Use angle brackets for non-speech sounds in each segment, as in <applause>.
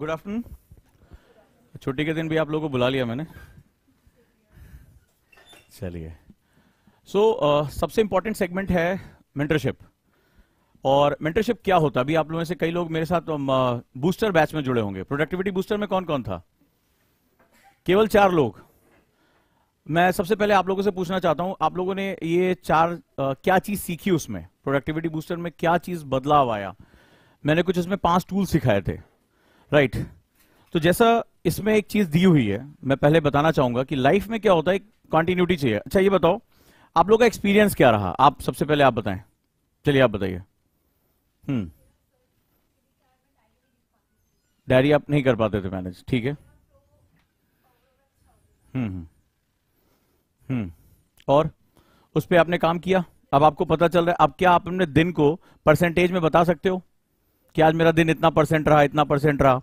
Good afternoon छुट्टी के दिन भी आप लोगों को बुला लिया मैंने चलिए सो so, uh, सबसे इंपॉर्टेंट सेगमेंट है मेंटरशिप और मेंटरशिप क्या होता अभी आप लोगों से कई लोग मेरे साथ बूस्टर um, uh, बैच में जुड़े होंगे प्रोडक्टिविटी बूस्टर में कौन कौन था केवल चार लोग मैं सबसे पहले आप लोगों से पूछना चाहता हूं आप लोगों ने ये चार आ, uh, क्या चीज सीखी उसमें प्रोडक्टिविटी बूस्टर में क्या चीज बदलाव आया मैंने कुछ उसमें पांच टूल सिखाए थे राइट तो जैसा इसमें एक चीज दी हुई है मैं पहले बताना चाहूंगा कि लाइफ में क्या होता है कॉन्टिन्यूटी चाहिए अच्छा ये बताओ आप लोगों का एक्सपीरियंस क्या रहा आप सबसे पहले आप बताएं चलिए आप बताइए हम्म डायरी आप नहीं कर पाते थे मैनेज ठीक है हम्म हम्म, हम्म। और उस पर आपने काम किया अब आपको पता चल रहा है अब क्या आप अपने दिन को परसेंटेज में बता सकते हो कि आज मेरा दिन इतना परसेंट रहा इतना परसेंट रहा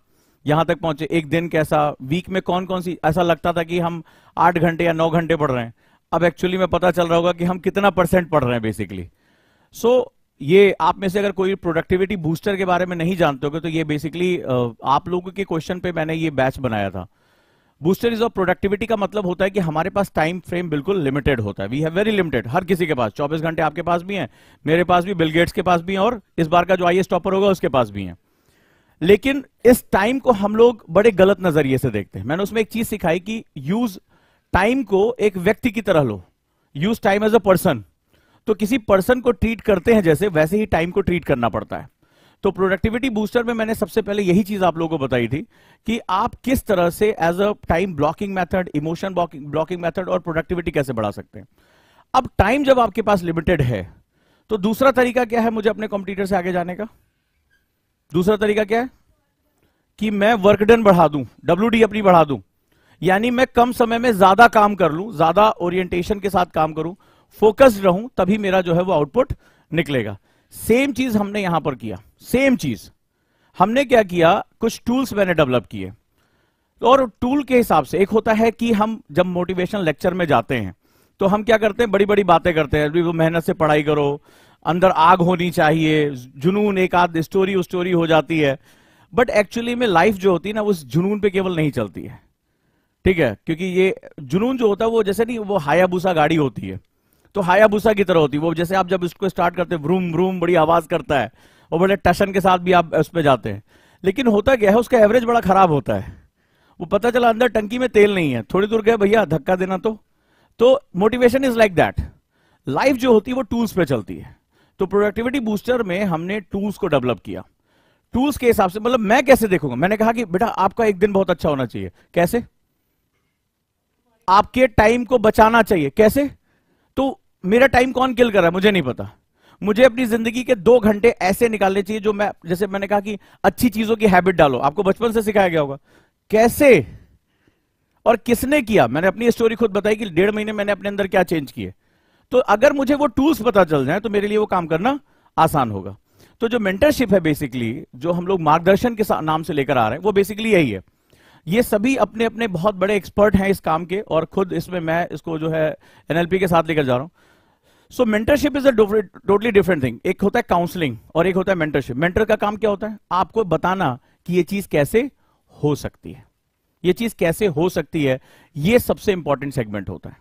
यहां तक पहुंचे एक दिन कैसा वीक में कौन कौन सी ऐसा लगता था कि हम आठ घंटे या नौ घंटे पढ़ रहे हैं अब एक्चुअली में पता चल रहा होगा कि हम कितना परसेंट पढ़ रहे हैं बेसिकली सो so, ये आप में से अगर कोई प्रोडक्टिविटी बूस्टर के बारे में नहीं जानते होगे तो ये बेसिकली आप लोगों के क्वेश्चन पे मैंने ये बैच बनाया था बूस्टर इज ऑफ प्रोडक्टिविटी का मतलब होता है कि हमारे पास टाइम फ्रेम बिल्कुल लिमिटेड होता है वी हैव वेरी लिमिटेड हर किसी के पास 24 घंटे आपके पास भी हैं मेरे पास भी बिल गेट्स के पास भी हैं और इस बार का जो आई टॉपर होगा उसके पास भी हैं लेकिन इस टाइम को हम लोग बड़े गलत नजरिए से देखते हैं मैंने उसमें एक चीज सिखाई कि यूज टाइम को एक व्यक्ति की तरह लो use time as a person तो किसी पर्सन को ट्रीट करते हैं जैसे वैसे ही टाइम को ट्रीट करना पड़ता है तो प्रोडक्टिविटी बूस्टर में मैंने सबसे पहले यही चीज आप लोगों को बताई थी कि आप किस तरह से as a time blocking method emotion blocking method और प्रोडक्टिविटी कैसे बढ़ा सकते हैं अब टाइम जब आपके पास लिमिटेड है तो दूसरा तरीका क्या है मुझे अपने कंप्यूटर से आगे जाने का दूसरा तरीका क्या है कि मैं वर्क डन बढ़ा दूं डब्ल्यू अपनी बढ़ा दूं यानी मैं कम समय में ज्यादा काम कर लूं ज्यादा ओरिएंटेशन के साथ काम करूं फोकस्ड रहूं तभी मेरा जो है वो आउटपुट निकलेगा सेम चीज हमने यहां पर किया सेम चीज हमने क्या किया कुछ टूल्स मैंने डेवलप किए और टूल के हिसाब से एक होता है कि हम जब मोटिवेशन लेक्चर में जाते हैं तो हम क्या करते हैं बड़ी बड़ी बातें करते हैं वो मेहनत से पढ़ाई करो अंदर आग होनी चाहिए जुनून एक आध स्टोरी स्टोरी हो जाती है बट एक्चुअली में लाइफ जो होती है ना उस जुनून पे केवल नहीं चलती है ठीक है क्योंकि ये जुनून जो होता है वो जैसे नहीं वो हायाबूसा गाड़ी होती है तो हायाबूसा की तरह होती है वो जैसे आप जब इसको स्टार्ट करते हैं व्रूम व्रूम बड़ी आवाज करता है और बड़े टशन के साथ भी आप उस पर जाते हैं लेकिन होता क्या है उसका एवरेज बड़ा खराब होता है वो पता चला अंदर टंकी में तेल नहीं है थोड़ी दूर गए भैया धक्का देना तो तो motivation is like that life जो होती है वो टूल्स पे चलती है तो प्रोडक्टिविटी बूस्टर में हमने टूल्स को डेवलप किया टूल्स के हिसाब से मतलब मैं कैसे देखूंगा मैंने कहा कि बेटा आपका एक दिन बहुत अच्छा होना चाहिए कैसे आपके टाइम को बचाना चाहिए कैसे तो मेरा टाइम कौन किल कर रहा है मुझे नहीं पता मुझे अपनी जिंदगी के दो घंटे ऐसे निकालने चाहिए जो मैं जैसे मैंने कहा कि अच्छी चीजों की हैबिट डालो आपको बचपन से सिखाया गया होगा कैसे और किसने किया मैंने अपनी स्टोरी खुद बताई कि डेढ़ महीने मैंने अपने अंदर क्या चेंज किए तो अगर मुझे वो टूल्स पता चल जाए तो मेरे लिए वो काम करना आसान होगा तो जो मेंटरशिप है बेसिकली जो हम लोग मार्गदर्शन के नाम से लेकर आ रहे हैं वो बेसिकली यही है ये सभी अपने अपने बहुत बड़े एक्सपर्ट हैं इस काम के और खुद इसमें मैं इसको जो है एनएलपी के साथ लेकर जा रहा हूं so mentorship is a totally different thing एक होता है काउंसलिंग और एक होता है मेंटरशिप मेंटर का काम क्या होता है आपको बताना कि ये चीज कैसे हो सकती है ये चीज कैसे हो सकती है ये सबसे इंपॉर्टेंट सेगमेंट होता है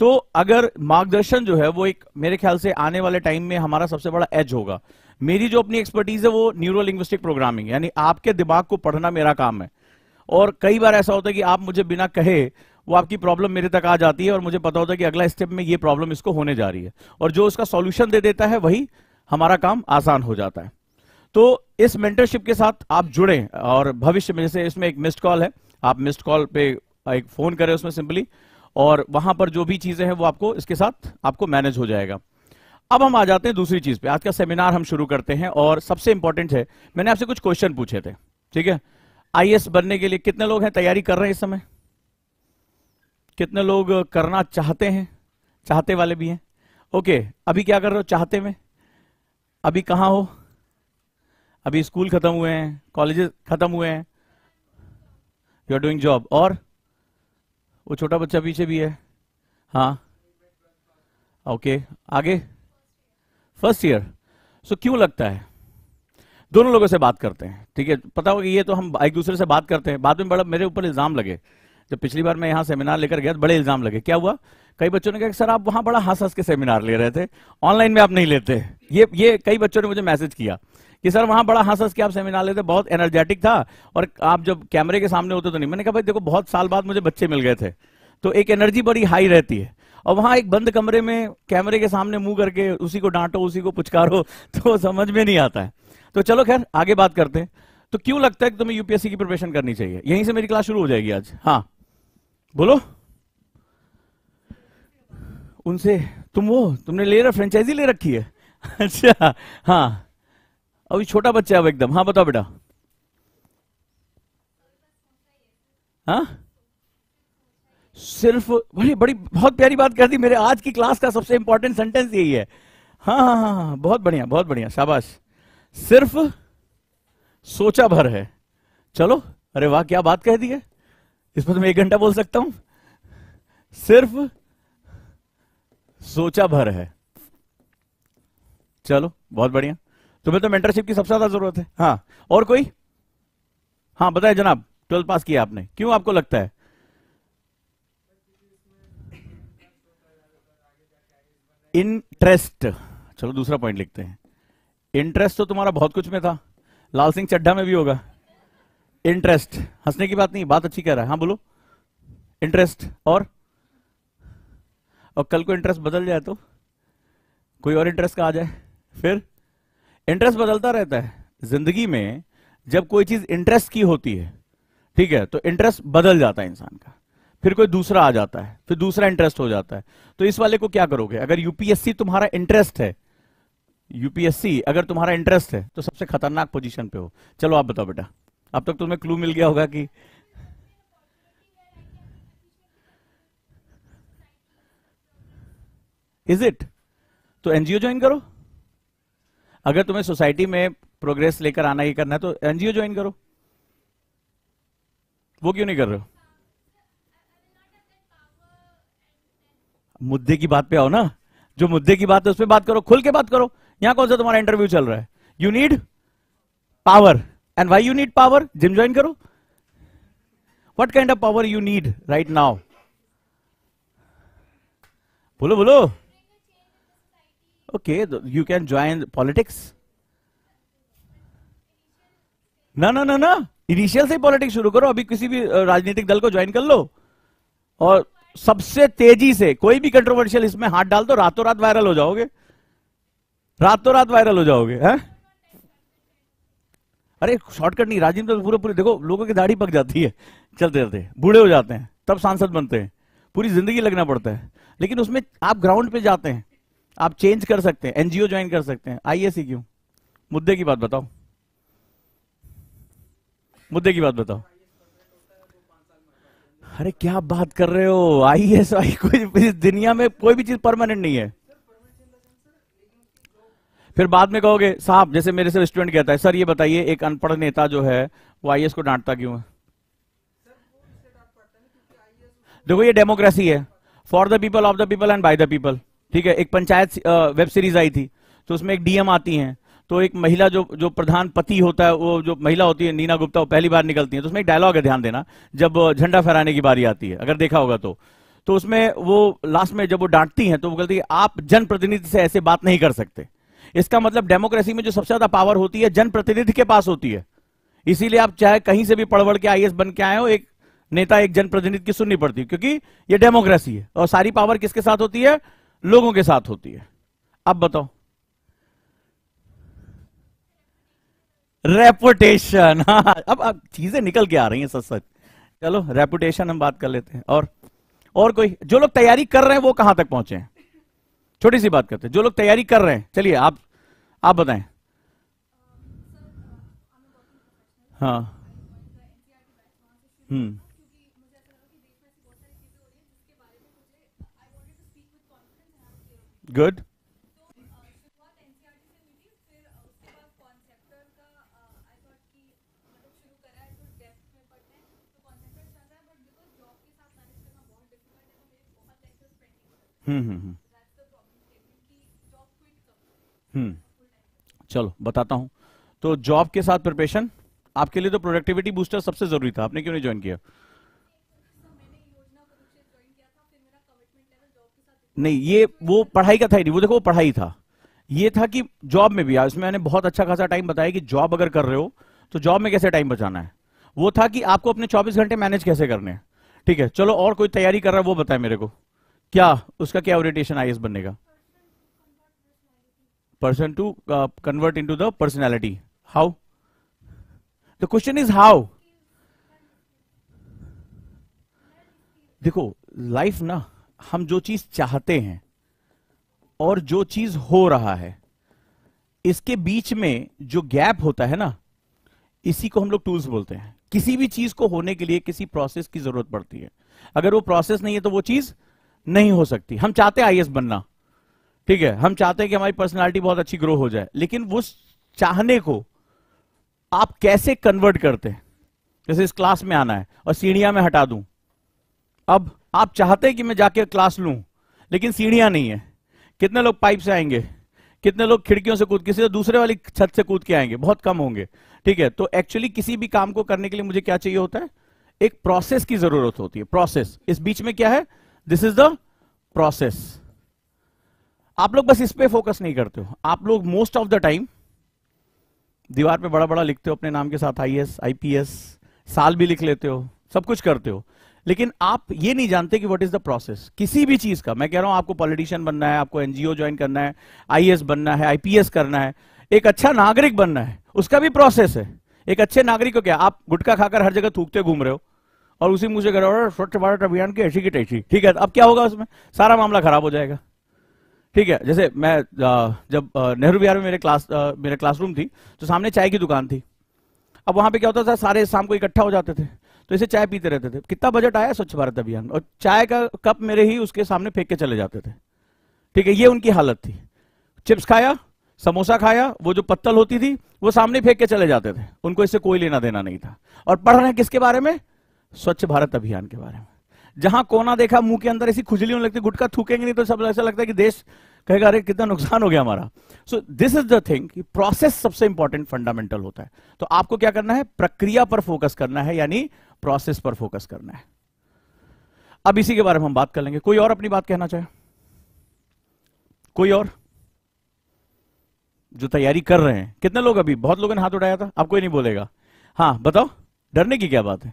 तो अगर मार्गदर्शन जो है वो एक मेरे ख्याल से आने वाले टाइम में हमारा सबसे बड़ा एज होगा मेरी जो अपनी एक्सपर्टीज है वो न्यूरो लिंग्विस्टिक प्रोग्रामिंग यानी आपके दिमाग को पढ़ना मेरा काम है और कई बार ऐसा होता है कि आप मुझे बिना कहे वो आपकी प्रॉब्लम मेरे तक आ जाती है और मुझे पता होता है कि अगला स्टेप में ये प्रॉब्लम इसको होने जा रही है और जो उसका सॉल्यूशन दे देता है वही हमारा काम आसान हो जाता है तो इस मेंटरशिप के साथ आप जुड़ें और भविष्य में जैसे इसमें एक मिस्ड कॉल है आप मिस्ड कॉल पे एक फोन करें उसमें सिंपली और वहां पर जो भी चीजें हैं वो आपको इसके साथ आपको मैनेज हो जाएगा अब हम आ जाते हैं दूसरी चीज पे आज का सेमिनार हम शुरू करते हैं और सबसे इंपॉर्टेंट है मैंने आपसे कुछ क्वेश्चन पूछे थे ठीक है आईएएस बनने के लिए कितने लोग हैं तैयारी कर रहे हैं इस समय कितने लोग करना चाहते हैं चाहते वाले भी हैं ओके अभी क्या कर रहे हो चाहते में अभी कहाँ हो अभी स्कूल खत्म हुए हैं कॉलेज खत्म हुए हैं यू आर डूइंग जॉब और वो छोटा बच्चा पीछे भी है हाँ ओके okay, आगे फर्स्ट ईयर सो क्यों लगता है दोनों लोगों से बात करते हैं ठीक है पता होगा ये तो हम एक दूसरे से बात करते हैं बाद में बड़ा मेरे ऊपर इल्जाम लगे जब पिछली बार मैं यहाँ सेमिनार लेकर गया तो बड़े इल्जाम लगे क्या हुआ कई बच्चों ने कहा सर आप वहां बड़ा हंस हंस के सेमिनार ले रहे थे ऑनलाइन में आप नहीं लेते ये ये कई बच्चों ने मुझे मैसेज किया कि सर वहां बड़ा हंस हंस के आप सेमिनार लेते बहुत एनर्जेटिक था और आप जब कैमरे के सामने होते तो नहीं मैंने कहा भाई देखो बहुत साल बाद मुझे बच्चे मिल गए थे तो एक एनर्जी बड़ी हाई रहती है और वहां एक बंद कमरे में कैमरे के सामने मुंह करके उसी को डांटो उसी को पुचकारो <laughs> तो समझ में नहीं आता है तो चलो खैर आगे बात करते हैं तो क्यों लगता है कि तुम्हें यूपीएससी की प्रिपरेशन करनी चाहिए यहीं से मेरी क्लास शुरू हो जाएगी आज हाँ बोलो उनसे तुम वो तुमने ले रहा फ्रेंचाइजी ले रखी है <laughs> अच्छा हाँ अभी छोटा बच्चा है अब एकदम हाँ बताओ बेटा हाँ सिर्फ बड़ी बड़ी बहुत प्यारी बात कर दी मेरे आज की क्लास का सबसे इंपॉर्टेंट सेंटेंस यही है हाँ हाँ हाँ हाँ बहुत बढ़िया बहुत बढ़िया शाबाश सिर्फ सोचा भर है चलो अरे वाह क्या बात कह दी है इस पर तो मैं एक घंटा बोल सकता हूं सिर्फ सोचा भर है चलो बहुत बढ़िया तुम्हें तो मेंटरशिप की सबसे ज्यादा जरूरत है हाँ और कोई हाँ बताए जनाब ट्वेल्थ पास किया आपने क्यों आपको लगता है इंटरेस्ट चलो दूसरा पॉइंट लिखते हैं इंटरेस्ट तो तुम्हारा बहुत कुछ में था लाल सिंह चड्ढा में भी होगा इंटरेस्ट हंसने की बात नहीं बात अच्छी कह रहा है हाँ बोलो इंटरेस्ट और और कल को इंटरेस्ट बदल जाए तो कोई और इंटरेस्ट का आ जाए फिर इंटरेस्ट बदलता रहता है जिंदगी में जब कोई चीज इंटरेस्ट की होती है ठीक है तो इंटरेस्ट बदल जाता है इंसान का फिर कोई दूसरा आ जाता है फिर दूसरा इंटरेस्ट हो जाता है तो इस वाले को क्या करोगे अगर यूपीएससी तुम्हारा इंटरेस्ट है यूपीएससी अगर तुम्हारा इंटरेस्ट है तो सबसे खतरनाक पोजीशन पे हो चलो आप बताओ बेटा अब तक तुम्हें क्लू मिल गया होगा कि इज इट तो एनजीओ ज्वाइन करो अगर तुम्हें सोसाइटी में प्रोग्रेस लेकर आना ही करना है तो एनजीओ ज्वाइन करो वो क्यों नहीं कर रहे हो मुद्दे की बात पे आओ ना जो मुद्दे की बात है उस पर बात करो खुल के बात करो यहां कौन सा तुम्हारा इंटरव्यू चल रहा है you need power And why you need power? Gym join karo. What kind of power you need right now? Bolo bolo. Okay, you can join politics. ना ना ना ना इनिशियल से पॉलिटिक्स शुरू करो अभी किसी भी राजनीतिक दल को ज्वाइन कर लो और सबसे तेजी से कोई भी कंट्रोवर्शियल इसमें हाथ डाल दो रातों रात वायरल हो जाओगे रातों रात वायरल हो जाओगे हैं अरे शॉर्टकट नहीं राजीव तो पूरे पूरे देखो लोगों की दाढ़ी पक जाती है चलते चलते बूढ़े हो जाते हैं तब सांसद बनते हैं पूरी जिंदगी लगना पड़ता है लेकिन उसमें आप ग्राउंड पे जाते हैं आप चेंज कर सकते हैं एनजीओ ज्वाइन कर सकते हैं आईएससी क्यों मुद्दे की बात बताओ मुद्दे की बात बताओ अरे क्या बात कर रहे हो आई एस आई कोई दुनिया में कोई भी चीज परमानेंट नहीं है फिर बाद में कहोगे साहब जैसे मेरे से स्टूडेंट कहता है सर ये बताइए एक अनपढ़ नेता जो है वो आई को डांटता क्यों है देखो ये डेमोक्रेसी है for the people of the people and by the people ठीक है एक पंचायत वेब सीरीज आई थी तो उसमें एक डीएम आती है तो एक महिला जो जो प्रधान पति होता है वो जो महिला होती है नीना गुप्ता वो पहली बार निकलती है तो उसमें एक डायलॉग है ध्यान देना जब झंडा फहराने की बारी आती है अगर देखा होगा तो तो उसमें वो लास्ट में जब वो डांटती हैं तो वो कहती है आप जनप्रतिनिधि से ऐसे बात नहीं कर सकते इसका मतलब डेमोक्रेसी में जो सबसे ज्यादा पावर होती है जनप्रतिनिधि के पास होती है इसीलिए आप चाहे कहीं से भी पड़वड़ के आईएएस बन के आए हो एक नेता एक जनप्रतिनिधि की सुननी पड़ती है क्योंकि ये डेमोक्रेसी है और सारी पावर किसके साथ होती है लोगों के साथ होती है अब बताओ रेपुटेशन हाँ <laughs> अब अब चीजें निकल के आ रही हैं सच सच चलो रेपुटेशन हम बात कर लेते हैं और और कोई जो लोग तैयारी कर रहे हैं वो कहां तक पहुंचे हैं छोटी सी बात करते हैं जो लोग तैयारी कर रहे हैं चलिए आप आप बताएं हाँ हम्म गुड हम्म हम्म हम्म, हम्म। चलो बताता हूं तो जॉब के साथ प्रिपरेशन आपके लिए तो प्रोडक्टिविटी बूस्टर सबसे जरूरी था आपने क्यों नहीं ज्वाइन किया नहीं ये वो पढ़ाई का था ही नहीं वो देखो वो पढ़ाई था ये था कि जॉब में भी इसमें मैंने बहुत अच्छा खासा टाइम बताया कि जॉब अगर कर रहे हो तो जॉब में कैसे टाइम बचाना है वो था कि आपको अपने 24 घंटे मैनेज कैसे करने हैं ठीक है चलो और कोई तैयारी कर रहा है वो बताए मेरे को क्या उसका क्या ओरिएटेशन आई बनने का person to uh, convert into the personality. How? The question is how? देखो लाइफ ना हम जो चीज चाहते हैं और जो चीज हो रहा है इसके बीच में जो गैप होता है ना इसी को हम लोग टूल्स बोलते हैं किसी भी चीज को होने के लिए किसी प्रोसेस की जरूरत पड़ती है अगर वो प्रोसेस नहीं है तो वो चीज नहीं हो सकती हम चाहते आईएएस बनना ठीक है हम चाहते हैं कि हमारी पर्सनालिटी बहुत अच्छी ग्रो हो जाए लेकिन वो चाहने को आप कैसे कन्वर्ट करते हैं जैसे इस क्लास में आना है और सीढ़िया में हटा दूं अब आप चाहते हैं कि मैं जाके क्लास लूं लेकिन सीढ़ियां नहीं है कितने लोग पाइप से आएंगे कितने लोग खिड़कियों से कूद किसी दूसरे वाली छत से कूद के आएंगे बहुत कम होंगे ठीक है तो एक्चुअली किसी भी काम को करने के लिए मुझे क्या चाहिए होता है एक प्रोसेस की जरूरत होती है प्रोसेस इस बीच में क्या है दिस इज द प्रोसेस आप लोग बस इस पर फोकस नहीं करते हो आप लोग मोस्ट ऑफ द टाइम दीवार पे बड़ा बड़ा लिखते हो अपने नाम के साथ आईएएस आईपीएस साल भी लिख लेते हो सब कुछ करते हो लेकिन आप ये नहीं जानते कि व्हाट इज द प्रोसेस किसी भी चीज का मैं कह रहा हूं आपको पॉलिटिशियन बनना है आपको एनजीओ ज्वाइन करना है आईएएस बनना है आईपीएस करना है एक अच्छा नागरिक बनना है उसका भी प्रोसेस है एक अच्छे नागरिक को क्या आप गुटखा खाकर हर जगह थूकते घूम रहे हो और उसी मुझे स्वच्छ भारत अभियान की ऐसी की टैसी ठीक है अब क्या होगा उसमें सारा मामला खराब हो जाएगा ठीक है जैसे मैं जब नेहरू बिहार में मेरे क्लास मेरा क्लासरूम थी तो सामने चाय की दुकान थी अब वहां पे क्या होता था सारे शाम को इकट्ठा हो जाते थे तो इसे चाय पीते रहते थे कितना बजट आया स्वच्छ भारत अभियान और चाय का कप मेरे ही उसके सामने फेंक के चले जाते थे ठीक है ये उनकी हालत थी चिप्स खाया समोसा खाया वो जो पत्तल होती थी वो सामने फेंक के चले जाते थे उनको इससे कोई लेना देना नहीं था और पढ़ रहे हैं किसके बारे में स्वच्छ भारत अभियान के बारे में जहां कोना देखा मुंह के अंदर ऐसी खुजली होने लगती गुटका थूकेंगे नहीं तो सब ऐसा लगता है कि देश कहेगा अरे कितना नुकसान हो गया हमारा so this is the thing process सबसे इंपॉर्टेंट फंडामेंटल होता है तो आपको क्या करना है प्रक्रिया पर फोकस करना है यानी प्रोसेस पर फोकस करना है अब इसी के बारे में हम बात कर लेंगे कोई और अपनी बात कहना चाहे कोई और जो तैयारी कर रहे हैं कितने लोग अभी बहुत लोगों ने हाथ उठाया था आप कोई नहीं बोलेगा हाँ बताओ डरने की क्या बात है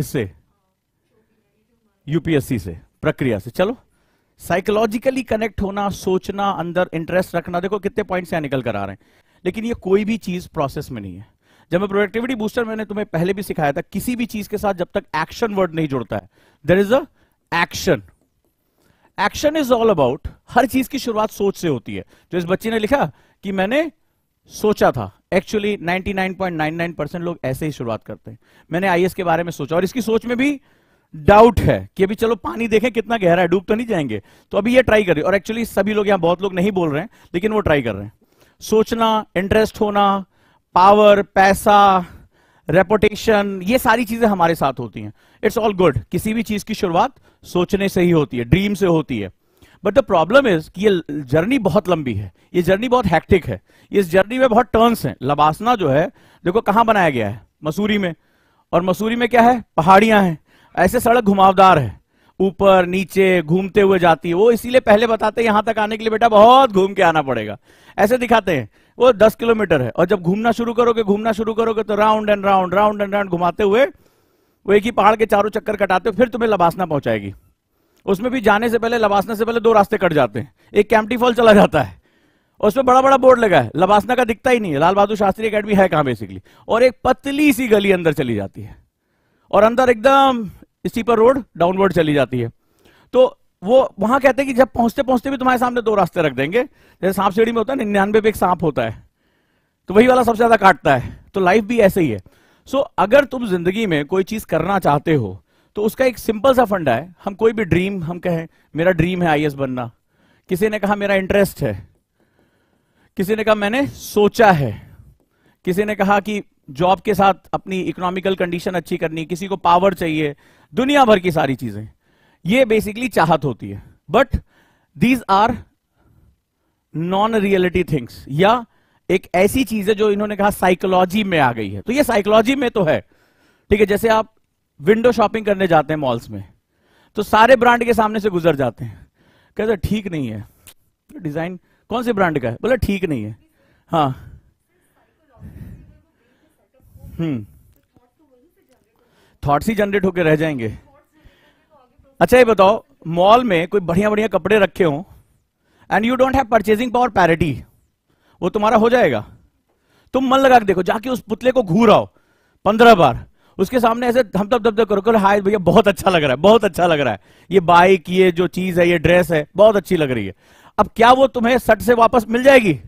किससे यूपीएससी से प्रक्रिया से चलो साइकोलॉजिकली कनेक्ट होना सोचना अंदर इंटरेस्ट रखना देखो कितने पॉइंट से निकल कर आ रहे हैं लेकिन ये कोई भी चीज प्रोसेस में नहीं है जब मैं प्रोडक्टिविटी बूस्टर मैंने तुम्हें पहले भी सिखाया था किसी भी चीज के साथ जब तक एक्शन वर्ड नहीं जुड़ता है there is action action action is all about हर चीज की शुरुआत सोच से होती है जो तो इस बच्ची ने लिखा कि मैंने सोचा था एक्चुअली 99.99 परसेंट लोग ऐसे ही शुरुआत करते हैं मैंने आईएएस के बारे में सोचा और इसकी सोच में भी डाउट है कि अभी चलो पानी देखें कितना गहरा है डूब तो नहीं जाएंगे तो अभी ये ट्राई करें और एक्चुअली सभी लोग यहां बहुत लोग नहीं बोल रहे हैं लेकिन वो ट्राई कर रहे हैं सोचना इंटरेस्ट होना पावर पैसा रेपुटेशन ये सारी चीजें हमारे साथ होती हैं इट्स ऑल गुड किसी भी चीज की शुरुआत सोचने से ही होती है ड्रीम से होती है बट द प्रॉब्लम इज कि ये जर्नी बहुत लंबी है ये जर्नी बहुत हैक्टिक है इस जर्नी में बहुत टर्न्स हैं लबासना जो है देखो कहां बनाया गया है मसूरी में और मसूरी में क्या है पहाड़ियां हैं ऐसे सड़क घुमावदार है ऊपर नीचे घूमते हुए जाती है वो इसीलिए पहले बताते हैं यहां तक आने के लिए बेटा बहुत घूम के आना पड़ेगा ऐसे दिखाते हैं वो दस किलोमीटर है और जब घूमना शुरू करोगे घूमना शुरू करोगे तो round and round round and round घुमाते हुए वो एक ही पहाड़ के चारों चक्कर कटाते हो फिर तुम्हें लबासना पहुंचाएगी उसमें भी जाने से पहले लबासना से पहले दो रास्ते कट जाते हैं एक कैंपटी फॉल चला जाता है उसमें बड़ा बड़ा बोर्ड लगा है लबासना का दिखता ही नहीं है लाल बहादुर शास्त्री अकेडमी है कहां बेसिकली और एक पतली सी गली अंदर चली जाती है और अंदर एकदम स्टीपर रोड डाउनवर्ड चली जाती है तो वो वहां कहते हैं कि जब पहुंचते पहुंचते भी तुम्हारे सामने दो रास्ते रख देंगे जैसे सांप सीढ़ी में होता है निन्यानवे पे एक सांप होता है तो वही वाला सबसे ज्यादा काटता है तो लाइफ भी ऐसे ही है सो अगर तुम जिंदगी में कोई चीज करना चाहते हो तो उसका एक सिंपल सा फंडा है हम कोई भी ड्रीम हम कहें मेरा ड्रीम है आई बनना किसी ने कहा मेरा इंटरेस्ट है किसी ने कहा मैंने सोचा है किसी ने कहा कि जॉब के साथ अपनी इकोनॉमिकल कंडीशन अच्छी करनी किसी को पावर चाहिए दुनिया भर की सारी चीजें ये बेसिकली चाहत होती है but these are non reality things या एक ऐसी चीज है जो इन्होंने कहा साइकोलॉजी में आ गई है तो ये साइकोलॉजी में तो है ठीक है जैसे आप विंडो शॉपिंग करने जाते हैं मॉल्स में तो सारे ब्रांड के सामने से गुजर जाते हैं कहते ठीक नहीं है डिजाइन तो कौन से ब्रांड का है बोला ठीक नहीं है हाँ हम्म थॉट्स ही जनरेट होकर रह जाएंगे अच्छा ये बताओ मॉल में कोई बढ़िया बढ़िया कपड़े रखे हो and you don't have purchasing power parity वो तुम्हारा हो जाएगा तुम मन लगा के देखो जाके उस पुतले को घूर आओ पंद्रह बार उसके सामने ऐसे हम तब दब करो करो हाय भैया बहुत अच्छा लग रहा है बहुत अच्छा लग रहा है ये बाइक ये जो चीज है ये ड्रेस है बहुत अच्छी लग रही है अब क्या वो तुम्हें सट से वापस मिल जाएगी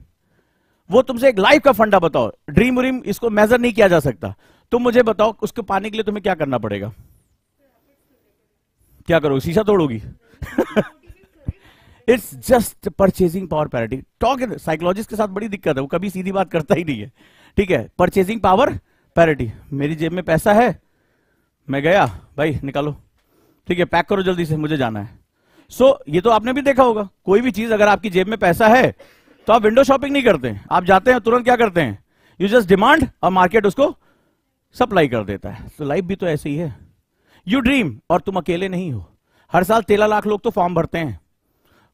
वो तुमसे एक लाइफ का फंडा बताओ ड्रीम व्रीम इसको मेजर नहीं किया जा सकता तुम मुझे बताओ उसको पाने के लिए तुम्हें क्या करना पड़ेगा क्या करोगे शीशा तोड़ोगी it's just purchasing power parity talk psychologist के साथ बड़ी दिक्कत है वो कभी सीधी बात करता ही नहीं है ठीक है परचेजिंग पावर पैरिटी मेरी जेब में पैसा है मैं गया भाई निकालो ठीक है पैक करो जल्दी से मुझे जाना है सो so, ये तो आपने भी देखा होगा कोई भी चीज अगर आपकी जेब में पैसा है तो आप विंडो शॉपिंग नहीं करते आप जाते हैं तुरंत क्या करते हैं यू जस्ट डिमांड और मार्केट उसको सप्लाई कर देता है तो लाइफ भी तो ऐसे ही है यू ड्रीम और तुम अकेले नहीं हो हर साल तेरह लाख लोग तो फॉर्म भरते हैं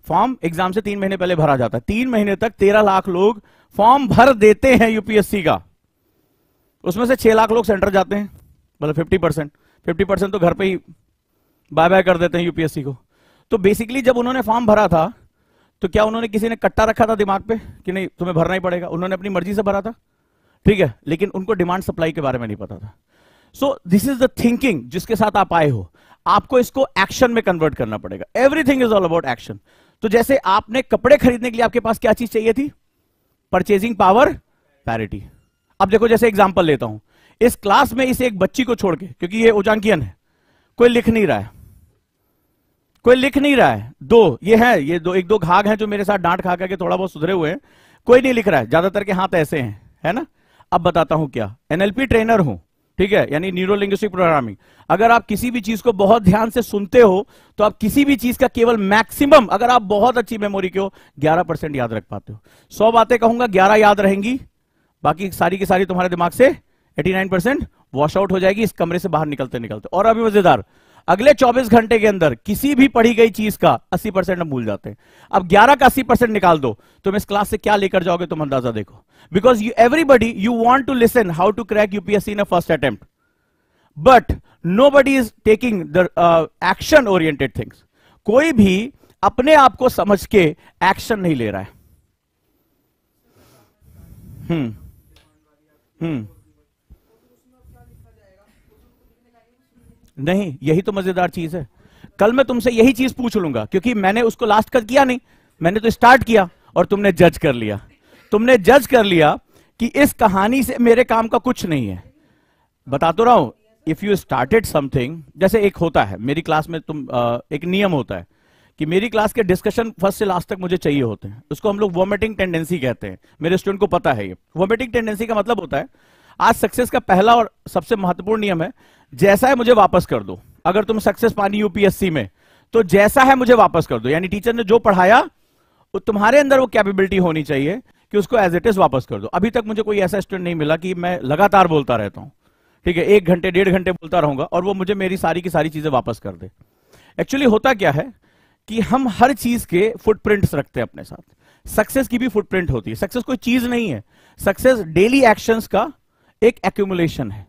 फॉर्म एग्जाम से तीन महीने पहले भरा जाता है तीन महीने तक तेरह लाख लोग फॉर्म भर देते हैं यूपीएससी का उसमें से छह लाख लोग सेंटर जाते हैं मतलब फिफ्टी परसेंट फिफ्टी परसेंट तो घर पे ही बाय बाय कर देते हैं यूपीएससी को तो बेसिकली जब उन्होंने फॉर्म भरा था तो क्या उन्होंने किसी ने कट्टा रखा था दिमाग पे कि नहीं तुम्हें भरना ही पड़ेगा उन्होंने अपनी मर्जी से भरा था ठीक है लेकिन उनको डिमांड सप्लाई के बारे में नहीं पता था so this is the thinking जिसके साथ आप आए हो आपको इसको एक्शन में कन्वर्ट करना पड़ेगा everything is all about action तो जैसे आपने कपड़े खरीदने के लिए आपके पास क्या चीज चाहिए थी परचेजिंग पावर पैरिटी अब देखो जैसे एग्जाम्पल लेता हूं इस क्लास में इस एक बच्ची को छोड़ के क्योंकि ये उजांकियन है कोई लिख नहीं रहा है कोई लिख नहीं रहा है दो ये है ये दो एक दो घाग हैं जो मेरे साथ डांट खा करके थोड़ा बहुत सुधरे हुए हैं कोई नहीं लिख रहा है ज्यादातर के हाथ ऐसे हैं है ना अब बताता हूं क्या एनएलपी ट्रेनर हूं ठीक है यानी न्यूरो लिंग्विस्टिक प्रोग्रामिंग अगर आप किसी भी चीज को बहुत ध्यान से सुनते हो तो आप किसी भी चीज का केवल मैक्सिमम अगर आप बहुत अच्छी मेमोरी के हो 11 परसेंट याद रख पाते हो 100 बातें कहूंगा 11 याद रहेंगी बाकी सारी की सारी तुम्हारे दिमाग से 89 परसेंट वॉश आउट हो जाएगी इस कमरे से बाहर निकलते निकलते और अभी मजेदार अगले 24 घंटे के अंदर किसी भी पढ़ी गई चीज का 80 परसेंट हम भूल जाते हैं अब 11 का 80 परसेंट निकाल दो तुम इस क्लास से क्या लेकर जाओगे तुम अंदाजा देखो because you everybody you want to listen how to crack UPSC in first attempt but nobody is taking the action oriented things कोई भी अपने आप को समझ के एक्शन नहीं ले रहा है हम्म हम्म। नहीं यही तो मजेदार चीज है कल मैं तुमसे यही चीज पूछ लूंगा क्योंकि मैंने उसको लास्ट कल किया नहीं मैंने तो स्टार्ट किया और तुमने जज कर लिया तुमने जज कर लिया कि इस कहानी से मेरे काम का कुछ नहीं है बता तो रहा हूं इफ यू स्टार्टेड समथिंग जैसे एक होता है मेरी क्लास में तुम आ, एक नियम होता है कि मेरी क्लास के डिस्कशन फर्स्ट से लास्ट तक मुझे चाहिए होते हैं उसको हम लोग वॉमिटिंग टेंडेंसी कहते हैं मेरे स्टूडेंट को पता है ये वॉमिटिंग टेंडेंसी का मतलब होता है आज सक्सेस का पहला और सबसे महत्वपूर्ण नियम है जैसा है मुझे वापस कर दो अगर तुम सक्सेस पानी यूपीएससी में तो जैसा है मुझे वापस कर दो यानी टीचर ने जो पढ़ाया वो तुम्हारे अंदर वो कैपेबिलिटी होनी चाहिए कि उसको एज इट इज वापस कर दो अभी तक मुझे कोई ऐसा स्टूडेंट नहीं मिला कि मैं लगातार बोलता रहता हूं ठीक है एक घंटे डेढ़ घंटे बोलता रहूंगा और वो मुझे मेरी सारी की सारी चीजें वापस कर दे एक्चुअली होता क्या है कि हम हर चीज के फुटप्रिंट्स रखते हैं अपने साथ सक्सेस की भी फुटप्रिंट होती है सक्सेस कोई चीज नहीं है सक्सेस डेली एक्शंस का एक एक्यूमुलेशन है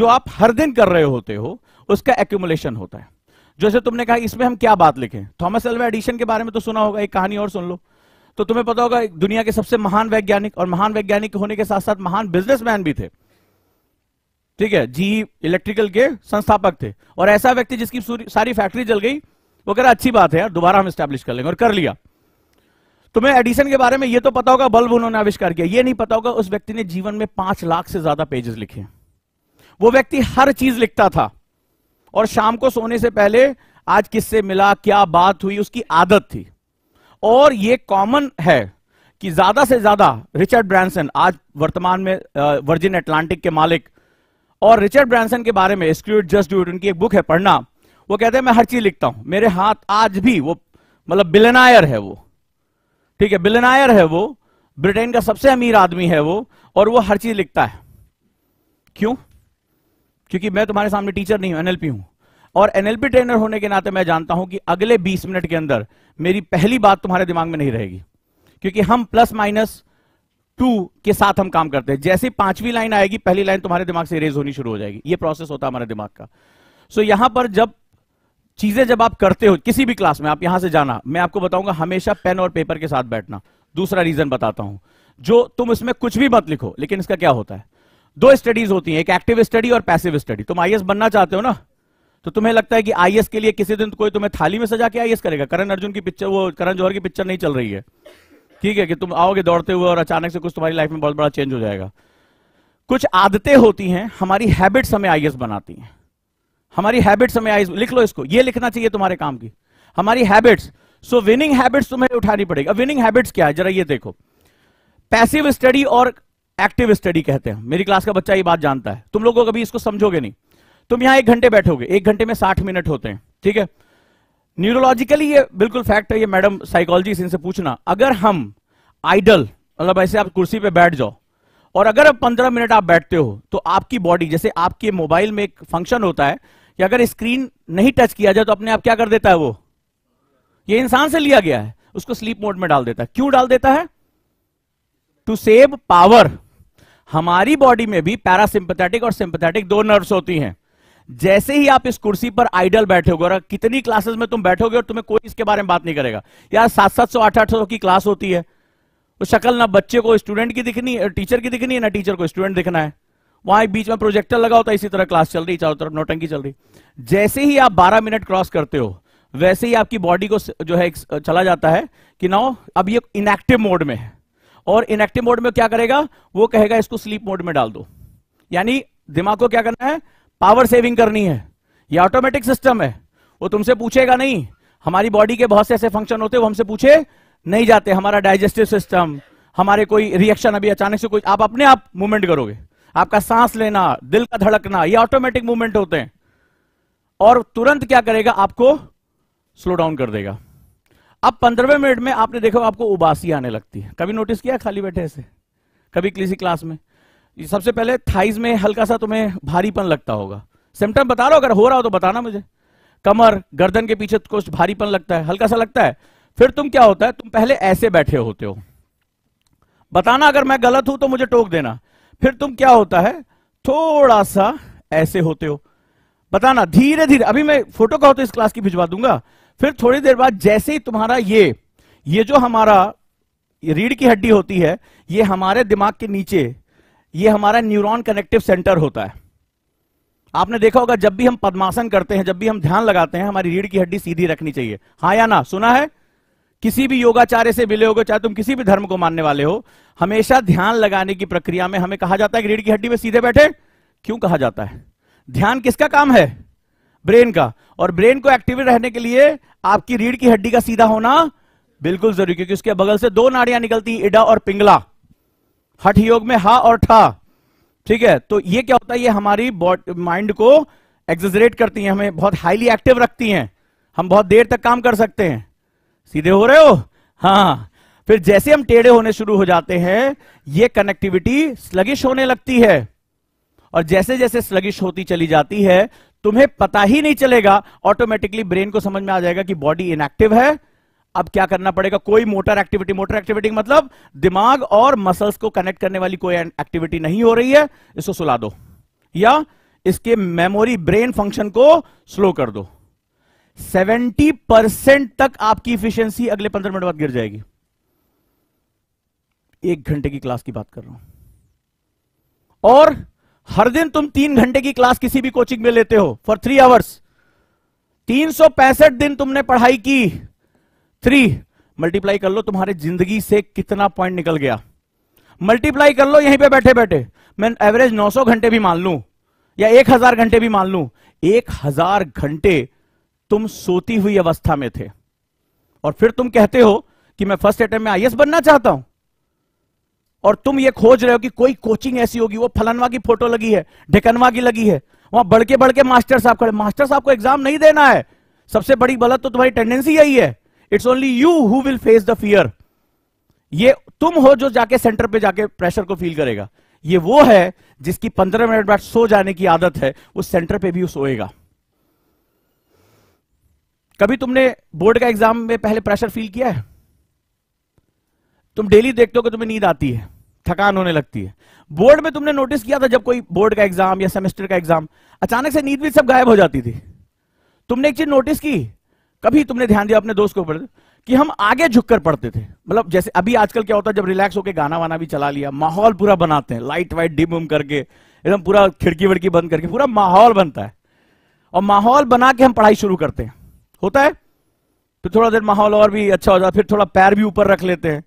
जो आप हर दिन कर रहे होते हो उसका एक्यूमुलेशन होता है जैसे तुमने कहा इसमें हम क्या बात लिखें थॉमस एल्वा एडिशन के बारे में तो सुना होगा एक कहानी और सुन लो तो तुम्हें पता होगा दुनिया के सबसे महान वैज्ञानिक और महान वैज्ञानिक होने के साथ साथ महान बिजनेसमैन भी थे ठीक है जी इलेक्ट्रिकल e के संस्थापक थे और ऐसा व्यक्ति जिसकी सारी फैक्ट्री जल गई वो कह रहा अच्छी बात है यार दोबारा हम स्टैब्लिश कर लेंगे और कर लिया तुम्हें एडिसन के बारे में यह तो पता होगा बल्ब उन्होंने आविष्कार किया यह नहीं पता होगा उस व्यक्ति ने जीवन में पांच लाख से ज्यादा पेजेस लिखे वो व्यक्ति हर चीज लिखता था और शाम को सोने से पहले आज किससे मिला क्या बात हुई उसकी आदत थी और ये कॉमन है कि ज्यादा से ज्यादा रिचर्ड ब्रांसन आज वर्तमान में वर्जिन एटलांटिक के मालिक और रिचर्ड ब्रांसन के बारे में स्क्रूड जस्ट डू इट उनकी एक बुक है पढ़ना वो कहते हैं मैं हर चीज लिखता हूं मेरे हाथ आज भी वो मतलब बिलनायर है वो ठीक है बिलनायर है वो ब्रिटेन का सबसे अमीर आदमी है वो और वो हर चीज लिखता है क्यों क्योंकि मैं तुम्हारे सामने टीचर नहीं हूं एनएलपी हूं और एनएलपी ट्रेनर होने के नाते मैं जानता हूं कि अगले 20 मिनट के अंदर मेरी पहली बात तुम्हारे दिमाग में नहीं रहेगी क्योंकि हम प्लस माइनस टू के साथ हम काम करते हैं जैसे पांचवी लाइन आएगी पहली लाइन तुम्हारे दिमाग से रेज होनी शुरू हो जाएगी ये प्रोसेस होता है हमारे दिमाग का सो so यहां पर जब चीजें जब आप करते हो किसी भी क्लास में आप यहां से जाना मैं आपको बताऊंगा हमेशा पेन और पेपर के साथ बैठना दूसरा रीजन बताता हूं जो तुम इसमें कुछ भी मत लिखो लेकिन इसका क्या होता है दो स्टडीज होती है एक एक्टिव स्टडी और पैसिव स्टडी तुम आईएस बनना चाहते हो ना तो तुम्हें लगता है कि आईएस के लिए किसी दिन कोई तुम्हें थाली में सजा के आईएस करेगा करण अर्जुन की पिक्चर वो करण जौहर की पिक्चर नहीं चल रही है ठीक है कि तुम आओगे दौड़ते हुए और अचानक से कुछ तुम्हारी लाइफ में बहुत बड़ा चेंज हो जाएगा कुछ आदतें होती हैं हमारी हैबिट्स हमें आईएस बनाती हैं हमारी हैबिट्स हमें आई लिख लो इसको ये लिखना चाहिए तुम्हारे काम की हमारी हैबिट्स सो विनिंग हैबिट्स तुम्हें उठानी पड़ेगी अब विनिंग हैबिट्स क्या है जरा ये देखो पैसिव स्टडी और एक्टिव स्टडी कहते हैं मेरी क्लास का बच्चा ये बात जानता है तुम लोगों कभी इसको समझोगे नहीं तुम यहां एक घंटे बैठोगे एक घंटे में साठ मिनट होते हैं ठीक है न्यूरोलॉजिकली ये बिल्कुल फैक्ट है ये मैडम साइकोलॉजी इनसे पूछना अगर हम आइडल मतलब ऐसे आप कुर्सी पे बैठ जाओ और अगर पंद्रह मिनट आप बैठते हो तो आपकी बॉडी जैसे आपके मोबाइल में एक फंक्शन होता है कि अगर स्क्रीन नहीं टच किया जाए तो अपने आप क्या कर देता है वो ये इंसान से लिया गया है उसको स्लीप मोड में डाल देता है क्यों डाल देता है टू सेव पावर हमारी बॉडी में भी पैरासिम्पथेटिक और सिंपथेटिक दो नर्व्स होती हैं जैसे ही आप इस कुर्सी पर आइडल बैठोगे और कितनी क्लासेस में तुम बैठोगे और तुम्हें कोई इसके बारे में बात नहीं करेगा यार सात सात सौ आठ आठ सौ की क्लास होती है तो शक्ल ना बच्चे को स्टूडेंट की दिखनी है टीचर की दिखनी है ना टीचर को स्टूडेंट दिखना है वहां बीच में प्रोजेक्टर लगा होता है इसी तरह क्लास चल रही चारों तरफ नोटंकी चल रही जैसे ही आप बारह मिनट क्रॉस करते हो वैसे ही आपकी बॉडी को जो है चला जाता है कि नाउ अब ये इनएक्टिव मोड में है और इनएक्टिव मोड में क्या करेगा वो कहेगा इसको स्लीप मोड में डाल दो यानी दिमाग को क्या करना है पावर सेविंग करनी है ये ऑटोमेटिक सिस्टम है वो तुमसे पूछेगा नहीं हमारी बॉडी के बहुत से ऐसे फंक्शन होते हैं वो हमसे पूछे नहीं जाते हमारा डाइजेस्टिव सिस्टम हमारे कोई रिएक्शन अभी अचानक से कोई आप अपने आप मूवमेंट करोगे आपका सांस लेना दिल का धड़कना ये ऑटोमेटिक मूवमेंट होते हैं और तुरंत क्या करेगा आपको स्लो डाउन कर देगा अब पंद्रहवें मिनट में आपने देखो आपको उबासी आने लगती है कभी नोटिस किया खाली बैठे ऐसे कभी किसी क्लास में सबसे पहले थाइज में हल्का सा तुम्हें भारीपन लगता होगा सिम्टम बता रहा हो अगर हो रहा हो तो बताना मुझे कमर गर्दन के पीछे कुछ भारीपन लगता है हल्का सा लगता है फिर तुम क्या होता है तुम पहले ऐसे बैठे होते हो बताना अगर मैं गलत हूं तो मुझे टोक देना फिर तुम क्या होता है थोड़ा सा ऐसे होते हो बताना धीरे धीरे अभी मैं फोटो कहो तो इस क्लास की भिजवा दूंगा फिर थोड़ी देर बाद जैसे ही तुम्हारा ये ये जो हमारा रीढ़ की हड्डी होती है ये हमारे दिमाग के नीचे ये हमारा न्यूरॉन कनेक्टिव सेंटर होता है आपने देखा होगा जब भी हम पद्मासन करते हैं जब भी हम ध्यान लगाते हैं हमारी रीढ़ की हड्डी सीधी रखनी चाहिए हाँ या ना सुना है किसी भी योगाचार्य से मिले हो चाहे तुम किसी भी धर्म को मानने वाले हो हमेशा ध्यान लगाने की प्रक्रिया में हमें कहा जाता है कि रीढ़ की हड्डी में सीधे बैठे क्यों कहा जाता है ध्यान किसका काम है ब्रेन का और ब्रेन को एक्टिव रहने के लिए आपकी रीढ़ की हड्डी का सीधा होना बिल्कुल जरूरी क्योंकि उसके बगल से दो नाड़ियां निकलती इडा और पिंगला हठ योग में हा और ठा ठीक है तो ये क्या होता है ये हमारी माइंड को एक्सरेट करती है हमें बहुत हाईली एक्टिव रखती हैं हम बहुत देर तक काम कर सकते हैं सीधे हो रहे हो हाँ फिर जैसे हम टेढ़े होने शुरू हो जाते हैं यह कनेक्टिविटी स्लगिश होने लगती है और जैसे जैसे स्लगिश होती चली जाती है तुम्हें पता ही नहीं चलेगा ऑटोमेटिकली ब्रेन को समझ में आ जाएगा कि बॉडी इनएक्टिव है अब क्या करना पड़ेगा कोई मोटर एक्टिविटी मोटर एक्टिविटी मतलब दिमाग और मसल्स को कनेक्ट करने वाली कोई एक्टिविटी नहीं हो रही है इसको सुला दो या इसके मेमोरी ब्रेन फंक्शन को स्लो कर दो 70 परसेंट तक आपकी इफिशियंसी अगले पंद्रह मिनट बाद गिर जाएगी एक घंटे की क्लास की बात कर रहा हूं और हर दिन तुम तीन घंटे की क्लास किसी भी कोचिंग में लेते हो फॉर थ्री आवर्स तीन सौ पैंसठ दिन तुमने पढ़ाई की थ्री मल्टीप्लाई कर लो तुम्हारी जिंदगी से कितना पॉइंट निकल गया मल्टीप्लाई कर लो यहीं पे बैठे बैठे मैं एवरेज 900 घंटे भी मान लू या 1000 घंटे भी मान लू 1000 घंटे तुम सोती हुई अवस्था में थे और फिर तुम कहते हो कि मैं फर्स्ट अटेम्प में आईएस बनना चाहता हूं और तुम ये खोज रहे हो कि कोई कोचिंग ऐसी होगी वो फलनवा की फोटो लगी है ढिकनवा की लगी है वहां बढ़के बढ़के मास्टर साहब खड़े मास्टर साहब को एग्जाम नहीं देना है सबसे बड़ी गलत तो तुम्हारी टेंडेंसी यही है it's only you who will face the fear ये तुम हो जो जाके सेंटर पे जाके प्रेशर को फील करेगा ये वो है जिसकी पंद्रह मिनट बाद सो जाने की आदत है वो सेंटर पे भी सोएगा कभी तुमने बोर्ड का एग्जाम में पहले प्रेशर फील किया है तुम डेली देखते हो कि तुम्हें नींद आती है थकान होने लगती है बोर्ड में तुमने नोटिस किया था जब कोई बोर्ड का एग्जाम या सेमेस्टर का एग्जाम अचानक से नींद भी सब गायब हो जाती थी तुमने एक चीज नोटिस की कभी तुमने ध्यान दिया अपने दोस्त के ऊपर कि हम आगे झुककर पढ़ते थे मतलब जैसे अभी आजकल क्या होता है जब रिलैक्स होकर गाना वाना भी चला लिया माहौल पूरा बनाते हैं लाइट वाइट डिम उम करके एकदम पूरा खिड़की वड़की बंद करके पूरा माहौल बनता है और माहौल बना के हम पढ़ाई शुरू करते हैं होता है फिर थोड़ा देर माहौल और भी अच्छा हो जाता है फिर थोड़ा पैर भी ऊपर रख लेते हैं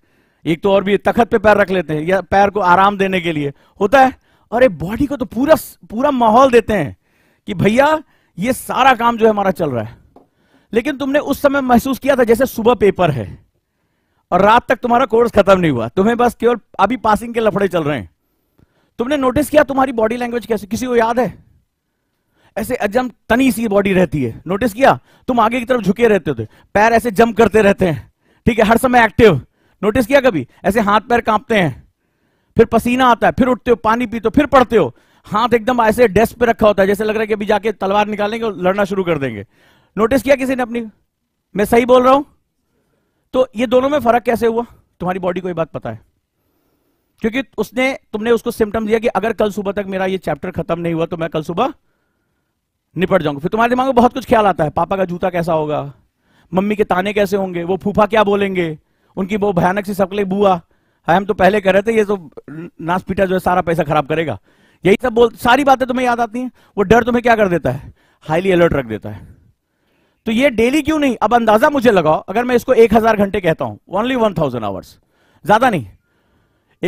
एक तो और भी तखत पे पैर रख लेते हैं या पैर को आराम देने के लिए होता है अरे बॉडी को तो पूरा पूरा माहौल देते हैं कि भैया ये सारा काम जो है हमारा चल रहा है लेकिन तुमने उस समय महसूस किया था जैसे सुबह पेपर है और रात तक तुम्हारा कोर्स खत्म नहीं हुआ तुम्हें बस केवल अभी पासिंग के लफड़े चल रहे हैं तुमने नोटिस किया तुम्हारी बॉडी लैंग्वेज कैसे किसी को याद है ऐसे अजम तनी सी बॉडी रहती है नोटिस किया तुम आगे की तरफ झुके रहते होते पैर ऐसे जम करते रहते हैं ठीक है हर समय एक्टिव नोटिस किया कभी ऐसे हाथ पैर कांपते हैं फिर पसीना आता है फिर उठते हो पानी पीते हो फिर पढ़ते हो हाथ एकदम ऐसे डेस्क पे रखा होता है जैसे लग रहा है कि अभी जाके तलवार निकालेंगे और लड़ना शुरू कर देंगे नोटिस किया किसी ने अपनी मैं सही बोल रहा हूं तो ये दोनों में फर्क कैसे हुआ तुम्हारी बॉडी को ये बात पता है क्योंकि उसने तुमने उसको सिम्टम दिया कि अगर कल सुबह तक मेरा ये चैप्टर खत्म नहीं हुआ तो मैं कल सुबह निपट जाऊंगा फिर तुम्हारे दिमाग में बहुत कुछ ख्याल आता है पापा का जूता कैसा होगा मम्मी के ताने कैसे होंगे वो फूफा क्या बोलेंगे उनकी वो भयानक सी सबके लिए बुआ हाँ, हम तो पहले कह रहे थे ये तो नास पीटा जो है सारा पैसा खराब करेगा यही सब बोल सारी बातें तुम्हें याद आती हैं वो डर तुम्हें क्या कर देता है हाईली अलर्ट रख देता है तो ये डेली क्यों नहीं अब अंदाजा मुझे लगाओ अगर मैं इसको एक हजार घंटे कहता हूं ओनली वन थाउजेंड आवर्स ज्यादा नहीं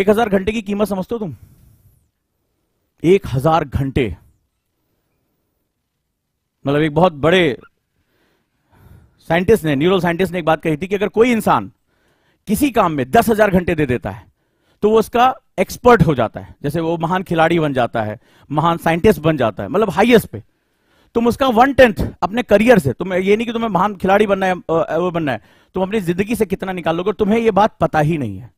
एक हजार घंटे की कीमत समझते हो तुम एक हजार घंटे मतलब एक बहुत बड़े साइंटिस्ट ने न्यूरो साइंटिस्ट ने एक बात कही थी कि अगर कोई इंसान किसी काम में दस हजार घंटे दे देता है तो वो उसका एक्सपर्ट हो जाता है जैसे वो महान खिलाड़ी बन जाता है महान साइंटिस्ट बन जाता है मतलब हाईएस्ट पे तुम उसका वन टेंथ अपने करियर से तुम ये नहीं कि तुम्हें महान खिलाड़ी बनना है वो बनना है तुम अपनी जिंदगी से कितना निकालोगे तुम्हें यह बात पता ही नहीं है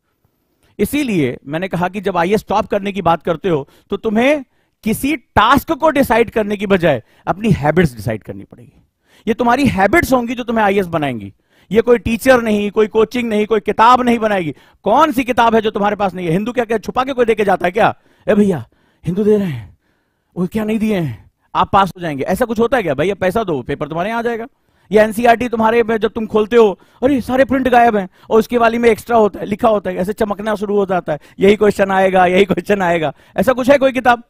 इसीलिए मैंने कहा कि जब आइए स्टॉप करने की बात करते हो तो तुम्हें किसी टास्क को डिसाइड करने की बजाय अपनी हैबिट्स डिसाइड करनी पड़ेगी ये तुम्हारी हैबिट्स होंगी जो तुम्हें आईएस बनाएंगी ये कोई टीचर नहीं कोई कोचिंग नहीं कोई किताब नहीं बनाएगी कौन सी किताब है जो तुम्हारे पास नहीं है हिंदू क्या क्या छुपा के कोई देके जाता है क्या अरे भैया हिंदू दे रहे हैं वो क्या नहीं दिए हैं आप पास हो जाएंगे ऐसा कुछ होता है क्या भैया पैसा दो पेपर तुम्हारे यहाँ आ जाएगा या एनसीआरटी e तुम्हारे में जब तुम खोलते हो अरे सारे प्रिंट गायब हैं और उसके वाली में एक्स्ट्रा होता है लिखा होता है ऐसे चमकना शुरू हो जाता है यही क्वेश्चन आएगा यही क्वेश्चन आएगा ऐसा कुछ है कोई किताब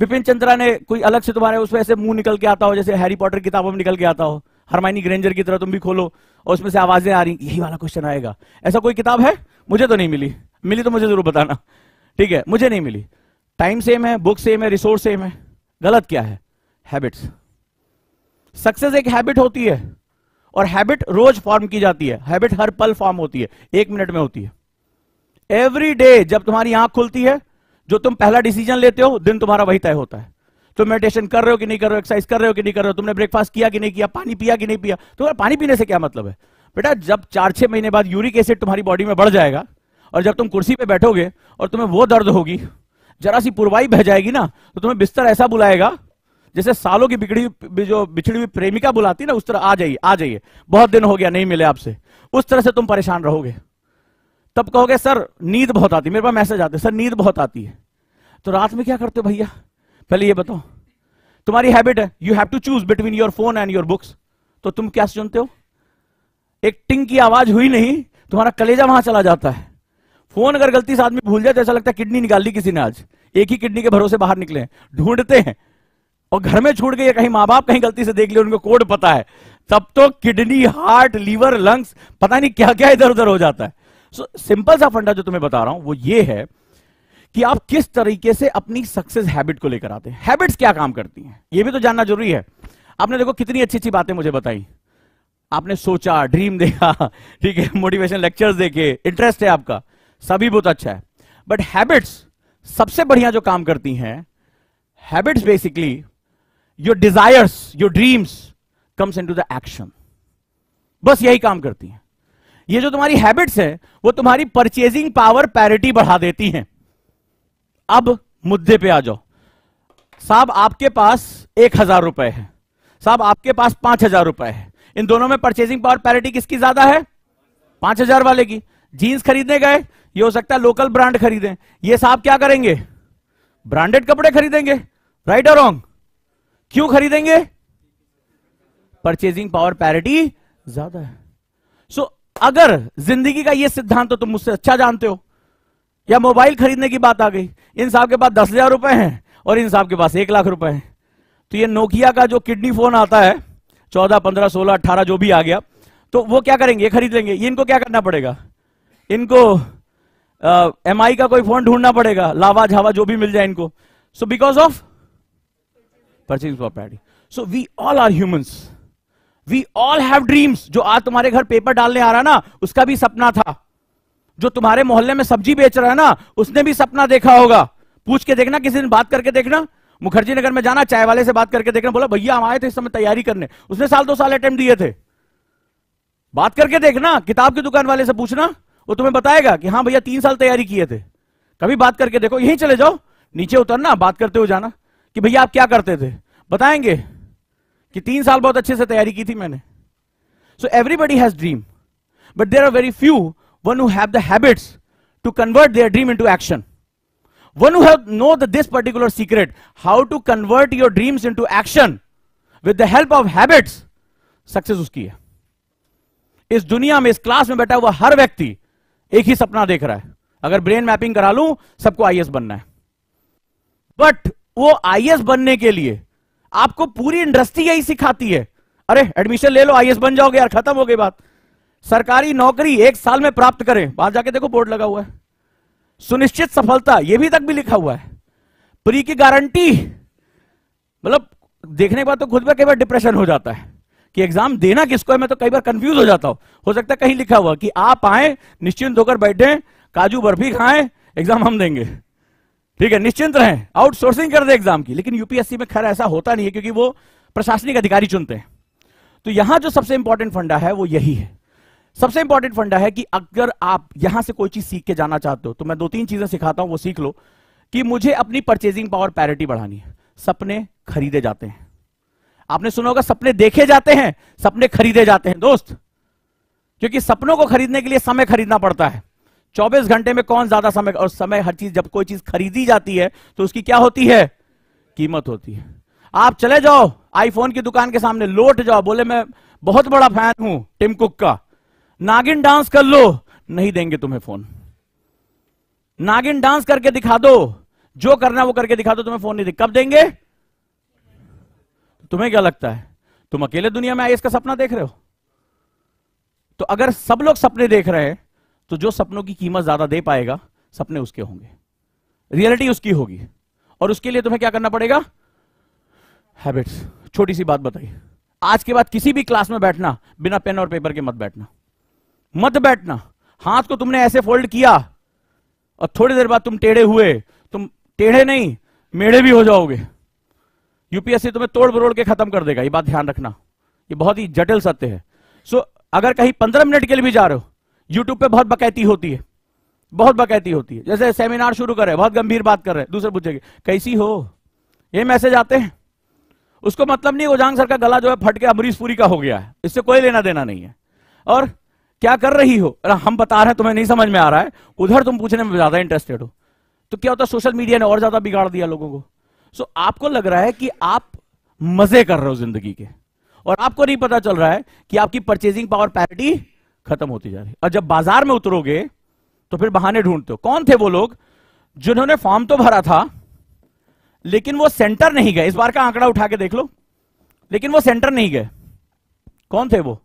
विपिन चंद्रा ने कोई अलग से तुम्हारे उसमें ऐसे मुंह निकल के आता हो जैसे हैरी पॉटर किताबों में निकल के आता हो हरमाइनी ग्रेंजर की तरह तुम भी खोलो और उसमें से आवाजें आ रही यही वाला क्वेश्चन आएगा ऐसा कोई किताब है मुझे तो नहीं मिली मिली तो मुझे जरूर बताना ठीक है मुझे नहीं मिली टाइम सेम है बुक सेम है रिसोर्स सेम है गलत क्या है हैबिट्स सक्सेस एक हैबिट होती है और हैबिट रोज फॉर्म की जाती है हैबिट हर पल फॉर्म होती है एक मिनट में होती है एवरी डे जब तुम्हारी आंख खुलती है जो तुम पहला डिसीजन लेते हो दिन तुम्हारा वही तय होता है तुम मेडिटेशन कर रहे हो कि नहीं कर रहे हो एक्सरसाइज कर रहे हो कि नहीं कर रहे हो तुमने ब्रेकफास्ट किया कि नहीं किया पानी पिया कि नहीं पिया तो तुम्हारा पानी पीने से क्या मतलब है बेटा जब चार छह महीने बाद यूरिक एसिड तुम्हारी बॉडी में बढ़ जाएगा और जब तुम कुर्सी पे बैठोगे और तुम्हें वो दर्द होगी जरा सी पुरवाई बह जाएगी ना तो तुम्हें बिस्तर ऐसा बुलाएगा जैसे सालों की बिगड़ी जो बिछड़ी हुई प्रेमिका बुलाती ना उस तरह आ जाइए आ जाइए बहुत दिन हो गया नहीं मिले आपसे उस तरह से तुम परेशान रहोगे तब कहोगे सर नींद बहुत आती मेरे पास मैसेज आते सर नींद बहुत आती है तो रात में क्या करते हो भैया पहले ये बताओ तुम्हारी हैबिट है you have to choose between your phone and your books तो तुम क्या सुनते हो एक टिंग की आवाज हुई नहीं तुम्हारा कलेजा वहां चला जाता है फोन अगर गलती से आदमी भूल जाए तो ऐसा लगता है किडनी निकाल ली किसी ने आज एक ही किडनी के भरोसे बाहर निकले ढूंढते हैं और घर में छूट गए कहीं माँ बाप कहीं गलती से देख लिया उनको कोड पता है तब तो किडनी हार्ट लीवर लंग्स पता नहीं क्या क्या इधर उधर हो जाता है सो सिंपल सा फंडा जो तुम्हें बता रहा हूं वो ये है कि आप किस तरीके से अपनी सक्सेस हैबिट को लेकर आते हैं हैबिट्स क्या काम करती हैं ये भी तो जानना जरूरी है आपने देखो कितनी अच्छी अच्छी बातें मुझे बताई आपने सोचा ड्रीम देखा ठीक है मोटिवेशन लेक्चर्स देखे इंटरेस्ट है आपका सभी बहुत अच्छा है बट हैबिट्स सबसे बढ़िया जो काम करती हैं habits basically your desires your dreams comes into the action बस यही काम करती हैं ये जो तुम्हारी हैबिट्स है वो तुम्हारी परचेजिंग पावर पैरिटी बढ़ा देती हैं अब मुद्दे पे आ जाओ साहब आपके पास एक हजार रुपए है साहब आपके पास पांच हजार रुपए है इन दोनों में परचेसिंग पावर पैरिटी किसकी ज्यादा है पांच हजार वाले की जीन्स खरीदने गए ये हो सकता है लोकल ब्रांड खरीदें ये साहब क्या करेंगे ब्रांडेड कपड़े खरीदेंगे राइट और रॉन्ग क्यों खरीदेंगे परचेजिंग पावर पैरिटी ज्यादा है सो so, अगर जिंदगी का यह सिद्धांत हो तो तुम मुझसे अच्छा जानते हो या मोबाइल खरीदने की बात आ गई इन साहब के पास दस हजार रुपए है और इन साहब के पास एक लाख रुपए है तो ये नोकिया का जो किडनी फोन आता है चौदह पंद्रह सोलह अट्ठारह जो भी आ गया तो वो क्या करेंगे खरीद लेंगे इनको क्या करना पड़ेगा इनको एम आई का कोई फोन ढूंढना पड़ेगा लावा झावा जो भी मिल जाए इनको so because of purchase property so we all are humans we all have dreams जो आज तुम्हारे घर पेपर डालने आ रहा ना उसका भी सपना था जो तुम्हारे मोहल्ले में सब्जी बेच रहा है ना उसने भी सपना देखा होगा पूछ के देखना किसी दिन बात करके देखना मुखर्जी नगर में जाना चाय वाले से बात करके देखना बोला भैया हम आए थे इस समय तैयारी करने उसने साल दो साल अटेम्प्ट दिए थे बात करके देखना किताब की दुकान वाले से पूछना वो तुम्हें बताएगा कि हाँ भैया तीन साल तैयारी किए थे कभी बात करके देखो यहीं चले जाओ नीचे उतरना बात करते हुए जाना कि भैया आप क्या करते थे बताएंगे कि तीन साल बहुत अच्छे से तैयारी की थी मैंने so everybody has dream but there are very few one who have the habits to convert their dream into action one who have know the this particular secret how to convert your dreams into action with the help of habits success uski hai is duniya mein is class mein baitha hua har vyakti ek hi sapna dekh raha hai agar brain mapping kara lu sabko ias banna hai but wo ias banne ke liye aapko puri industry yahi sikhati hai अरे admission ले लो IAS बन जाओगे यार खत्म हो गई बात सरकारी नौकरी एक साल में प्राप्त करें बाहर जाके देखो बोर्ड लगा हुआ है सुनिश्चित सफलता यह भी तक भी लिखा हुआ है प्री की गारंटी मतलब देखने के बाद तो खुद पर कई बार डिप्रेशन हो जाता है कि एग्जाम देना किसको है मैं तो कई बार कंफ्यूज हो जाता हूं हो सकता है कहीं लिखा हुआ कि आप आए निश्चिंत होकर बैठे काजू बर्फी खाएं एग्जाम हम देंगे ठीक है निश्चिंत रहें आउटसोर्सिंग कर दे एग्जाम की लेकिन यूपीएससी में खैर ऐसा होता नहीं है क्योंकि वो प्रशासनिक अधिकारी चुनते हैं तो यहां जो सबसे इंपॉर्टेंट फंडा है वो यही है सबसे इंपॉर्टेंट फंडा है कि अगर आप यहां से कोई चीज सीख के जाना चाहते हो तो मैं दो तीन चीजें सिखाता हूं वो सीख लो कि मुझे अपनी परचेजिंग पावर पैरिटी बढ़ानी है सपने खरीदे जाते हैं आपने सुना होगा सपने देखे जाते हैं सपने खरीदे जाते हैं दोस्त क्योंकि सपनों को खरीदने के लिए समय खरीदना पड़ता है 24 घंटे में कौन ज्यादा समय और समय हर चीज जब कोई चीज खरीदी जाती है तो उसकी क्या होती है कीमत होती है आप चले जाओ आईफोन की दुकान के सामने लौट जाओ बोले मैं बहुत बड़ा फैन हूं टिम कुक का नागिन डांस कर लो नहीं देंगे तुम्हें फोन नागिन डांस करके दिखा दो जो करना है वो करके दिखा दो तुम्हें फोन नहीं दे कब देंगे तुम्हें क्या लगता है तुम अकेले दुनिया में आई इसका सपना देख रहे हो तो अगर सब लोग सपने देख रहे हैं तो जो सपनों की कीमत ज्यादा दे पाएगा सपने उसके होंगे रियलिटी उसकी होगी और उसके लिए तुम्हें क्या करना पड़ेगा हैबिट्स छोटी सी बात बताइए आज के बाद किसी भी क्लास में बैठना बिना पेन और पेपर के मत बैठना मत बैठना हाथ को तुमने ऐसे फोल्ड किया और थोड़ी देर बाद तुम टेढ़े हुए तुम टेढ़े नहीं मेढ़े भी हो जाओगे यूपीएससी तुम्हें तोड़ बरोड़ के खत्म कर देगा ये बात ध्यान रखना ये बहुत ही जटिल सत्य है सो so, अगर कहीं पंद्रह मिनट के लिए भी जा रहे हो यूट्यूब पे बहुत बकैती होती है बहुत बकैती होती है जैसे सेमिनार शुरू कर रहे बहुत गंभीर बात कर रहे दूसरे पूछेंगे कैसी हो ये मैसेज आते हैं उसको मतलब नहीं गोजांग सर का गला जो है फट अमरीश पुरी का हो गया है इससे कोई लेना देना नहीं है और क्या कर रही हो अरे हम बता रहे हैं तुम्हें नहीं समझ में आ रहा है उधर तुम पूछने में ज्यादा इंटरेस्टेड हो तो क्या होता है सोशल मीडिया ने और ज्यादा बिगाड़ दिया लोगों को सो आपको लग रहा है कि आप मजे कर रहे हो जिंदगी के और आपको नहीं पता चल रहा है कि आपकी परचेजिंग पावर पैरिटी खत्म होती जा रही है और जब बाजार में उतरोगे तो फिर बहाने ढूंढते हो कौन थे वो लोग जिन्होंने फॉर्म तो भरा था लेकिन वो सेंटर नहीं गए इस बार का आंकड़ा उठा के देख लो लेकिन वो सेंटर नहीं गए कौन थे वो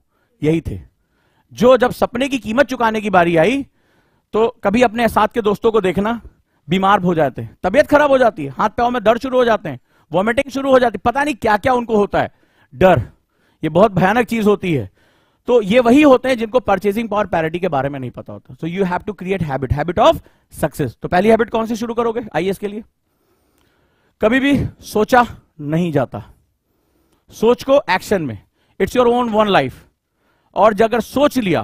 यही थे जो जब सपने की कीमत चुकाने की बारी आई तो कभी अपने साथ के दोस्तों को देखना बीमार हो जाते हैं तबियत खराब हो जाती है हाथ पैरों में दर्द शुरू हो जाते हैं वॉमिटिंग शुरू हो जाती है पता नहीं क्या क्या उनको होता है डर ये बहुत भयानक चीज होती है तो ये वही होते हैं जिनको परचेसिंग पावर पैरिटी के बारे में नहीं पता होता so you have to create habit habit of success तो पहली हैबिट कौन सी शुरू करोगे आई के लिए कभी भी सोचा नहीं जाता सोच को एक्शन में it's your own one life और अगर सोच लिया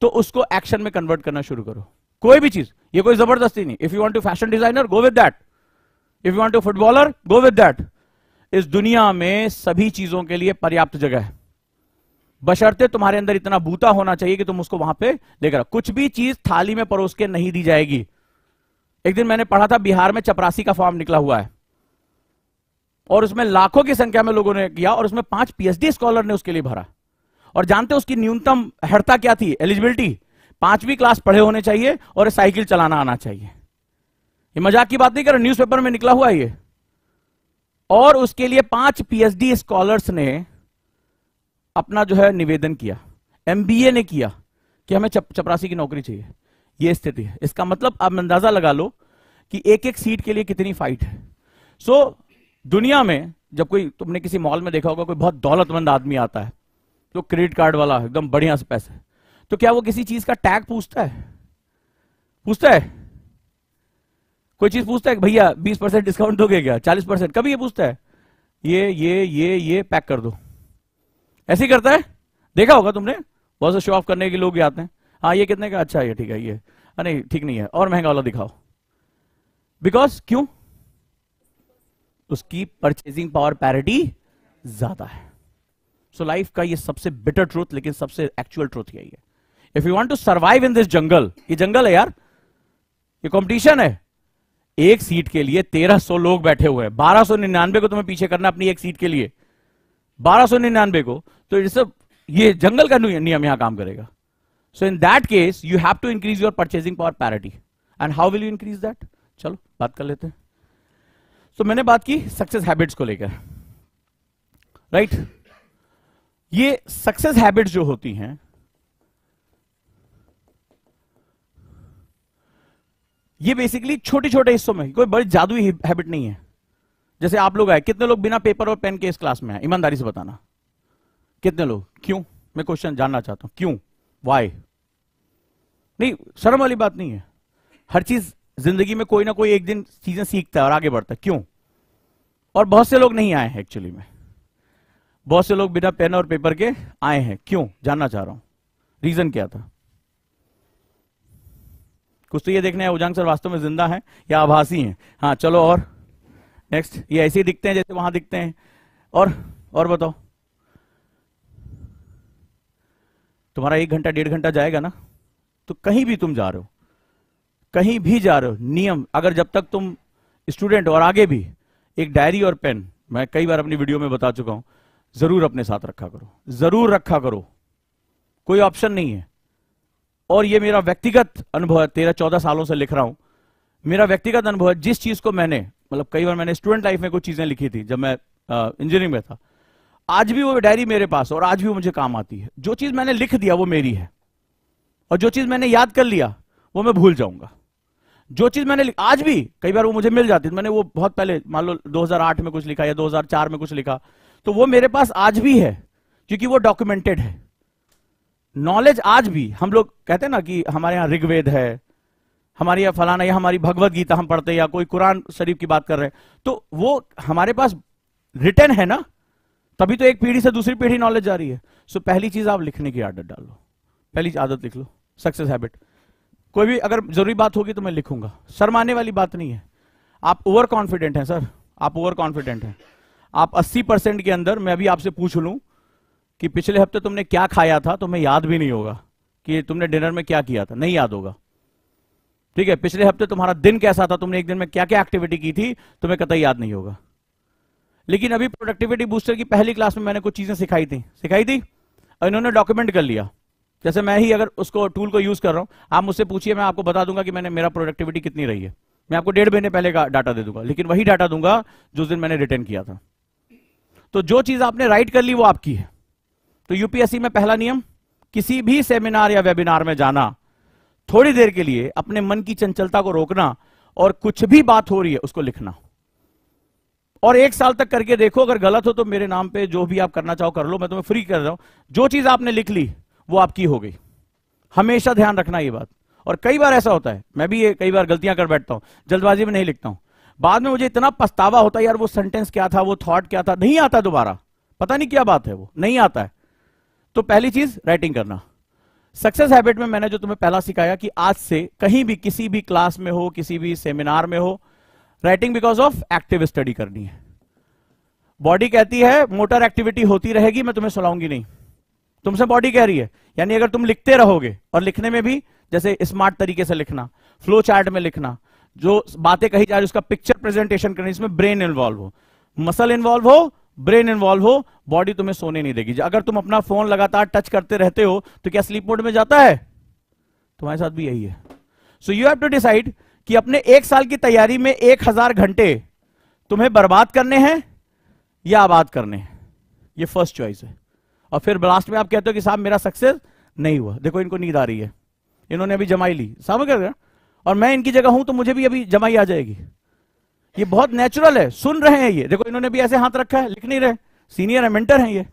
तो उसको एक्शन में कन्वर्ट करना शुरू करो कोई भी चीज ये कोई जबरदस्ती नहीं if you want to fashion designer go with that if you want to footballer go with that इस दुनिया में सभी चीजों के लिए पर्याप्त जगह है बशर्ते तुम्हारे अंदर इतना बूता होना चाहिए कि तुम उसको वहां पे लेकर कुछ भी चीज थाली में परोस के नहीं दी जाएगी एक दिन मैंने पढ़ा था बिहार में चपरासी का फॉर्म निकला हुआ है और उसमें लाखों की संख्या में लोगों ने किया और उसमें पांच पीएचडी स्कॉलर ने उसके लिए भरा और जानते हो उसकी न्यूनतम हड़ता क्या थी एलिजिबिलिटी पांचवी क्लास पढ़े होने चाहिए और साइकिल चलाना आना चाहिए ये मजाक की बात नहीं कर न्यूज न्यूज़पेपर में निकला हुआ ये और उसके लिए पांच पीएचडी स्कॉलर्स ने अपना जो है निवेदन किया एमबीए ने किया कि हमें चप, चपरासी की नौकरी चाहिए ये स्थिति है इसका मतलब आप अंदाजा लगा लो कि एक एक सीट के लिए कितनी फाइट है सो so, दुनिया में जब कोई तुमने किसी मॉल में देखा होगा कोई बहुत दौलतमंद आदमी आता है जो तो क्रेडिट कार्ड वाला एकदम बढ़िया से पैसा तो क्या वो किसी चीज का टैग पूछता है पूछता है कोई चीज पूछता है भैया बीस परसेंट डिस्काउंट दोगे क्या चालीस परसेंट कभी ये पूछता है ये ये ये ये पैक कर दो ऐसे ही करता है देखा होगा तुमने बहुत से शो ऑफ करने के लोग आते हैं हाँ ये कितने का अच्छा ये ठीक है ये नहीं ठीक नहीं है और महंगा वाला दिखाओ बिकॉज क्यों उसकी परचेजिंग पावर पैरिटी ज्यादा है सो लाइफ का ये सबसे बेटर ट्रूथ लेकिन सबसे एक्चुअल ट्रूथ यही है if you want to survive in this jungle ये जंगल है यार ये कंपटीशन है एक सीट के लिए 1300 लोग बैठे हुए हैं 1299 को तुम्हें पीछे करना अपनी एक सीट के लिए 1299 को तो ये सब ये जंगल का नियम यहां काम करेगा so in that case you have to increase your purchasing power parity and how will you increase that चलो बात कर लेते हैं सो so, मैंने बात की सक्सेस हैबिट्स को लेकर राइट right? ये सक्सेस हैबिट जो होती हैं ये बेसिकली छोटे छोटे हिस्सों में कोई बड़ी जादुई हैबिट नहीं है जैसे आप लोग आए कितने लोग बिना पेपर और पेन के इस क्लास में आए ईमानदारी से बताना कितने लोग क्यों मैं क्वेश्चन जानना चाहता हूं क्यों वाई नहीं शर्म वाली बात नहीं है हर चीज जिंदगी में कोई ना कोई एक दिन चीजें सीखता है और आगे बढ़ता है क्यों और बहुत से लोग नहीं आए हैं एक्चुअली में बहुत से लोग बिना पेन और पेपर के आए हैं क्यों जानना चाह रहा हूं रीजन क्या था कुछ तो ये देखना है उजांग सर वास्तव में जिंदा है या आभासी हैं हाँ चलो और नेक्स्ट ये ऐसे ही दिखते हैं जैसे वहां दिखते हैं और और बताओ तुम्हारा एक घंटा डेढ़ घंटा जाएगा ना तो कहीं भी तुम जा रहे हो कहीं भी जा रहे हो नियम अगर जब तक तुम स्टूडेंट और आगे भी एक डायरी और पेन मैं कई बार अपनी वीडियो में बता चुका हूं जरूर अपने साथ रखा करो जरूर रखा करो कोई ऑप्शन नहीं है और ये मेरा व्यक्तिगत अनुभव है तेरह चौदह सालों से लिख रहा हूं मेरा व्यक्तिगत अनुभव है जिस चीज को मैंने मतलब कई बार मैंने स्टूडेंट लाइफ में कुछ चीजें लिखी थी जब मैं इंजीनियरिंग में था आज भी वो डायरी मेरे पास और आज भी वो मुझे काम आती है जो चीज मैंने लिख दिया वो मेरी है और जो चीज मैंने याद कर लिया वो मैं भूल जाऊंगा जो चीज मैंने आज भी कई बार वो मुझे मिल जाती मैंने वो बहुत पहले मान लो 2008 में कुछ लिखा या 2004 में कुछ लिखा तो वो मेरे पास आज भी है क्योंकि वो डॉक्यूमेंटेड है नॉलेज आज भी हम लोग कहते हैं ना कि हमारे यहां ऋग्वेद है हमारे यहां फलाना या हमारी भगवत गीता हम पढ़ते हैं या कोई कुरान शरीफ की बात कर रहे हैं तो वो हमारे पास रिटर्न है ना तभी तो एक पीढ़ी से दूसरी पीढ़ी नॉलेज जा रही है सो so, पहली चीज आप लिखने की आदत डालो पहली आदत लिख लो सक्सेस हैबिट कोई भी अगर जरूरी बात होगी तो मैं लिखूंगा शर्माने वाली बात नहीं है आप ओवर कॉन्फिडेंट हैं सर आप ओवर कॉन्फिडेंट हैं आप 80 परसेंट के अंदर मैं अभी आपसे पूछ लूं कि पिछले हफ्ते तुमने क्या खाया था तुम्हें याद भी नहीं होगा कि तुमने डिनर में क्या किया था नहीं याद होगा ठीक है पिछले हफ्ते तुम्हारा दिन कैसा था तुमने एक दिन में क्या क्या एक्टिविटी की थी तुम्हें कतई याद नहीं होगा लेकिन अभी प्रोडक्टिविटी बूस्टर की पहली क्लास में मैंने कुछ चीजें सिखाई थी सिखाई थी और इन्होंने डॉक्यूमेंट कर लिया जैसे मैं ही अगर उसको टूल को यूज कर रहा हूं आप मुझसे पूछिए मैं आपको बता दूंगा कि मैंने मेरा प्रोडक्टिविटी कितनी रही है मैं आपको डेढ़ महीने पहले का डाटा दे दूंगा लेकिन वही डाटा दूंगा जो दिन मैंने रिटर्न किया था तो जो चीज आपने राइट कर ली वो आपकी है तो यूपीएससी में पहला नियम किसी भी सेमिनार या वेबिनार में जाना थोड़ी देर के लिए अपने मन की चंचलता को रोकना और कुछ भी बात हो रही है उसको लिखना और एक साल तक करके देखो अगर गलत हो तो मेरे नाम पे जो भी आप करना चाहो कर लो मैं तुम्हें फ्री कर रहा हूं जो चीज आपने लिख ली वो आपकी हो गई हमेशा ध्यान रखना ये बात और कई बार ऐसा होता है मैं भी ये कई बार गलतियां कर बैठता हूं जल्दबाजी में नहीं लिखता हूं बाद में मुझे इतना पछतावा होता है यार वो सेंटेंस क्या था वो थॉट क्या था नहीं आता दोबारा पता नहीं क्या बात है वो नहीं आता है तो पहली चीज राइटिंग करना सक्सेस हैबिट में मैंने जो तुम्हें पहला सिखाया कि आज से कहीं भी किसी भी क्लास में हो किसी भी सेमिनार में हो writing because of active study करनी है बॉडी कहती है मोटर एक्टिविटी होती रहेगी मैं तुम्हें सुनाऊंगी नहीं तुमसे बॉडी कह रही है यानी अगर तुम लिखते रहोगे और लिखने में भी जैसे स्मार्ट तरीके से लिखना फ्लो चार्ट में लिखना जो बातें कही जा रही उसका पिक्चर प्रेजेंटेशन करना इसमें ब्रेन इन्वॉल्व हो मसल इन्वॉल्व हो ब्रेन इन्वॉल्व हो बॉडी तुम्हें सोने नहीं देगी अगर तुम अपना फोन लगातार टच करते रहते हो तो क्या स्लीप मोड में जाता है तुम्हारे साथ भी यही है so you have to decide कि अपने एक साल की तैयारी में एक हजार घंटे तुम्हें बर्बाद करने हैं या आबाद करने हैं ये फर्स्ट चॉइस है और फिर लास्ट में आप कहते हो कि साहब मेरा सक्सेस नहीं हुआ देखो इनको नींद आ रही है इन्होंने अभी जमाई ली साहब क्या और मैं इनकी जगह हूं तो मुझे भी अभी जमाई आ जाएगी ये बहुत नेचुरल है सुन रहे हैं ये देखो इन्होंने भी ऐसे हाथ रखा है लिख नहीं रहे सीनियर है मेंटर हैं ये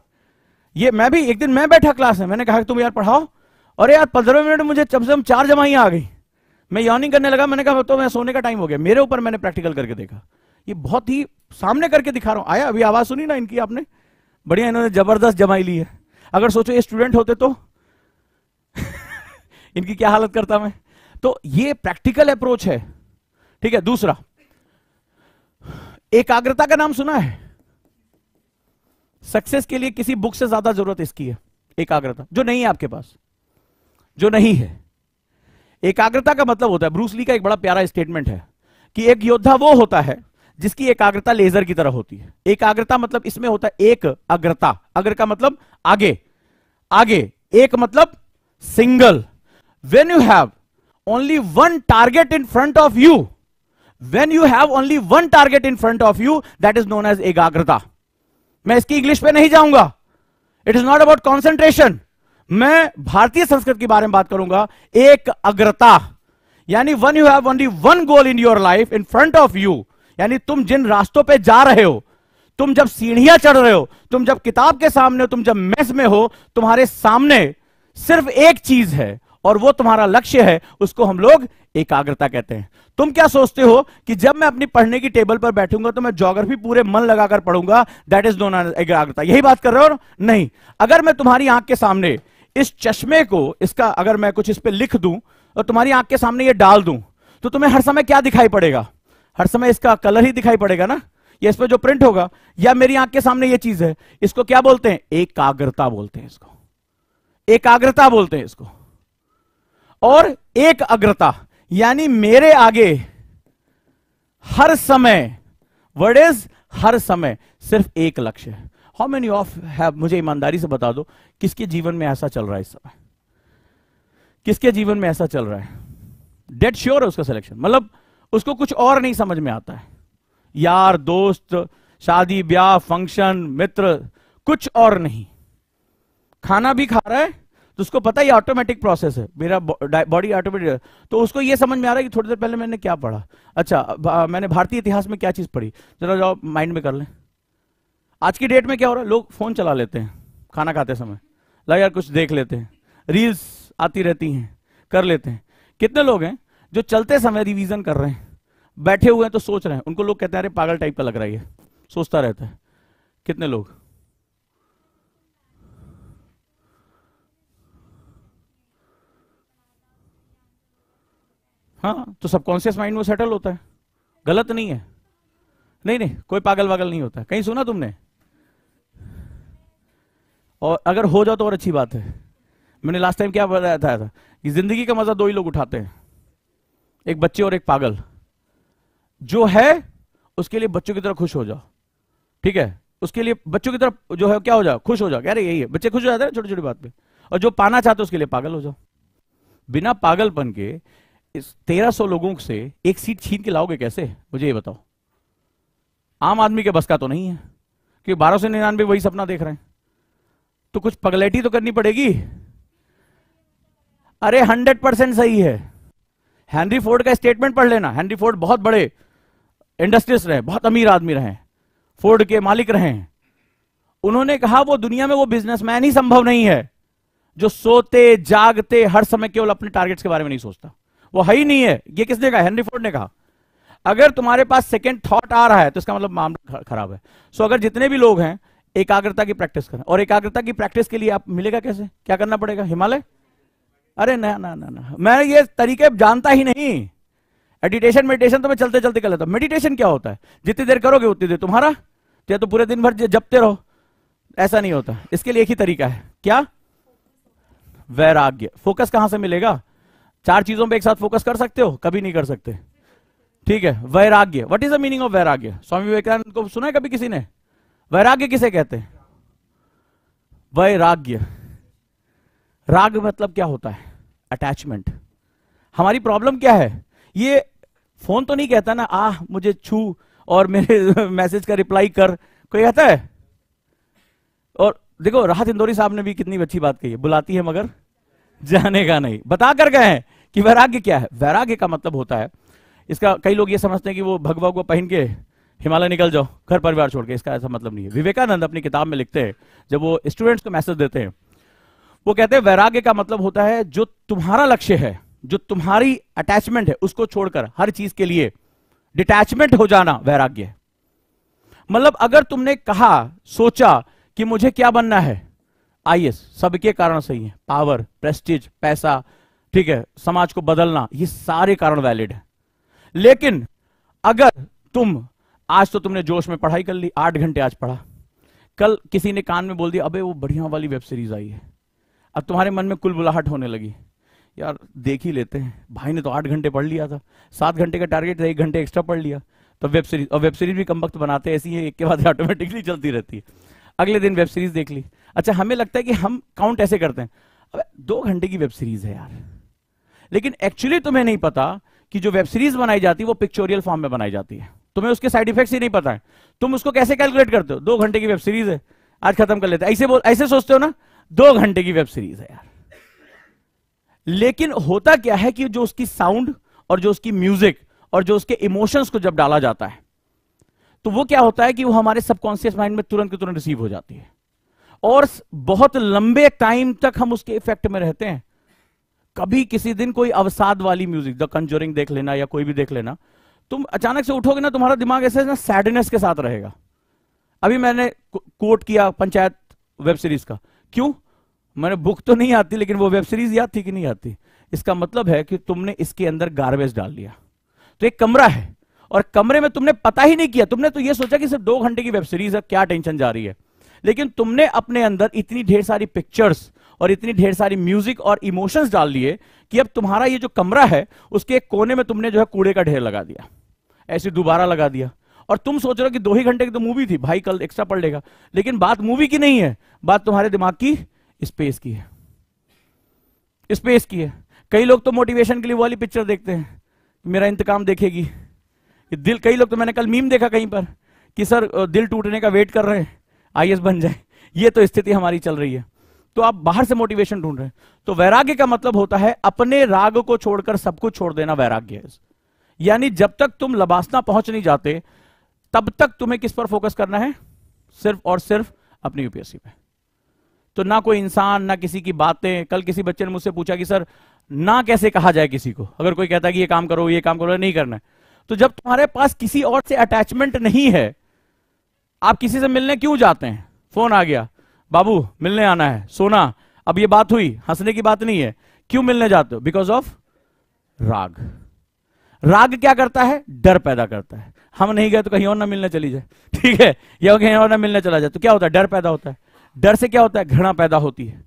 ये मैं भी एक दिन मैं बैठा क्लास में मैंने कहा तुम यार पढ़ाओ अरे यार पंद्रह मिनट मुझे कम से कम चार जमाइयां आ गई मैं यॉनिंग करने लगा मैंने कहा तो मैं सोने का टाइम हो गया मेरे ऊपर मैंने प्रैक्टिकल करके देखा ये बहुत ही सामने करके दिखा रहा हूं आया अभी आवाज सुनी ना इनकी आपने बढ़िया इन्होंने जबरदस्त जमाई ली है अगर सोचो ये स्टूडेंट होते तो <laughs> इनकी क्या हालत करता मैं तो ये प्रैक्टिकल अप्रोच है ठीक है दूसरा एकाग्रता का नाम सुना है सक्सेस के लिए किसी बुक से ज्यादा जरूरत इसकी है एकाग्रता जो नहीं है आपके पास जो नहीं है एकाग्रता का मतलब होता है ब्रूसली का एक बड़ा प्यारा स्टेटमेंट है कि एक योद्धा वो होता है जिसकी एकाग्रता लेजर की तरह होती है एकाग्रता मतलब इसमें होता है एक अग्रता अग्र का मतलब आगे आगे एक मतलब single when you have only one target in front of you, when you have only one target in front of you, that is known as एकाग्रता मैं इसकी इंग्लिश पे नहीं जाऊंगा it is not about concentration मैं भारतीय संस्कृत के बारे में बात करूंगा एक अग्रता यानी one you have only one goal in your life in front of you यानी तुम जिन रास्तों पे जा रहे हो तुम जब सीढ़ियां चढ़ रहे हो तुम जब किताब के सामने हो तुम जब मेस में हो तुम्हारे सामने सिर्फ एक चीज है और वो तुम्हारा लक्ष्य है उसको हम लोग एकाग्रता कहते हैं तुम क्या सोचते हो कि जब मैं अपनी पढ़ने की टेबल पर बैठूंगा तो मैं ज्योग्राफी पूरे मन लगाकर पढ़ूंगा दैट इज नोन एकाग्रता यही बात कर रहे हो नहीं अगर मैं तुम्हारी आंख के सामने इस चश्मे को इसका अगर मैं कुछ इस पर लिख दूं और तो तुम्हारी आंख के सामने ये डाल दूं तो तुम्हें हर समय क्या दिखाई पड़ेगा हर समय इसका कलर ही दिखाई पड़ेगा ना या इस पर जो प्रिंट होगा या मेरी आंख के सामने ये चीज है इसको क्या बोलते हैं एकाग्रता बोलते हैं इसको एकाग्रता बोलते हैं इसको और एक अग्रता यानी मेरे आगे हर समय वर्ड इज हर समय सिर्फ एक लक्ष्य है हाउ मेनी ऑफ है मुझे ईमानदारी से बता दो किसके जीवन में ऐसा चल रहा है इस समय किसके जीवन में ऐसा चल रहा है डेड श्योर है उसका सिलेक्शन मतलब उसको कुछ और नहीं समझ में आता है यार दोस्त शादी ब्याह फंक्शन मित्र कुछ और नहीं खाना भी खा रहा है तो उसको पता ही ऑटोमेटिक प्रोसेस है मेरा बॉडी ऑटोमेटिक तो उसको ये समझ में आ रहा है कि थोड़ी देर पहले मैंने क्या पढ़ा अच्छा मैंने भारतीय इतिहास में क्या चीज पढ़ी जरा जाओ माइंड में कर लें आज की डेट में क्या हो रहा है लोग फोन चला लेते हैं खाना खाते समय लग यार कुछ देख लेते हैं रील्स आती रहती हैं कर लेते हैं कितने लोग हैं जो चलते समय रिविजन कर रहे हैं बैठे हुए हैं तो सोच रहे हैं उनको लोग कहते हैं अरे पागल टाइप का लग रहा है सोचता रहता है कितने लोग हाँ तो सबकॉन्शियस माइंड में सेटल होता है गलत नहीं है नहीं नहीं कोई पागल वागल नहीं होता कहीं सुना तुमने और अगर हो जाओ तो और अच्छी बात है मैंने लास्ट टाइम क्या बताया था, था कि जिंदगी का मजा दो ही लोग उठाते हैं एक बच्चे और एक पागल जो है उसके लिए बच्चों की तरह खुश हो जाओ ठीक है उसके लिए बच्चों की तरफ जो है क्या हो जाओ खुश हो जाओ रहे यही है बच्चे खुश हो जाते हैं छोटी छोटी बात पे और जो पाना चाहते हो उसके लिए पागल हो जाओ बिना पागलपन के तेरह सौ लोगों से एक सीट छीन के लाओगे कैसे मुझे ये बताओ आम आदमी के बस का तो नहीं है क्योंकि बारह सौ निन्यानवे वही सपना देख रहे हैं तो कुछ पगलेटी तो करनी पड़ेगी अरे हंड्रेड परसेंट सही है हेनरी फोर्ड का स्टेटमेंट पढ़ लेना हेनरी फोर्ड बहुत बड़े इंडस्ट्रियस रहे बहुत अमीर आदमी रहे फोर्ड के मालिक रहे उन्होंने कहा वो दुनिया में वो बिजनेसमैन ही संभव नहीं है जो सोते जागते हर समय केवल अपने टारगेट्स के बारे में नहीं सोचता वो है ही नहीं है ये किसने कहा हेनरी फोर्ड ने कहा अगर तुम्हारे पास सेकेंड थॉट आ रहा है तो इसका मतलब मामला खराब है सो अगर जितने भी लोग हैं एकाग्रता की प्रैक्टिस करें और एकाग्रता की प्रैक्टिस के लिए आप मिलेगा कैसे क्या करना पड़ेगा हिमालय अरे ना ना ना ना मैं ये तरीके जानता ही नहीं एडिटेशन मेडिटेशन तो मैं चलते चलते कर लेता हूं मेडिटेशन क्या होता है जितनी देर करोगे उतनी देर तुम्हारा तो या तो पूरे दिन भर जपते रहो ऐसा नहीं होता इसके लिए एक ही तरीका है क्या वैराग्य फोकस कहां से मिलेगा चार चीजों पे एक साथ फोकस कर सकते हो कभी नहीं कर सकते ठीक है वैराग्य what is the meaning of वैराग्य स्वामी विवेकानंद को सुना है कभी किसी ने वैराग्य किसे कहते हैं वैराग्य राग मतलब क्या होता है अटैचमेंट हमारी प्रॉब्लम क्या है ये फोन तो नहीं कहता ना आ मुझे छू और मेरे मैसेज <laughs> का रिप्लाई कर कोई कहता है और देखो राहत इंदौरी साहब ने भी कितनी अच्छी बात कही है बुलाती है मगर जाने का नहीं बता कर गए कि वैराग्य क्या है वैराग्य का मतलब होता है इसका कई लोग ये समझते हैं कि वो भगवा को पहन के हिमालय निकल जाओ घर परिवार छोड़ के इसका ऐसा मतलब नहीं है विवेकानंद अपनी किताब में लिखते हैं जब वो स्टूडेंट्स को मैसेज देते हैं वो कहते हैं वैराग्य का मतलब होता है जो तुम्हारा लक्ष्य है जो तुम्हारी अटैचमेंट है उसको छोड़कर हर चीज के लिए डिटैचमेंट हो जाना वैराग्य मतलब अगर तुमने कहा सोचा कि मुझे क्या बनना है आईएएस सबके कारण सही है पावर प्रेस्टिज पैसा ठीक है समाज को बदलना ये सारे कारण वैलिड है लेकिन अगर तुम आज तो तुमने जोश में पढ़ाई कर ली आठ घंटे आज पढ़ा कल किसी ने कान में बोल दिया अबे वो बढ़िया वाली वेब सीरीज आई है अब तुम्हारे मन में कुल बुलाहट होने लगी यार देख ही लेते हैं भाई ने तो आठ घंटे पढ़ लिया था सात घंटे का टारगेट था एक घंटे एक्स्ट्रा पढ़ लिया तो वेब सीरीज और वेब सीरीज भी कम वक्त बनाते हैं ऐसी है एक के बाद ऑटोमेटिकली चलती रहती है अगले दिन वेब सीरीज देख ली अच्छा हमें लगता है कि हम काउंट ऐसे करते हैं अब दो घंटे की वेब सीरीज है यार लेकिन एक्चुअली तुम्हें नहीं पता कि जो वेब सीरीज बनाई जाती है वो पिक्चोरियल फॉर्म में बनाई जाती है तुम्हें उसके साइड इफेक्ट्स ही नहीं पता है तुम उसको कैसे कैलकुलेट करते हो दो घंटे की वेब सीरीज है आज खत्म कर लेते ऐसे बोल ऐसे सोचते हो ना दो घंटे की वेब सीरीज है यार लेकिन होता क्या है कि जो उसकी साउंड और जो उसकी म्यूजिक और जो उसके इमोशंस को जब डाला जाता है तो वो क्या होता है कि वो हमारे सबकॉन्सियस माइंड में तुरंत के तुरंत रिसीव हो जाती है और बहुत लंबे टाइम तक हम उसके इफेक्ट में रहते हैं कभी किसी दिन कोई अवसाद वाली म्यूजिक द कंजोरिंग देख लेना या कोई भी देख लेना तुम अचानक से उठोगे ना तुम्हारा दिमाग ऐसे ना सैडनेस के साथ रहेगा अभी मैंने कोट किया पंचायत वेब सीरीज का क्यों मैंने बुक तो नहीं आती लेकिन वो वेब सीरीज याद थी कि नहीं आती इसका मतलब है कि तुमने इसके अंदर गार्बेज डाल लिया तो एक कमरा है और कमरे में तुमने पता ही नहीं किया तुमने तो ये सोचा कि सिर्फ दो घंटे की वेब सीरीज है क्या टेंशन जा रही है लेकिन तुमने अपने अंदर इतनी ढेर सारी पिक्चर्स और इतनी ढेर सारी म्यूजिक और इमोशंस डाल दिए कि अब तुम्हारा ये जो कमरा है उसके एक कोने में तुमने जो है कूड़े का ढेर लगा दिया ऐसे दोबारा लगा दिया और तुम सोच रहे हो कि दो ही घंटे की तो मूवी थी भाई कल एक्स्ट्रा पढ़ लेगा लेकिन बात मूवी की नहीं है बात तुम्हारे दिमाग की स्पेस की है स्पेस की है कई लोग तो मोटिवेशन के लिए वाली पिक्चर देखते हैं मेरा इंतकाम देखेगी दिल कई लोग तो मैंने कल मीम देखा कहीं पर कि सर दिल टूटने का वेट कर रहे हैं आई बन जाए ये तो स्थिति हमारी चल रही है तो आप बाहर से मोटिवेशन ढूंढ रहे हैं तो वैराग्य का मतलब होता है अपने राग को छोड़कर सब कुछ छोड़ देना वैराग्य यानी जब तक तुम लबासना पहुंच नहीं जाते तब तक तुम्हें किस पर फोकस करना है सिर्फ और सिर्फ अपनी यूपीएससी पे तो ना कोई इंसान ना किसी की बातें कल किसी बच्चे ने मुझसे पूछा कि सर ना कैसे कहा जाए किसी को अगर कोई कहता है कि ये काम करो ये काम करो नहीं करना है तो जब तुम्हारे पास किसी और से अटैचमेंट नहीं है आप किसी से मिलने क्यों जाते हैं फोन आ गया बाबू मिलने आना है सोना अब ये बात हुई हंसने की बात नहीं है क्यों मिलने जाते हो बिकॉज ऑफ राग राग क्या करता है डर पैदा करता है हम नहीं गए तो कहीं और ना मिलने चली जाए ठीक है या कहीं और ना मिलने चला जाए तो क्या होता है डर पैदा होता है डर से क्या होता है घृणा पैदा होती है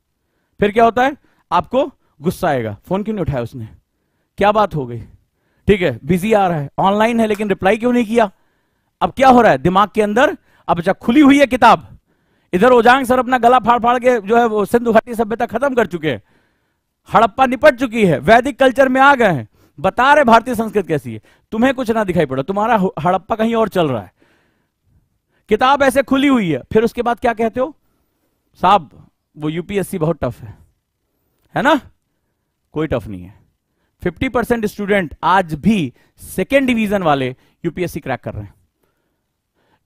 फिर क्या होता है आपको गुस्सा आएगा फोन क्यों नहीं उठाया उसने क्या बात हो गई ठीक है बिजी आ रहा है ऑनलाइन है लेकिन रिप्लाई क्यों नहीं किया अब क्या हो रहा है दिमाग के अंदर अब जब खुली हुई है किताब इधर ओजांग सर अपना गला फाड़ फाड़ के जो है वो सिंधु घाटी सभ्यता खत्म कर चुके हैं हड़प्पा निपट चुकी है वैदिक कल्चर में आ गए हैं बता रहे भारतीय संस्कृत कैसी है तुम्हें कुछ ना दिखाई पड़ा तुम्हारा हड़प्पा कहीं और चल रहा है किताब ऐसे खुली हुई है फिर उसके बाद क्या कहते हो साहब वो यूपीएससी बहुत टफ है है ना कोई टफ नहीं है 50 परसेंट स्टूडेंट आज भी सेकेंड डिवीजन वाले यूपीएससी क्रैक कर रहे हैं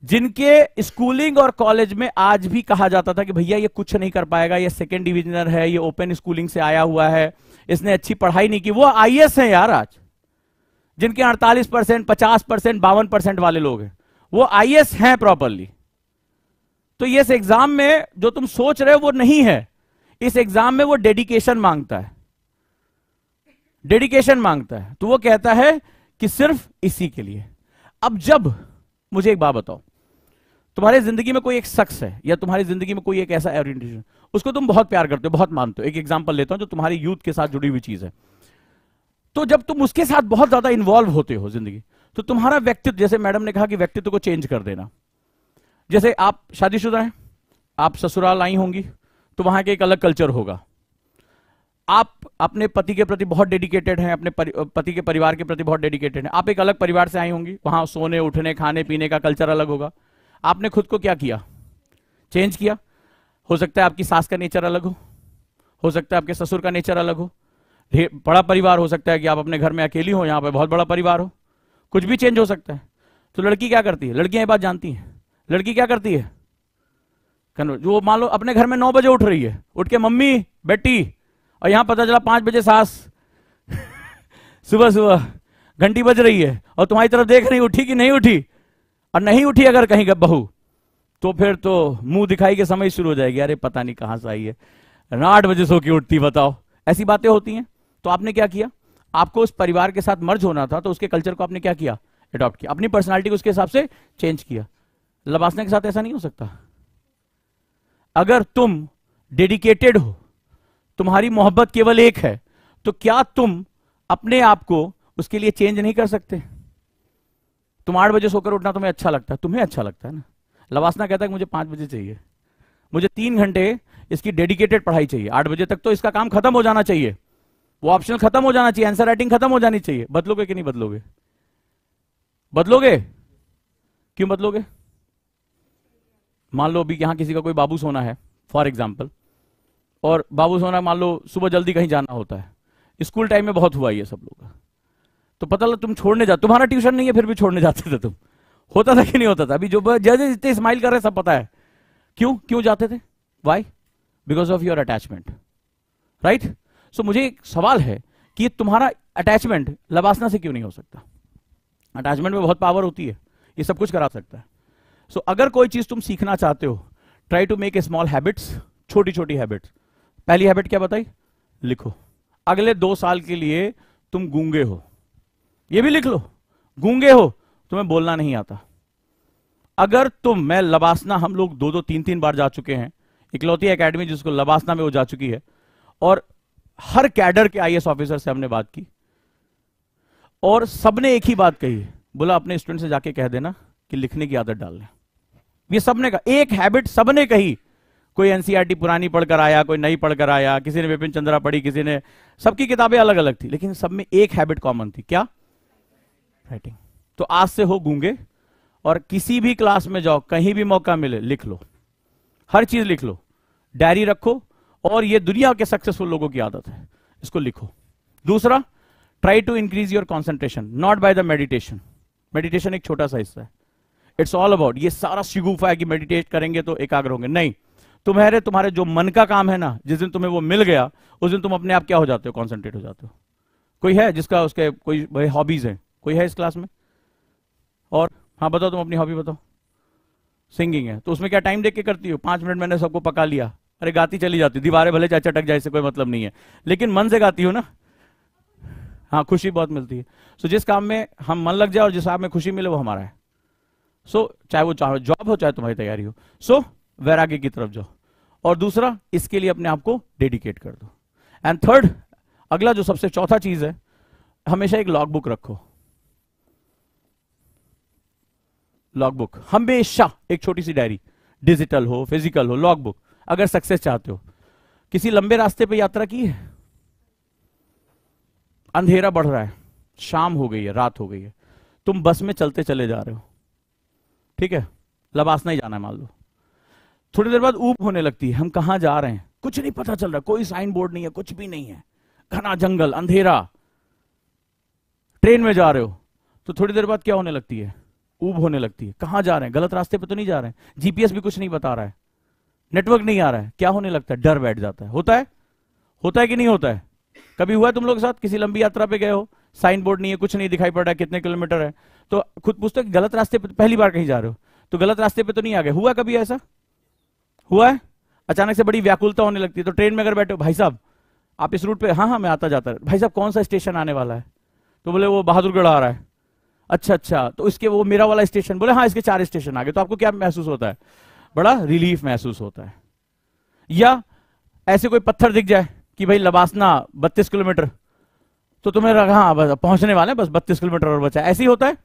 जिनके स्कूलिंग और कॉलेज में आज भी कहा जाता था कि भैया ये कुछ नहीं कर पाएगा ये सेकेंड डिविजनर है ये ओपन स्कूलिंग से आया हुआ है इसने अच्छी पढ़ाई नहीं की वो आई हैं यार आज जिनके अड़तालीस परसेंट पचास परसेंट बावन परसेंट वाले लोग हैं वो आई हैं प्रॉपरली तो ये इस एग्जाम में जो तुम सोच रहे हो वो नहीं है इस एग्जाम में वो डेडिकेशन मांगता है डेडिकेशन मांगता है तो वो कहता है कि सिर्फ इसी के लिए अब जब मुझे एक बात बताओ तुम्हारी जिंदगी में कोई एक शख्स है या तुम्हारी जिंदगी में कोई एक ऐसा ओरिएंटेशन उसको तुम बहुत प्यार करते हो बहुत मानते हो एक एग्जाम्पल लेता हूं जो तुम्हारी यूथ के साथ जुड़ी हुई चीज है तो जब तुम उसके साथ बहुत ज्यादा इन्वॉल्व होते हो जिंदगी तो तुम्हारा व्यक्तित्व जैसे मैडम ने कहा कि व्यक्तित्व को चेंज कर देना जैसे आप शादीशुदा हैं आप ससुराल आई होंगी तो वहां के एक अलग कल्चर होगा आप अपने पति के प्रति बहुत डेडिकेटेड हैं अपने पति के परिवार के प्रति बहुत डेडिकेटेड हैं आप एक अलग परिवार से आई होंगी वहां सोने उठने खाने पीने का कल्चर अलग होगा आपने खुद को क्या किया चेंज किया हो सकता है आपकी सास का नेचर अलग हो हो सकता है आपके ससुर का नेचर अलग हो बड़ा परिवार हो सकता है कि आप अपने घर में अकेली हो यहाँ पर बहुत बड़ा परिवार हो कुछ भी चेंज हो सकता है तो लड़की क्या करती है लड़कियां ये बात जानती हैं लड़की क्या करती है जो मान लो अपने घर में नौ बजे उठ रही है उठ के मम्मी बेटी और यहाँ पता चला पांच बजे सास <laughs> सुबह सुबह घंटी बज रही है और तुम्हारी तरफ देख रही उठी कि नहीं उठी और नहीं उठी अगर कहीं बहू तो फिर तो मुंह दिखाई के समय शुरू हो जाएगी अरे पता नहीं कहां से आई है आठ बजे सो के उठती बताओ ऐसी बातें होती हैं तो आपने क्या किया आपको उस परिवार के साथ मर्ज होना था तो उसके कल्चर को आपने क्या किया अडॉप्ट किया अपनी पर्सनालिटी को उसके हिसाब से चेंज किया लबासना के साथ ऐसा नहीं हो सकता अगर तुम डेडिकेटेड हो तुम्हारी मोहब्बत केवल एक है तो क्या तुम अपने आप को उसके लिए चेंज नहीं कर सकते तुम आठ बजे सोकर उठना तुम्हें अच्छा लगता है तुम्हें अच्छा लगता है ना लवासना कहता है कि मुझे पांच बजे चाहिए मुझे तीन घंटे इसकी डेडिकेटेड पढ़ाई चाहिए आठ बजे तक तो इसका काम खत्म हो जाना चाहिए वो ऑप्शन खत्म हो जाना चाहिए आंसर राइटिंग खत्म हो जानी चाहिए बदलोगे कि नहीं बदलोगे बदलोगे क्यों बदलोगे मान लो अभी यहां किसी का कोई बाबू सोना है फॉर एग्जाम्पल और बाबू सोना मान लो सुबह जल्दी कहीं जाना होता है स्कूल टाइम में बहुत हुआ है सब लोग का तो पता लगा तुम छोड़ने जाते तुम्हारा ट्यूशन नहीं है फिर भी छोड़ने जाते थे तुम होता था कि नहीं होता था अभी जो जैसे जितने स्माइल कर रहे सब पता है क्यों क्यों जाते थे why because of your attachment right so मुझे एक सवाल है कि तुम्हारा अटैचमेंट लबासना से क्यों नहीं हो सकता अटैचमेंट में बहुत पावर होती है ये सब कुछ करा सकता है सो so, अगर कोई चीज तुम सीखना चाहते हो try to make a small habits छोटी छोटी हैबिट्स पहली हैबिट क्या बताई लिखो अगले दो साल के लिए तुम गूंगे हो ये भी लिख लो गूंगे हो तुम्हें बोलना नहीं आता अगर तुम तो मैं लबासना हम लोग दो दो तीन तीन बार जा चुके हैं इकलौती एकेडमी जिसको लबासना में वो जा चुकी है और हर कैडर के आईएएस ऑफिसर से हमने बात की और सबने एक ही बात कही बोला अपने स्टूडेंट से जाके कह देना कि लिखने की आदत डाल लें ये सबने कहा एक हैबिट सबने कही कोई एनसीईआरटी पुरानी पढ़कर आया कोई नई पढ़कर आया किसी ने विपिन चंद्रा पढ़ी किसी ने सबकी किताबें अलग अलग थी लेकिन सब में एक हैबिट कॉमन थी क्या राइटिंग तो आज से हो गूंगे और किसी भी क्लास में जाओ कहीं भी मौका मिले लिख लो हर चीज लिख लो डायरी रखो और ये दुनिया के सक्सेसफुल लोगों की आदत है इसको लिखो दूसरा try to increase your concentration not by the meditation meditation एक छोटा सा हिस्सा है इट्स ऑल अबाउट ये सारा शिगुफा है कि मेडिटेट करेंगे तो एकाग्र होंगे नहीं तुम्हारे तुम्हारे जो मन का काम है ना जिस दिन तुम्हें वो मिल गया उस दिन तुम अपने आप क्या हो जाते हो कॉन्सेंट्रेट हो जाते हो कोई है जिसका उसके कोई हॉबीज है कोई है इस क्लास में और हाँ बताओ तुम अपनी हॉबी बताओ सिंगिंग है तो उसमें क्या टाइम देख के करती हो पांच मिनट मैंने सबको पका लिया अरे गाती चली जाती दीवारें भले चाहे चटक जाए इससे कोई मतलब नहीं है लेकिन मन से गाती हो ना हाँ खुशी बहुत मिलती है सो जिस काम में हम मन लग जाए और जिस काम में खुशी मिले वो हमारा है सो चाहे वो चाहे जॉब हो चाहे तुम्हारी तैयारी हो सो वैराग्य की तरफ जाओ और दूसरा इसके लिए अपने आप को डेडिकेट कर दो एंड थर्ड अगला जो सबसे चौथा चीज है हमेशा एक लॉग बुक रखो लॉग बुक हमेशा एक छोटी सी डायरी डिजिटल हो फिजिकल हो लॉग बुक अगर सक्सेस चाहते हो किसी लंबे रास्ते पे यात्रा की है अंधेरा बढ़ रहा है शाम हो गई है रात हो गई है तुम बस में चलते चले जा रहे हो ठीक है लबास नहीं जाना है मान लो थोड़ी देर बाद ऊप होने लगती है हम कहा जा रहे हैं कुछ नहीं पता चल रहा कोई साइन बोर्ड नहीं है कुछ भी नहीं है घना जंगल अंधेरा ट्रेन में जा रहे हो तो थोड़ी देर बाद क्या होने लगती है ऊब होने लगती है कहां जा रहे हैं गलत रास्ते पे तो नहीं जा रहे हैं जीपीएस भी कुछ नहीं बता रहा है नेटवर्क नहीं आ रहा है क्या होने लगता है डर बैठ जाता है होता है होता है कि नहीं होता है कभी हुआ है तुम लोग के साथ किसी लंबी यात्रा पे गए हो साइन बोर्ड नहीं है कुछ नहीं दिखाई पड़ रहा है कितने किलोमीटर है तो खुद पूछते गलत रास्ते पर पहली बार कहीं जा रहे हो तो गलत रास्ते पे तो नहीं आ गए हुआ कभी ऐसा हुआ है अचानक से बड़ी व्याकुलता होने लगती है तो ट्रेन में अगर बैठे हो भाई साहब आप इस रूट पे हाँ हाँ मैं आता जाता भाई साहब कौन सा स्टेशन आने वाला है तो बोले वो बहादुरगढ़ आ रहा है अच्छा अच्छा तो इसके वो मेरा वाला स्टेशन बोले हाँ इसके चार स्टेशन आ गए तो आपको क्या महसूस होता है बड़ा रिलीफ महसूस होता है या ऐसे कोई पत्थर दिख जाए कि भाई लबासना बत्तीस किलोमीटर तो तुम्हें रखा हाँ बस पहुंचने वाले बस बत्तीस किलोमीटर और बचा ऐसे ही होता है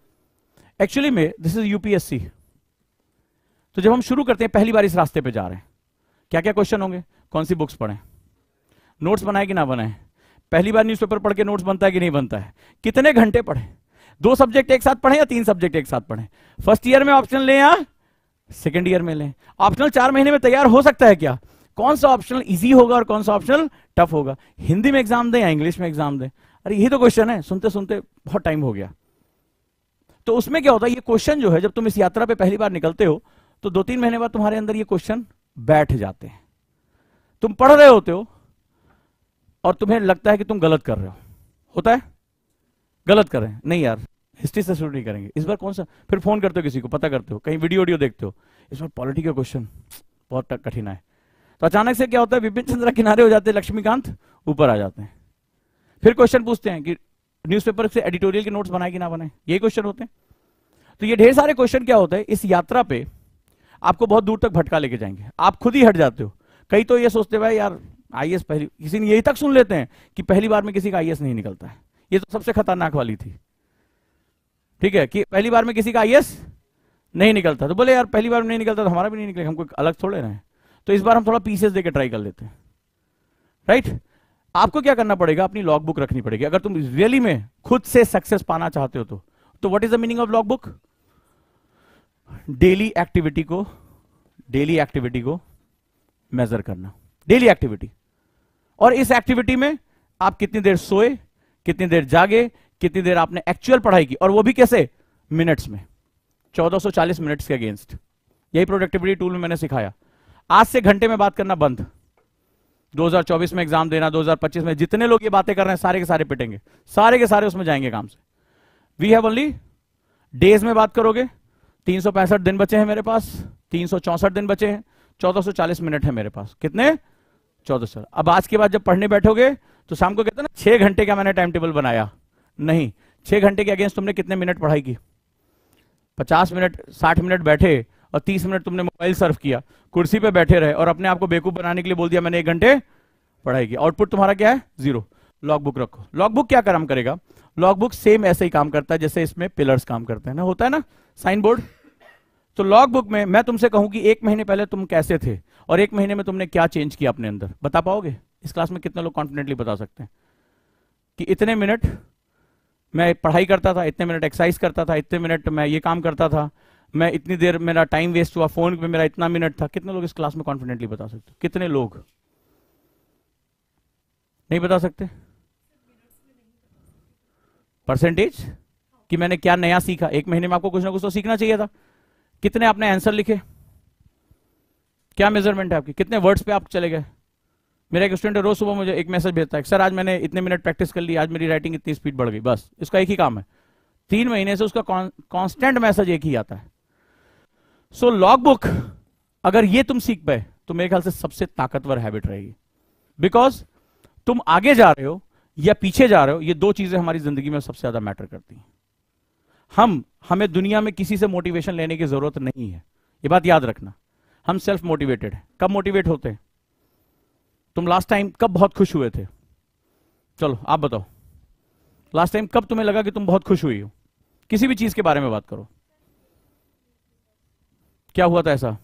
एक्चुअली में दिस इज यूपीएससी तो जब हम शुरू करते हैं पहली बार इस रास्ते पे जा रहे हैं क्या क्या क्वेश्चन होंगे कौन सी बुक्स पढ़ें नोट्स बनाए कि ना बनाए पहली बार न्यूज़पेपर पढ़ के नोट्स बनता है कि नहीं बनता है कितने घंटे पढ़े दो सब्जेक्ट एक साथ पढ़े या तीन सब्जेक्ट एक साथ पढ़े फर्स्ट ईयर में ऑप्शनल लें या सेकेंड ईयर में लें ऑप्शनल चार महीने में तैयार हो सकता है क्या कौन सा ऑप्शनल इजी होगा और कौन सा ऑप्शनल टफ होगा हिंदी में एग्जाम दें या इंग्लिश में एग्जाम दें अरे यही तो क्वेश्चन है सुनते सुनते बहुत टाइम हो गया तो उसमें क्या होता है ये क्वेश्चन जो है जब तुम इस यात्रा पे पहली बार निकलते हो तो दो तीन महीने बाद तुम्हारे अंदर ये क्वेश्चन बैठ जाते हैं तुम पढ़ रहे होते हो और तुम्हें लगता है कि तुम गलत कर रहे हो होता है गलत कर रहे हैं नहीं यार हिस्ट्री से शुरू नहीं करेंगे इस बार कौन सा फिर फोन करते हो किसी को पता करते हो कहीं वीडियो वीडियो देखते हो इस बार पॉलिटी का क्वेश्चन बहुत कठिन है तो अचानक से क्या होता है विपिन चंद्रा किनारे हो जाते हैं लक्ष्मीकांत ऊपर आ जाते हैं फिर क्वेश्चन पूछते हैं कि न्यूज़पेपर से एडिटोरियल के नोट्स बनाए कि ना बनाए ये क्वेश्चन होते हैं तो ये ढेर सारे क्वेश्चन क्या होते हैं इस यात्रा पे आपको बहुत दूर तक भटका लेके जाएंगे आप खुद ही हट जाते हो कई तो ये सोचते भाई यार आई पहली किसी ने यही तक सुन लेते हैं कि पहली बार में किसी का आई नहीं निकलता है ये तो सबसे खतरनाक वाली थी ठीक है कि पहली बार में किसी का आईएस नहीं निकलता तो बोले यार पहली बार में नहीं निकलता तो हमारा भी नहीं निकलेगा हमको अलग थोड़े रहे तो इस बार हम थोड़ा पीसेस देकर ट्राई कर लेते हैं राइट आपको क्या करना पड़ेगा अपनी लॉग बुक रखनी पड़ेगी अगर तुम रियली में खुद से सक्सेस पाना चाहते हो तो तो what is the meaning of log book daily activity को डेली एक्टिविटी को मेजर करना डेली एक्टिविटी और इस एक्टिविटी में आप कितनी देर सोए कितनी देर जागे कितनी देर आपने एक्चुअल पढ़ाई की और वो भी कैसे मिनट्स में 1440 मिनट्स के अगेंस्ट यही प्रोडक्टिविटी टूल में मैंने सिखाया आज से घंटे में बात करना बंद 2024 में एग्जाम देना 2025 में जितने लोग ये बातें कर रहे हैं सारे के सारे पिटेंगे सारे के सारे उसमें जाएंगे काम से वी हैव ओनली डेज में बात करोगे तीन दिन बचे हैं मेरे पास तीन दिन बचे हैं चौदह मिनट है मेरे पास कितने चौदह अब आज के बाद जब पढ़ने बैठोगे तो शाम को कहते ना छह घंटे का मैंने टाइम टेबल बनाया नहीं छह घंटे के अगेंस्ट तुमने कितने मिनट पढ़ाई की पचास मिनट साठ मिनट बैठे और तीस मिनट तुमने मोबाइल सर्व किया कुर्सी पे बैठे रहे और अपने आप को बेकूफ बनाने के लिए बोल दिया मैंने एक घंटे पढ़ाई की आउटपुट तुम्हारा क्या है जीरो लॉक बुक रखो लॉक बुक क्या काम करेगा लॉक बुक सेम ऐसे ही काम करता है जैसे इसमें पिलर्स काम करते हैं ना होता है ना साइन बोर्ड तो लॉक बुक में मैं तुमसे कहूं कि एक महीने पहले तुम कैसे थे और एक महीने में तुमने क्या चेंज किया अपने अंदर बता पाओगे इस क्लास में कितने लोग कॉन्फिडेंटली बता सकते हैं कि इतने मिनट मैं पढ़ाई करता था इतने मिनट एक्सरसाइज करता था इतने मिनट मैं ये काम करता था मैं इतनी देर मेरा टाइम वेस्ट हुआ फोन पे मेरा इतना मिनट था कितने लोग इस क्लास में कॉन्फिडेंटली बता सकते कितने लोग नहीं बता सकते परसेंटेज कि मैंने क्या नया सीखा एक महीने में आपको कुछ ना कुछ तो सीखना चाहिए था कितने आपने आंसर लिखे क्या मेजरमेंट है आपकी कितने वर्ड्स पे आप चले गए मेरा एक स्टूडेंट रोज सुबह मुझे एक मैसेज भेजता है सर आज मैंने इतने मिनट प्रैक्टिस कर ली आज मेरी राइटिंग इतनी स्पीड बढ़ गई बस इसका एक ही काम है तीन महीने से उसका कॉन्स्टेंट मैसेज एक ही आता है सो लॉग बुक अगर ये तुम सीख पाए तो मेरे ख्याल से सबसे ताकतवर हैबिट रहेगी बिकॉज तुम आगे जा रहे हो या पीछे जा रहे हो ये दो चीजें हमारी जिंदगी में सबसे ज्यादा मैटर करती हैं हम हमें दुनिया में किसी से मोटिवेशन लेने की जरूरत नहीं है ये बात याद रखना हम सेल्फ मोटिवेटेड हैं कब मोटिवेट होते हैं तुम लास्ट टाइम कब बहुत खुश हुए थे चलो आप बताओ लास्ट टाइम कब तुम्हें लगा कि तुम बहुत खुश हुई हो किसी भी चीज के बारे में बात करो क्या हुआ था ऐसा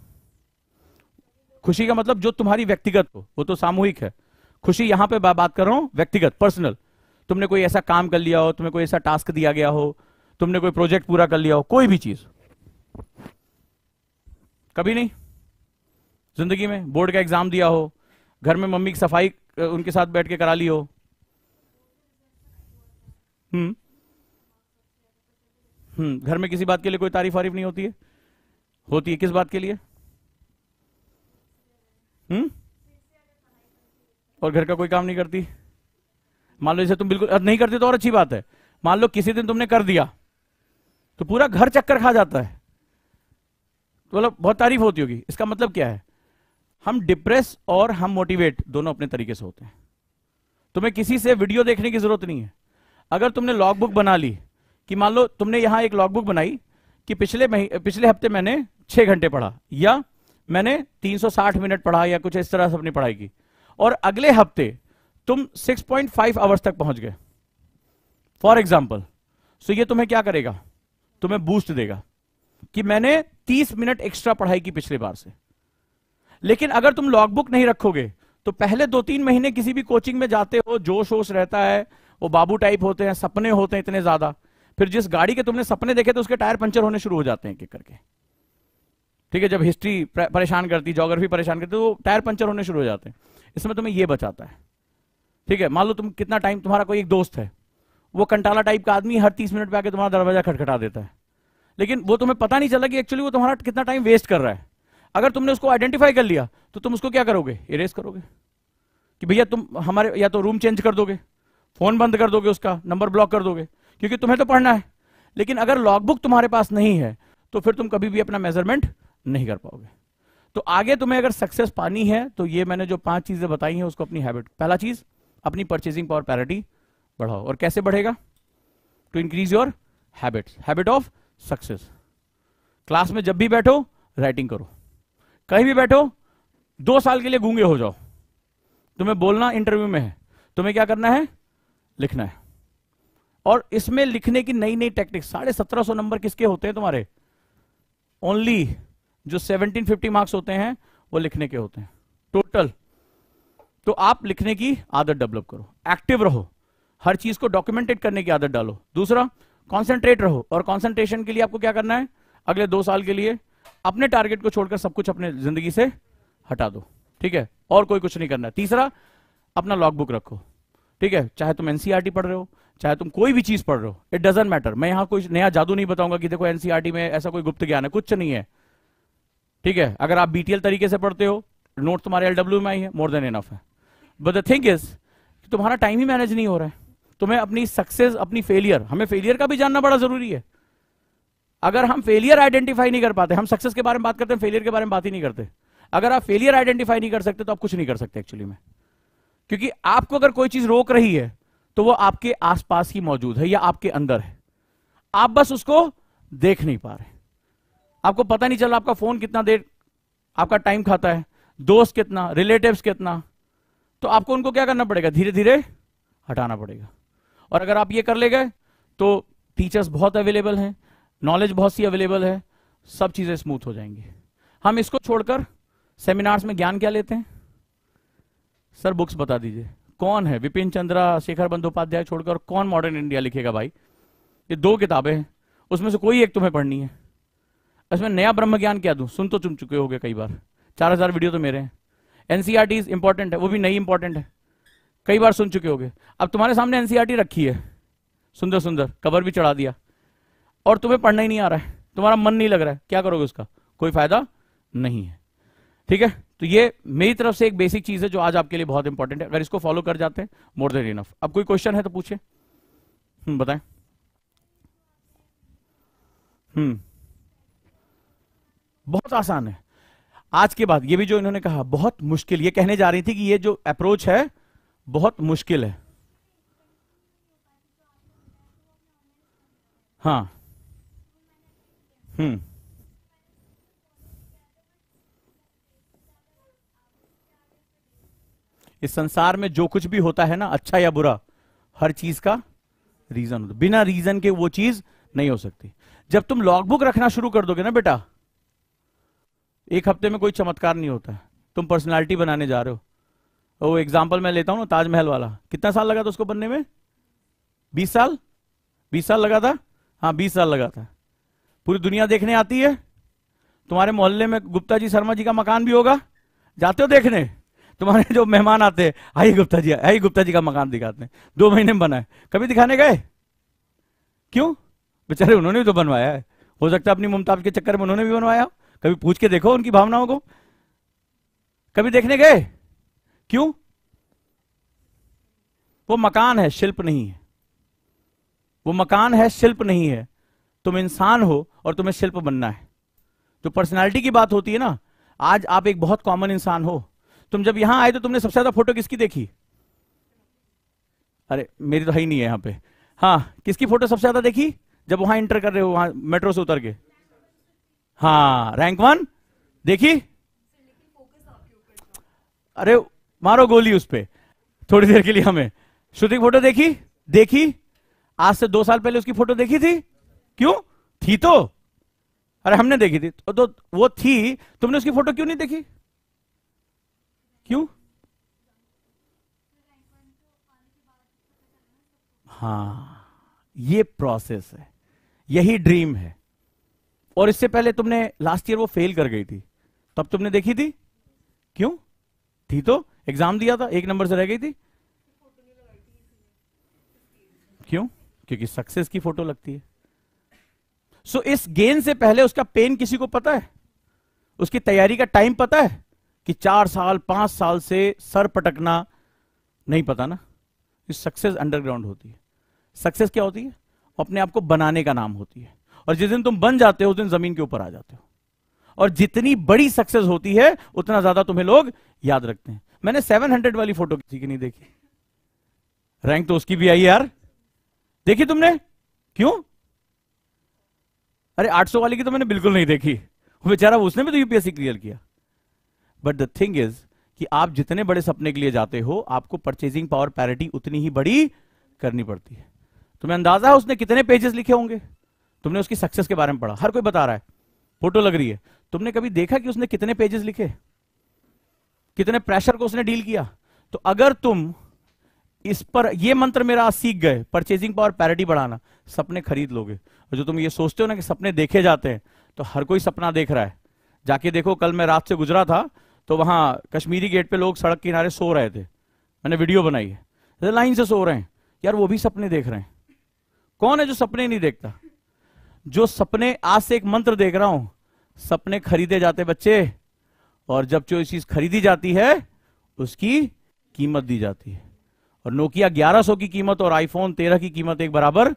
खुशी का मतलब जो तुम्हारी व्यक्तिगत हो वो तो सामूहिक है खुशी यहां पे बात कर रहा हूं व्यक्तिगत पर्सनल तुमने कोई ऐसा काम कर लिया हो तुम्हें कोई ऐसा टास्क दिया गया हो तुमने कोई प्रोजेक्ट पूरा कर लिया हो कोई भी चीज कभी नहीं जिंदगी में बोर्ड का एग्जाम दिया हो घर में मम्मी की सफाई उनके साथ बैठ के करा ली हो हम्म हम्म घर में किसी बात के लिए कोई तारीफ वारीफ नहीं होती है होती है किस बात के लिए हम्म और घर का कोई काम नहीं करती मान लो जैसे तुम बिल्कुल नहीं करते तो और अच्छी बात है मान लो किसी दिन तुमने कर दिया तो पूरा घर चक्कर खा जाता है तो मतलब बहुत तारीफ होती होगी इसका मतलब क्या है हम डिप्रेस और हम मोटिवेट दोनों अपने तरीके से होते हैं तुम्हें किसी से वीडियो देखने की जरूरत नहीं है अगर तुमने लॉग बुक बना ली कि मान लो तुमने यहां एक लॉग बुक बनाई कि पिछले पिछले हफ्ते मैंने छह घंटे पढ़ा या मैंने 360 मिनट पढ़ा या कुछ इस तरह से अपनी पढ़ाई की और अगले हफ्ते तुम 6.5 आवर्स तक पहुंच गए फॉर एग्जाम्पल सो ये तुम्हें क्या करेगा तुम्हें बूस्ट देगा कि मैंने 30 मिनट एक्स्ट्रा पढ़ाई की पिछले बार से लेकिन अगर तुम बुक नहीं रखोगे तो पहले दो तीन महीने किसी भी कोचिंग में जाते हो जोश वोश रहता है वो बाबू टाइप होते हैं सपने होते हैं इतने ज्यादा फिर जिस गाड़ी के तुमने सपने देखे तो उसके टायर पंचर होने शुरू हो जाते हैं एक करके ठीक है जब हिस्ट्री परेशान करती जोग्राफी परेशान करती तो टायर पंचर होने शुरू हो जाते हैं इसमें तुम्हें यह बचाता है ठीक है मान लो तुम कितना टाइम तुम्हारा कोई एक दोस्त है वो कंटाला टाइप का आदमी हर तीस मिनट पे आके तुम्हारा दरवाजा खटखटा देता है लेकिन वो तुम्हें पता नहीं चला कि एक्चुअली वो तुम्हारा कितना टाइम वेस्ट कर रहा है अगर तुमने उसको आइडेंटिफाई कर लिया तो तुम उसको क्या करोगे इरेज करोगे कि भैया तुम हमारे या तो रूम चेंज कर दोगे फोन बंद कर दोगे उसका नंबर ब्लॉक कर दोगे क्योंकि तुम्हें तो पढ़ना है लेकिन अगर बुक तुम्हारे पास नहीं है तो फिर तुम कभी भी अपना मेजरमेंट नहीं कर पाओगे तो आगे तुम्हें अगर सक्सेस पानी है तो ये मैंने जो पांच चीजें बताई हैं उसको अपनी हैबिट पहला चीज अपनी परचेजिंग पावर पैरिटी बढ़ाओ और कैसे बढ़ेगा to increase your habits habit of success class में जब भी बैठो राइटिंग करो कहीं भी बैठो दो साल के लिए गूंगे हो जाओ तुम्हें बोलना इंटरव्यू में है तुम्हें क्या करना है लिखना है और इसमें लिखने की नई नई टेक्निक साढ़े सत्रह सौ नंबर किसके होते हैं तुम्हारे ओनली जो 1750 मार्क्स होते हैं वो लिखने के होते हैं टोटल तो आप लिखने की आदत डेवलप करो एक्टिव रहो हर चीज को डॉक्यूमेंटेड करने की आदत डालो दूसरा कॉन्सेंट्रेट रहो और कॉन्सेंट्रेशन के लिए आपको क्या करना है अगले दो साल के लिए अपने टारगेट को छोड़कर सब कुछ अपने जिंदगी से हटा दो ठीक है और कोई कुछ नहीं करना तीसरा अपना लॉग बुक रखो ठीक है चाहे तुम एनसीआरटी e पढ़ रहे हो चाहे तुम कोई भी चीज पढ़ रहे हो इट डजेंट मैटर मैं यहां कोई नया जादू नहीं बताऊंगा कि देखो एनसीआरटी e में ऐसा कोई गुप्त ज्ञान है कुछ नहीं है ठीक है अगर आप बीटीएल तरीके से पढ़ते हो नोट तुम्हारे एलडब्ल्यू में आई है मोर देन इनफ है बट द थिंग इज तुम्हारा टाइम ही मैनेज नहीं हो रहा है तुम्हें अपनी सक्सेस अपनी फेलियर हमें फेलियर का भी जानना बड़ा जरूरी है अगर हम फेलियर आइडेंटिफाई नहीं कर पाते हम सक्सेस के बारे में बात करते हैं फेलियर के बारे में बात ही नहीं करते अगर आप फेलियर आइडेंटिफाई नहीं कर सकते तो आप कुछ नहीं कर सकते एक्चुअली में क्योंकि आपको अगर कोई चीज रोक रही है तो वो आपके आसपास ही मौजूद है या आपके अंदर है आप बस उसको देख नहीं पा रहे आपको पता नहीं चल आपका फोन कितना देर आपका टाइम खाता है दोस्त कितना रिलेटिव कितना तो आपको उनको क्या करना पड़ेगा धीरे धीरे हटाना पड़ेगा और अगर आप ये कर ले गए तो टीचर्स बहुत अवेलेबल हैं नॉलेज बहुत सी अवेलेबल है सब चीजें स्मूथ हो जाएंगी हम इसको छोड़कर सेमिनार्स में ज्ञान क्या लेते हैं सर बुक्स बता दीजिए कौन है विपिन चंद्रा शेखर बंदोपाध्याय छोड़कर कौन मॉडर्न इंडिया लिखेगा भाई ये दो किताबें हैं उसमें से कोई एक तुम्हें पढ़नी है इसमें नया ब्रह्म ज्ञान क्या दूं सुन तो चुन चुके होगे कई बार चार हजार वीडियो तो मेरे हैं एनसीआरटी इंपॉर्टेंट e है वो भी नई इंपॉर्टेंट है कई बार सुन चुके होगे अब तुम्हारे सामने एनसीआरटी e रखी है सुंदर सुंदर कवर भी चढ़ा दिया और तुम्हें पढ़ना ही नहीं आ रहा है तुम्हारा मन नहीं लग रहा है क्या करोगे उसका कोई फायदा नहीं है ठीक है तो ये मेरी तरफ से एक बेसिक चीज है जो आज आपके लिए बहुत इंपॉर्टेंट है अगर इसको फॉलो कर जाते हैं मोर देन इनफ अब कोई क्वेश्चन है तो पूछे हम्म, बताएं हम्म बहुत आसान है आज के बाद ये भी जो इन्होंने कहा बहुत मुश्किल ये कहने जा रही थी कि ये जो अप्रोच है बहुत मुश्किल है हाँ Hmm. इस संसार में जो कुछ भी होता है ना अच्छा या बुरा हर चीज का रीजन होता बिना रीजन के वो चीज नहीं हो सकती जब तुम बुक रखना शुरू कर दोगे ना बेटा एक हफ्ते में कोई चमत्कार नहीं होता है तुम पर्सनालिटी बनाने जा रहे हो वो एग्जाम्पल मैं लेता हूं ना ताजमहल वाला कितना साल लगा था उसको बनने में बीस साल बीस साल लगा था हाँ बीस साल लगा था पूरी दुनिया देखने आती है तुम्हारे मोहल्ले में गुप्ता जी शर्मा जी का मकान भी होगा जाते हो देखने तुम्हारे जो मेहमान आते हैं आई गुप्ता जी आई गुप्ता जी का मकान दिखाते हैं दो महीने में बनाए कभी दिखाने गए क्यों बेचारे उन्होंने भी तो बनवाया है हो सकता है अपनी मुमताज के चक्कर में उन्होंने भी बनवाया कभी पूछ के देखो उनकी भावनाओं को कभी देखने गए क्यों वो मकान है शिल्प नहीं है वो मकान है शिल्प नहीं है तुम इंसान हो और तुम्हें शिल्प बनना है जो पर्सनालिटी की बात होती है ना आज आप एक बहुत कॉमन इंसान हो तुम जब यहां आए तो तुमने सबसे ज्यादा फोटो किसकी देखी अरे मेरी तो है ही नहीं है यहां पे हाँ किसकी फोटो सबसे ज्यादा देखी जब वहां इंटर कर रहे हो वहां मेट्रो से उतर के हाँ रैंक वन देखी अरे मारो गोली उस पर थोड़ी देर के लिए हमें श्रुति की फोटो देखी देखी आज से दो साल पहले उसकी फोटो देखी थी क्यों थी तो अरे हमने देखी थी तो, तो वो थी तुमने उसकी फोटो क्यों नहीं देखी क्यों हाँ ये प्रोसेस है यही ड्रीम है और इससे पहले तुमने लास्ट ईयर वो फेल कर गई थी तब तुमने देखी थी क्यों थी तो एग्जाम दिया था एक नंबर से रह गई थी क्यों क्योंकि सक्सेस की फोटो लगती है सो इस गेंद से पहले उसका पेन किसी को पता है उसकी तैयारी का टाइम पता है कि चार साल पांच साल से सर पटकना नहीं पता ना सक्सेस अंडरग्राउंड होती है सक्सेस क्या होती है अपने आप को बनाने का नाम होती है और जिस दिन तुम बन जाते हो उस दिन जमीन के ऊपर आ जाते हो और जितनी बड़ी सक्सेस होती है उतना ज्यादा तुम्हें लोग याद रखते हैं मैंने 700 वाली फोटो किसी की नहीं देखी रैंक तो उसकी भी आई यार देखी तुमने क्यों अरे 800 वाले की तो मैंने बिल्कुल नहीं देखी बेचारा उसने भी तो यूपीएससी क्लियर किया बट द थिंग इज कि आप जितने बड़े सपने के लिए जाते हो आपको परचेजिंग पावर पैरिटी उतनी ही बड़ी करनी पड़ती है तुम्हें अंदाजा है उसने कितने पेजेस लिखे होंगे तुमने उसकी सक्सेस के बारे में पढ़ा हर कोई बता रहा है फोटो लग रही है तुमने कभी देखा कि उसने कितने पेजेस लिखे कितने प्रेशर को उसने डील किया तो अगर तुम इस पर ये मंत्र मेरा आज सीख गए परचेजिंग पावर पैरिटी बढ़ाना सपने खरीद लोगे और जो तुम ये सोचते हो ना कि सपने देखे जाते हैं तो हर कोई सपना देख रहा है जाके देखो कल मैं रात से गुजरा था तो वहां कश्मीरी गेट पे लोग सड़क किनारे सो रहे थे मैंने वीडियो बनाई है तो लाइन से सो रहे हैं यार वो भी सपने देख रहे हैं कौन है जो सपने नहीं देखता जो सपने आज से एक मंत्र देख रहा हूं सपने खरीदे जाते बच्चे और जब जो चीज खरीदी जाती है उसकी कीमत दी जाती है और नोकिया 1100 की कीमत और आईफोन 13 की कीमत एक बराबर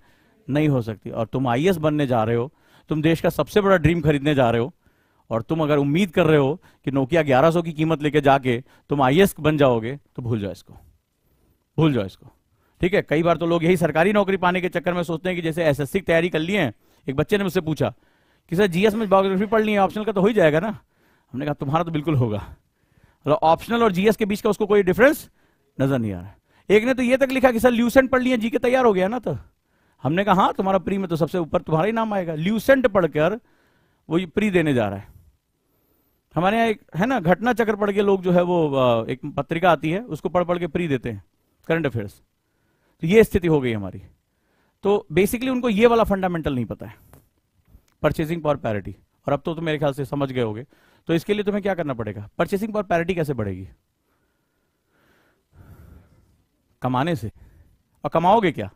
नहीं हो सकती और तुम आई बनने जा रहे हो तुम देश का सबसे बड़ा ड्रीम खरीदने जा रहे हो और तुम अगर उम्मीद कर रहे हो कि नोकिया 1100 की कीमत लेके जाके तुम आई बन जाओगे तो भूल जाओ इसको भूल जाओ इसको ठीक है कई बार तो लोग यही सरकारी नौकरी पाने के चक्कर में सोचते हैं कि जैसे एस की तैयारी कर ली है एक बच्चे ने मुझसे पूछा कि सर जीएस में बायोग्राफी पढ़ ली है ऑप्शनल का तो हो ही जाएगा ना हमने कहा तुम्हारा तो बिल्कुल होगा मतलब ऑप्शनल और जीएस के बीच का उसको कोई डिफरेंस नजर नहीं आ रहा एक ने तो ये तक लिखा कि सर ल्यूसेंट पढ़ लिया जी के तैयार हो गया ना तो हमने कहा हाँ तुम्हारा प्री में तो सबसे ऊपर तुम्हारा ही नाम आएगा ल्यूसेंट पढ़कर वो ये प्री देने जा रहा है हमारे यहाँ एक है ना घटना चक्र पढ़ के लोग जो है वो एक पत्रिका आती है उसको पढ़ पढ़ के प्री देते हैं करंट अफेयर्स तो ये स्थिति हो गई हमारी तो बेसिकली उनको ये वाला फंडामेंटल नहीं पता है परचेसिंग पॉर पैरिटी और अब तो तो मेरे ख्याल से समझ गए होगे तो इसके लिए तुम्हें क्या करना पड़ेगा परचेसिंग पॉर पैरिटी कैसे बढ़ेगी कमाने से और कमाओगे क्या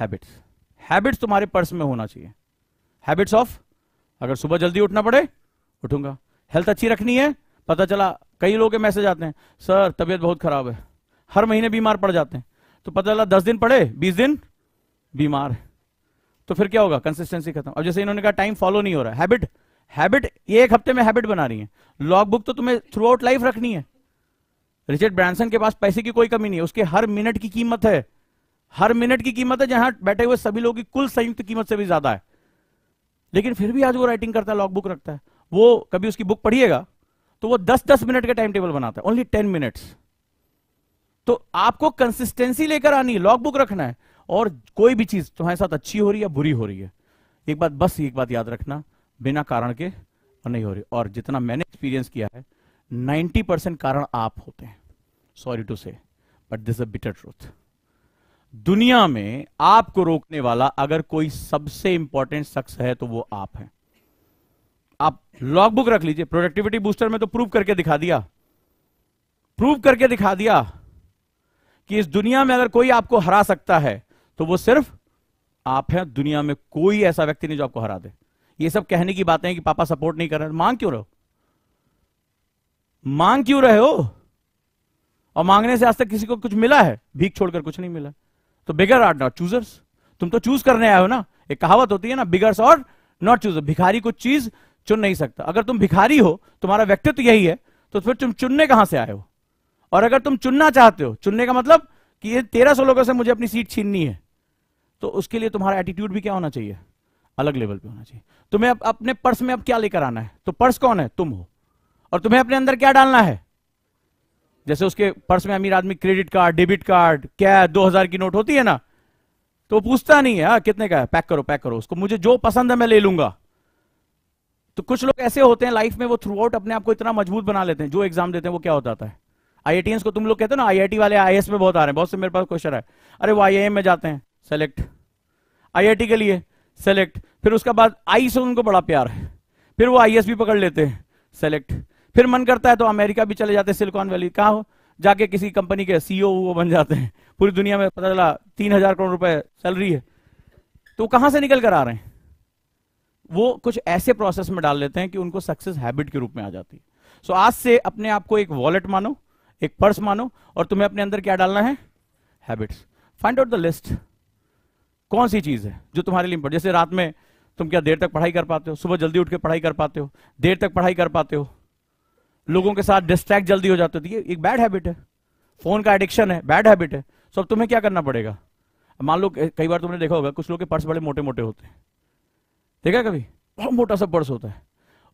हैबिट्स हैबिट्स तुम्हारे पर्स में होना चाहिए हैबिट्स ऑफ अगर सुबह जल्दी उठना पड़े उठूंगा हेल्थ अच्छी रखनी है पता चला कई लोगों के मैसेज आते हैं सर तबीयत बहुत खराब है हर महीने बीमार पड़ जाते हैं तो पता चला दस दिन पड़े बीस दिन बीमार तो फिर क्या होगा कंसिस्टेंसी खत्म अब जैसे इन्होंने कहा टाइम फॉलो नहीं हो रहा हैबिट हैबिट ये एक हफ्ते में हैबिट बना रही है लॉग बुक तो तुम्हें थ्रू आउट लाइफ रखनी है रिचर्ड ब्रांसन के पास पैसे की कोई कमी नहीं है उसके हर मिनट की कीमत है हर मिनट की कीमत है जहां बैठे हुए सभी लोगों की कुल संयुक्त कीमत से भी ज्यादा है लेकिन फिर भी आज वो राइटिंग करता है लॉग बुक रखता है वो कभी उसकी बुक पढ़िएगा तो वो दस दस मिनट का टाइम टेबल बनाता है ओनली टेन मिनट्स तो आपको कंसिस्टेंसी लेकर आनी है लॉग बुक रखना है और कोई भी चीज तुम्हारे साथ अच्छी हो रही है बुरी हो रही है एक बात बस एक बात याद रखना बिना कारण के नहीं हो रही और जितना मैंने एक्सपीरियंस किया है 90 परसेंट कारण आप होते हैं सॉरी टू से but this a bitter truth दुनिया में आपको रोकने वाला अगर कोई सबसे इंपॉर्टेंट शख्स है तो वो आप हैं आप लॉग बुक रख लीजिए प्रोडक्टिविटी बूस्टर में तो प्रूव करके दिखा दिया प्रूव करके दिखा दिया कि इस दुनिया में अगर कोई आपको हरा सकता है तो वो सिर्फ आप हैं दुनिया में कोई ऐसा व्यक्ति नहीं जो आपको हरा दे ये सब कहने की बातें हैं कि पापा सपोर्ट नहीं कर रहे मांग क्यों रहे हो मांग क्यों रहे हो और मांगने से आज तक किसी को कुछ मिला है भीख छोड़कर कुछ नहीं मिला तो बिगर आर नॉट चूजर्स तुम तो चूज करने आए हो ना एक कहावत होती है ना बिगर्स और नॉट चूजर भिखारी कुछ चीज चुन नहीं सकता अगर तुम भिखारी हो तुम्हारा व्यक्तित्व तो यही है तो फिर तुम चुनने कहां से आए हो और अगर तुम चुनना चाहते हो चुनने का मतलब कि ये तेरह सौ लोगों से मुझे अपनी सीट छीननी है तो उसके लिए तुम्हारा एटीट्यूड भी क्या होना चाहिए अलग लेवल पे होना चाहिए तुम्हें अब अपने पर्स में अब क्या लेकर आना है तो पर्स कौन है तुम हो और तुम्हें अपने अंदर क्या डालना है जैसे उसके पर्स में अमीर आदमी क्रेडिट कार्ड डेबिट कार्ड क्या दो हजार की नोट होती है ना तो पूछता नहीं है हाँ, कितने का है पैक करो पैक करो उसको मुझे जो पसंद है मैं ले लूंगा तो कुछ लोग ऐसे होते हैं लाइफ में वो थ्रू आउट अपने आप को इतना मजबूत बना लेते हैं जो एग्जाम देते हैं वो क्या होता है आई को तुम लोग कहते हो ना आई वाले आई में बहुत आ रहे हैं बहुत से मेरे पास क्वेश्चन है अरे वो आई में जाते हैं सेलेक्ट आई के लिए सेलेक्ट फिर उसके बाद आई से उनको बड़ा प्यार है फिर वो आई भी पकड़ लेते हैं सेलेक्ट फिर मन करता है तो अमेरिका भी चले जाते हैं सिलिकॉन वैली कहा हो जाके किसी कंपनी के सीईओ e बन जाते हैं पूरी दुनिया में पता चला तीन हजार करोड़ रुपए सैलरी है तो कहां से निकल कर आ रहे हैं वो कुछ ऐसे प्रोसेस में डाल लेते हैं कि उनको सक्सेस हैबिट के रूप में आ जाती है सो आज से अपने आप को एक वॉलेट मानो एक पर्स मानो और तुम्हें अपने अंदर क्या डालना है habits find out the list कौन सी चीज है जो तुम्हारे लिए जैसे रात में तुम क्या देर तक पढ़ाई कर पाते हो सुबह जल्दी उठ के पढ़ाई कर पाते हो देर तक पढ़ाई कर पाते हो लोगों के साथ डिस्ट्रैक्ट जल्दी हो जाते थे एक बैड हैबिट है फोन का एडिक्शन है बैड हैबिट है सो अब तुम्हें क्या करना पड़ेगा मान लो कई बार तुमने देखा होगा कुछ लोग के पर्स बड़े मोटे मोटे होते हैं ठीक है कभी बहुत मोटा सा पर्स होता है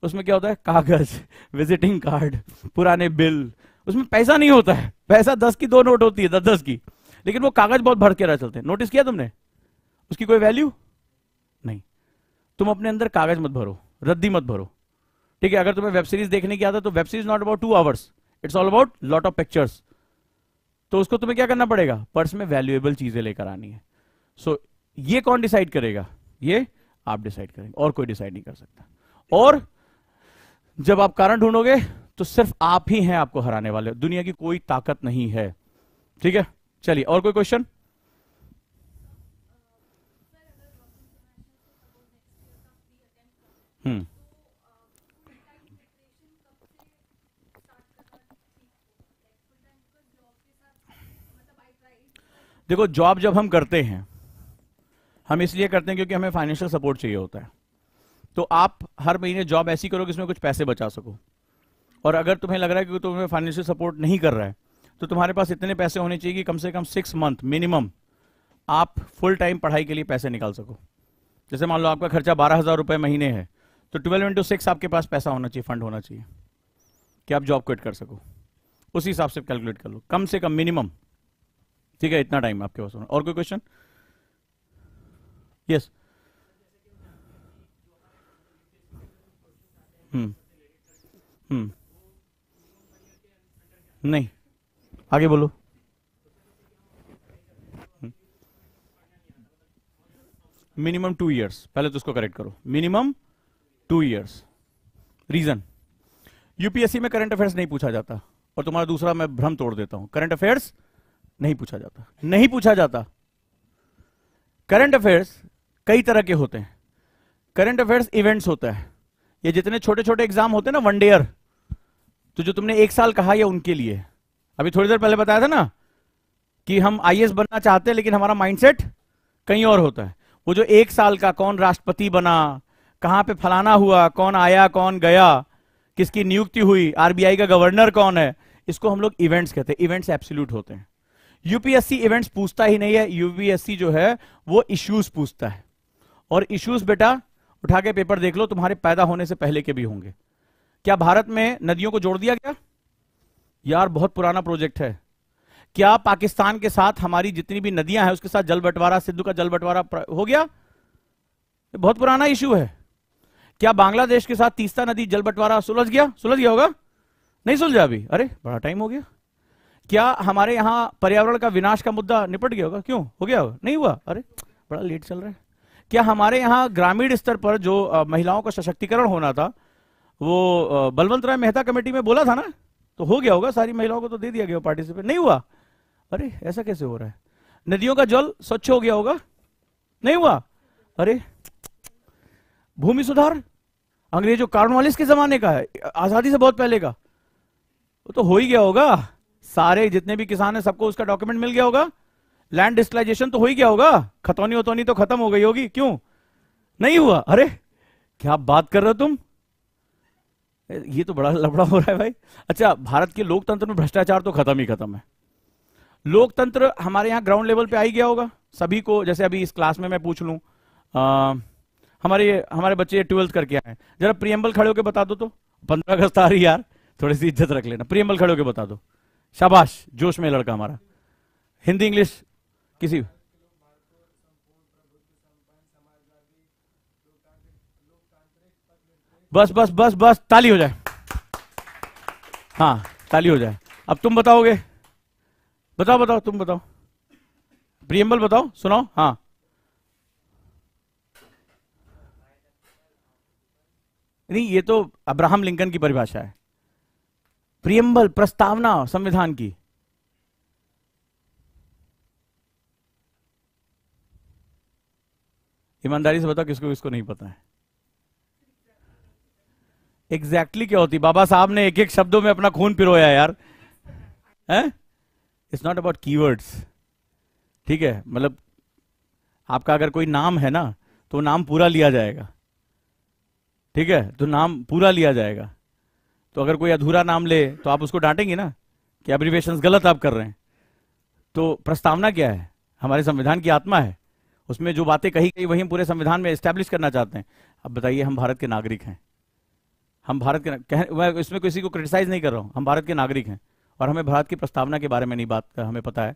उसमें क्या होता है कागज विजिटिंग कार्ड पुराने बिल उसमें पैसा नहीं होता है पैसा दस की दो नोट होती है दस दस की लेकिन वो कागज बहुत भर के रह चलते हैं नोटिस किया तुमने उसकी कोई वैल्यू नहीं तुम अपने अंदर कागज मत भरो रद्दी मत भरो ठीक है अगर तुम्हें वेब सीरीज देखने की आता तो web series not about two hours it's all about lot of pictures तो उसको तुम्हें क्या करना पड़ेगा पर्स में वैल्यूएबल चीजें लेकर आनी है सो so, ये कौन डिसाइड करेगा ये आप डिसाइड करेंगे और कोई डिसाइड नहीं कर सकता और जब आप कारण ढूंढोगे तो सिर्फ आप ही हैं आपको हराने वाले दुनिया की कोई ताकत नहीं है ठीक है चलिए और कोई क्वेश्चन हम्म देखो जॉब जब हम करते हैं हम इसलिए करते हैं क्योंकि हमें फाइनेंशियल सपोर्ट चाहिए होता है तो आप हर महीने जॉब ऐसी करो कि इसमें कुछ पैसे बचा सको और अगर तुम्हें लग रहा है कि तुम्हें फाइनेंशियल सपोर्ट नहीं कर रहा है तो तुम्हारे पास इतने पैसे होने चाहिए कि कम से कम सिक्स मंथ मिनिमम आप फुल टाइम पढ़ाई के लिए पैसे निकाल सको जैसे मान लो आपका खर्चा बारह हज़ार रुपये महीने है तो ट्वेल्व इंटू सिक्स आपके पास पैसा होना चाहिए फंड होना चाहिए कि आप जॉब क्विट कर सको उसी हिसाब से कैलकुलेट कर लो कम से कम मिनिमम ठीक है इतना टाइम आपके पास होना और कोई क्वेश्चन यस हम्म नहीं आगे बोलो मिनिमम टू इयर्स पहले तो उसको करेक्ट करो minimum two years reason UPSC में करंट अफेयर्स नहीं पूछा जाता और तुम्हारा दूसरा मैं भ्रम तोड़ देता हूं करंट अफेयर्स नहीं पूछा जाता नहीं पूछा जाता करंट अफेयर्स कई तरह के होते हैं करंट अफेयर्स इवेंट्स होता है ये जितने छोटे छोटे एग्जाम होते हैं ना वन डेयर तो जो तुमने एक साल कहा ये उनके लिए अभी थोड़ी देर पहले बताया था ना कि हम आई बनना चाहते हैं लेकिन हमारा माइंडसेट कहीं और होता है वो जो एक साल का कौन राष्ट्रपति बना कहां पे फलाना हुआ कौन आया कौन गया किसकी नियुक्ति हुई आरबीआई का गवर्नर कौन है इसको हम लोग इवेंट्स कहते हैं इवेंट्स एप्सिल्यूट होते हैं यूपीएससी इवेंट्स पूछता ही नहीं है यूपीएससी जो है वो इश्यूज पूछता है और इश्यूज बेटा उठा के पेपर देख लो तुम्हारे पैदा होने से पहले के भी होंगे क्या भारत में नदियों को जोड़ दिया गया यार बहुत पुराना प्रोजेक्ट है क्या पाकिस्तान के साथ हमारी जितनी भी नदियां हैं उसके साथ जल बंटवारा सिद्धू का जल बंटवारा हो गया बहुत पुराना इशू है क्या बांग्लादेश के साथ तीस्ता नदी जल बंटवारा सुलझ गया सुलझ गया होगा नहीं सुलझा अभी अरे बड़ा टाइम हो गया क्या हमारे यहाँ पर्यावरण का विनाश का मुद्दा निपट गया होगा क्यों हो गया होगा नहीं हुआ अरे बड़ा लेट चल रहा है क्या हमारे यहाँ ग्रामीण स्तर पर जो महिलाओं का सशक्तिकरण होना था वो बलवंत राय मेहता कमेटी में बोला था ना तो हो गया होगा सारी महिलाओं को तो दे दिया गया पार्टिसिपेट नहीं हुआ अरे ऐसा कैसे हो रहा है नदियों का जल स्वच्छ हो गया होगा नहीं हुआ अरे भूमि सुधार अंग्रेजों कार्नवालिस के जमाने का है आजादी से बहुत पहले का वो तो हो ही गया होगा सारे जितने भी किसान हैं सबको उसका डॉक्यूमेंट मिल गया होगा लैंड डिस्टलाइजेशन तो हो ही गया होगा खतौनी होतौनी तो खत्म हो गई होगी क्यों नहीं हुआ अरे क्या बात कर रहे हो तुम ये तो बड़ा लफड़ा हो रहा है भाई अच्छा भारत के लोकतंत्र में भ्रष्टाचार तो खत्म ही खत्म है लोकतंत्र हमारे यहाँ ग्राउंड लेवल पे आ ही गया होगा सभी को जैसे अभी इस क्लास में मैं पूछ लू हमारे हमारे बच्चे ट्वेल्थ करके आए जरा प्रियम्बल खड़े होकर बता दो तो पंद्रह अगस्त आ रही यार थोड़ी सी इज्जत रख लेना प्रियम्बल खड़े होकर बता दो शाबाश जोश में लड़का हमारा हिंदी इंग्लिश किसी बस बस बस बस ताली हो जाए हाँ ताली हो जाए अब तुम बताओगे बताओ बताओ तुम बताओ प्रियम्बल बताओ सुनाओ हाँ नहीं ये तो अब्राहम लिंकन की परिभाषा है प्रियम्बल प्रस्तावना संविधान की ईमानदारी से बताओ किसको किसको नहीं पता है एग्जैक्टली exactly क्या होती बाबा साहब ने एक एक शब्दों में अपना खून पिरोया यार है इट्स नॉट अबाउट कीवर्ड्स ठीक है मतलब आपका अगर कोई नाम है ना तो नाम पूरा लिया जाएगा ठीक है तो नाम पूरा लिया जाएगा तो अगर कोई अधूरा नाम ले तो आप उसको डांटेंगे ना कि एब्रीवेशन गलत आप कर रहे हैं तो प्रस्तावना क्या है हमारे संविधान की आत्मा है उसमें जो बातें कही गई वही हम पूरे संविधान में स्टैब्लिश करना चाहते हैं अब बताइए हम भारत के नागरिक हैं हम भारत के कह मैं इसमें किसी को क्रिटिसाइज नहीं कर रहा हूँ हम भारत के नागरिक हैं और हमें भारत की प्रस्तावना के बारे में नहीं बात कर, हमें पता है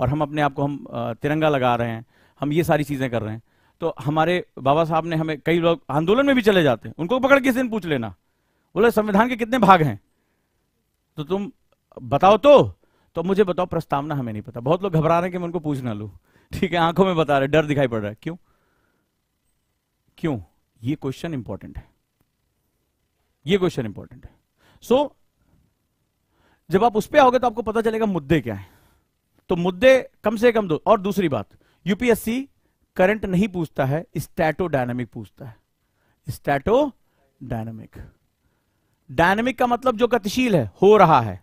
और हम अपने आप को हम तिरंगा लगा रहे हैं हम ये सारी चीज़ें कर रहे हैं तो हमारे बाबा साहब ने हमें कई लोग आंदोलन में भी चले जाते हैं उनको पकड़ किस दिन पूछ लेना बोले संविधान के कितने भाग हैं तो तुम बताओ तो तो मुझे बताओ प्रस्तावना हमें नहीं पता बहुत लोग घबरा रहे हैं कि मैं उनको पूछ ना लू ठीक है आंखों में बता रहे डर दिखाई पड़ रहा है क्यों क्यों ये क्वेश्चन इंपॉर्टेंट है ये क्वेश्चन इंपॉर्टेंट है सो so, जब आप उस पर आओगे तो आपको पता चलेगा मुद्दे क्या है तो मुद्दे कम से कम दो और दूसरी बात यूपीएससी करंट नहीं पूछता है स्टैटो डायनामिक पूछता है स्टैटो डायनामिक डायनेमिक का मतलब जो गतिशील है हो रहा है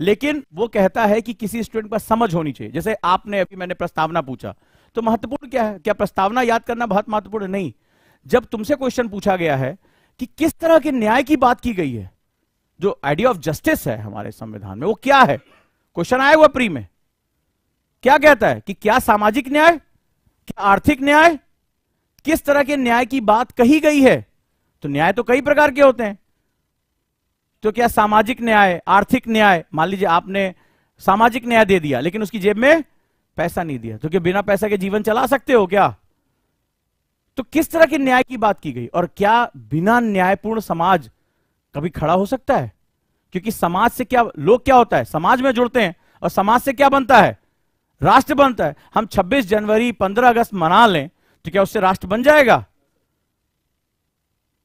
लेकिन वो कहता है कि किसी स्टूडेंट पर समझ होनी चाहिए जैसे आपने अभी मैंने प्रस्तावना पूछा तो महत्वपूर्ण क्या है क्या प्रस्तावना याद करना बहुत महत्वपूर्ण नहीं जब तुमसे क्वेश्चन पूछा गया है कि किस तरह के न्याय की बात की गई है जो आइडिया ऑफ जस्टिस है हमारे संविधान में वो क्या है क्वेश्चन आया हुआ प्री में क्या कहता है कि क्या सामाजिक न्याय क्या आर्थिक न्याय किस तरह के न्याय की बात कही गई है तो न्याय तो कई प्रकार के होते हैं तो क्या सामाजिक न्याय आर्थिक न्याय मान लीजिए आपने सामाजिक न्याय दे दिया लेकिन उसकी जेब में पैसा नहीं दिया तो क्या बिना पैसा के जीवन चला सकते हो क्या तो किस तरह के न्याय की बात की गई और क्या बिना न्यायपूर्ण समाज कभी खड़ा हो सकता है क्योंकि समाज से क्या लोग क्या होता है समाज में जुड़ते हैं और समाज से क्या बनता है राष्ट्र बनता है हम 26 जनवरी 15 अगस्त मना लें तो क्या उससे राष्ट्र बन जाएगा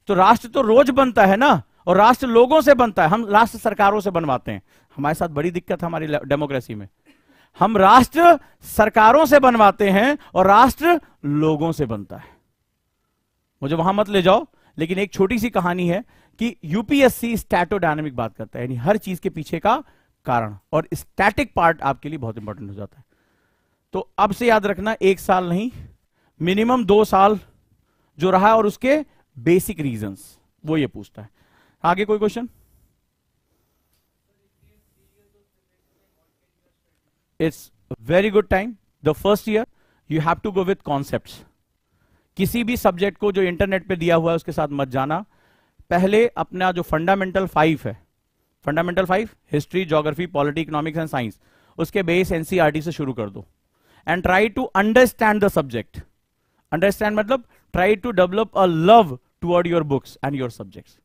तो राष्ट्र तो रोज बनता है ना और राष्ट्र लोगों से बनता है हम राष्ट्र सरकारों से बनवाते हैं हमारे साथ बड़ी दिक्कत हमारी डेमोक्रेसी में हम राष्ट्र सरकारों से बनवाते हैं और राष्ट्र लोगों से बनता है मुझे वहां मत ले जाओ लेकिन एक छोटी सी कहानी है कि यूपीएससी स्टैटोडायनेमिक बात करता है यानी हर चीज के पीछे का कारण और स्टैटिक पार्ट आपके लिए बहुत इंपॉर्टेंट हो जाता है तो अब से याद रखना एक साल नहीं मिनिमम दो साल जो रहा और उसके बेसिक रीजंस वो ये पूछता है आगे कोई question it's very good time the first year you have to go with concept किसी भी सब्जेक्ट को जो इंटरनेट पे दिया हुआ है उसके साथ मत जाना पहले अपना जो फंडामेंटल फाइव है fundamental five history geography polity economics and science उसके बेस एनसीआरटी e से शुरू कर दो and try to understand the subject understand मतलब try to develop a love toward your books and your subjects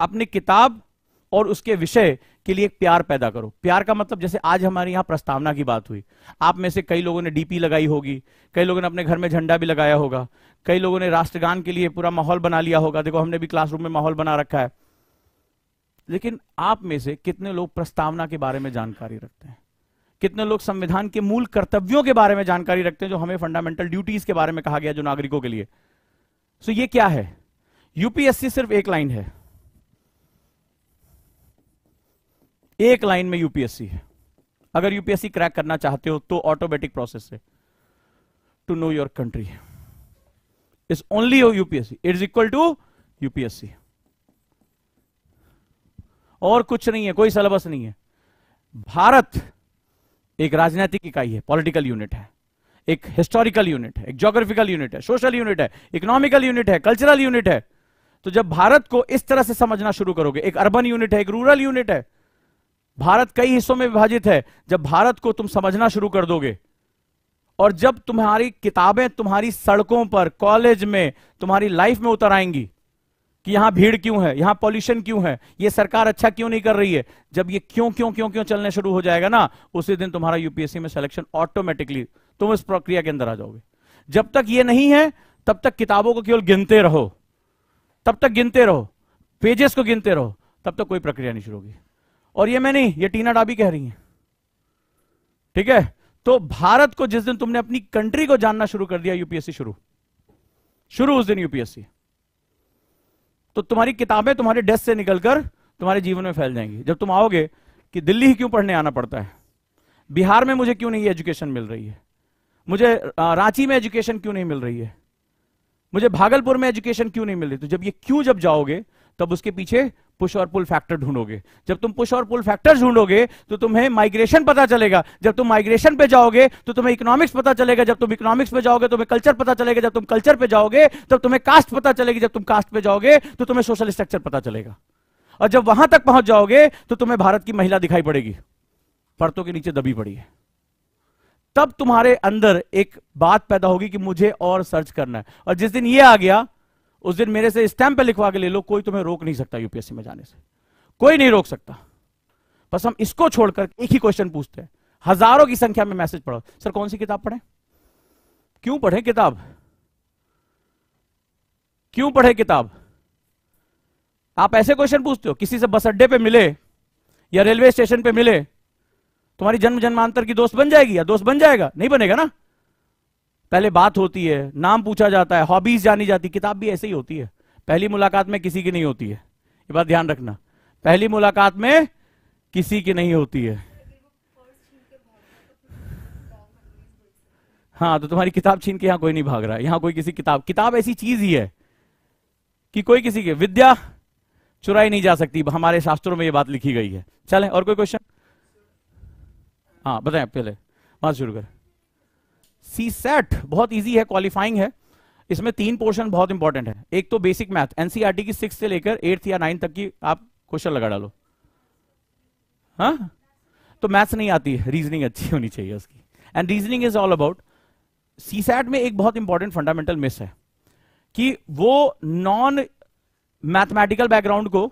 अपनी किताब और उसके विषय के लिए एक प्यार पैदा करो प्यार का मतलब जैसे आज हमारे यहां प्रस्तावना की बात हुई आप में से कई लोगों ने डीपी लगाई होगी कई लोगों ने अपने घर में झंडा भी लगाया होगा कई लोगों ने राष्ट्रगान के लिए पूरा माहौल बना लिया होगा देखो हमने भी क्लासरूम में माहौल बना रखा है लेकिन आप में से कितने लोग प्रस्तावना के बारे में जानकारी रखते हैं कितने लोग संविधान के मूल कर्तव्यों के बारे में जानकारी रखते हैं जो हमें फंडामेंटल ड्यूटीज के बारे में कहा गया जो नागरिकों के लिए सो ये क्या है यूपीएससी सिर्फ एक लाइन है एक लाइन में यूपीएससी है अगर यूपीएससी क्रैक करना चाहते हो तो ऑटोमेटिक प्रोसेस है to know your country is only your UPSC it is equal to UPSC और कुछ नहीं है कोई सिलेबस नहीं है भारत एक राजनीतिक इकाई है पॉलिटिकल यूनिट है एक हिस्टोरिकल यूनिट है एक ज्योग्राफिकल यूनिट है सोशल यूनिट है इकोनॉमिकल यूनिट है कल्चरल यूनिट है तो जब भारत को इस तरह से समझना शुरू करोगे एक अर्बन यूनिट है एक रूरल यूनिट है भारत कई हिस्सों में विभाजित है जब भारत को तुम समझना शुरू कर दोगे और जब तुम्हारी किताबें तुम्हारी सड़कों पर कॉलेज में तुम्हारी लाइफ में उतर आएंगी कि यहां भीड़ क्यों है यहां पॉल्यूशन क्यों है यह सरकार अच्छा क्यों नहीं कर रही है जब ये क्यों क्यों क्यों क्यों चलने शुरू हो जाएगा ना उसी दिन तुम्हारा यूपीएससी में सिलेक्शन ऑटोमेटिकली तुम इस प्रक्रिया के अंदर आ जाओगे जब तक ये नहीं है तब तक किताबों को केवल गिनते रहो तब तक गिनते रहो पेजेस को गिनते रहो तब तक कोई प्रक्रिया नहीं शुरू होगी और ये मैं नहीं ये टीना डाबी कह रही है ठीक है तो भारत को जिस दिन तुमने अपनी कंट्री को जानना शुरू कर दिया यूपीएससी शुरू शुरू उस दिन यूपीएससी तो तुम्हारी किताबें तुम्हारे डेस्क से निकलकर तुम्हारे जीवन में फैल जाएंगी जब तुम आओगे कि दिल्ली ही क्यों पढ़ने आना पड़ता है बिहार में मुझे क्यों नहीं एजुकेशन मिल रही है मुझे रांची में एजुकेशन क्यों नहीं मिल रही है मुझे भागलपुर में एजुकेशन क्यों नहीं मिल रही तो जब ये क्यों जब जाओगे तब उसके पीछे पुश और पुल फैक्टर ढूंढोगे जब तुम पुश और पुल फैक्टर ढूंढोगे तो तुम्हें माइग्रेशन पता चलेगा जब तुम माइग्रेशन पे जाओगे तो तुम्हें इकोनॉमिक्स पता चलेगा जब तुम इकोनॉमिक्स पे जाओगे तुम्हें कल्चर पता चलेगा जब तुम कल्चर पे जाओगे तब तुम्हें कास्ट पता चलेगी जब तुम कास्ट पे जाओगे तो तुम्हें सोशल स्ट्रक्चर पता चलेगा और जब वहां तक पहुंच जाओगे तो तुम्हें भारत की महिला दिखाई पड़ेगी परतों के नीचे दबी पड़ी है तब तुम्हारे अंदर एक बात पैदा होगी कि मुझे और सर्च करना है और जिस दिन ये आ गया उस दिन मेरे से स्टैंप पे लिखवा के ले लो कोई तुम्हें रोक नहीं सकता यूपीएससी में जाने से कोई नहीं रोक सकता बस हम इसको छोड़कर एक ही क्वेश्चन पूछते हैं हजारों की संख्या में मैसेज पढ़ो सर कौन सी किताब पढ़े क्यों पढ़े किताब क्यों पढ़े किताब आप ऐसे क्वेश्चन पूछते हो किसी से बस अड्डे पे मिले या रेलवे स्टेशन पे मिले तुम्हारी जन्म जन्मांतर की दोस्त बन जाएगी या दोस्त बन जाएगा नहीं बनेगा ना पहले बात होती है नाम पूछा जाता है हॉबीज जानी जाती किताब भी ऐसे ही होती है पहली मुलाकात में किसी की नहीं होती है ये बात ध्यान रखना पहली मुलाकात में किसी की नहीं होती है हाँ तो तुम्हारी किताब छीन के यहां कोई नहीं भाग रहा यहां कोई किसी किताब किताब ऐसी चीज ही है कि कोई किसी की विद्या चुराई नहीं जा सकती हमारे शास्त्रों में ये बात लिखी गई है चले और कोई क्वेश्चन हाँ बताएं पहले बात शुरू करें सी सेट बहुत ईजी है क्वालिफाइंग है इसमें तीन पोर्शन बहुत इंपॉर्टेंट है एक तो बेसिक मैथ एनसीआरटी की सिक्स से लेकर एट्थ या नाइन्थ तक की आप क्वेश्चन लगा डालो हा? तो मैथ्स नहीं आती है रीजनिंग अच्छी <laughs> होनी चाहिए उसकी and reasoning is all about CSAT में एक बहुत इंपॉर्टेंट फंडामेंटल मिस है कि वो नॉन मैथमेटिकल बैकग्राउंड को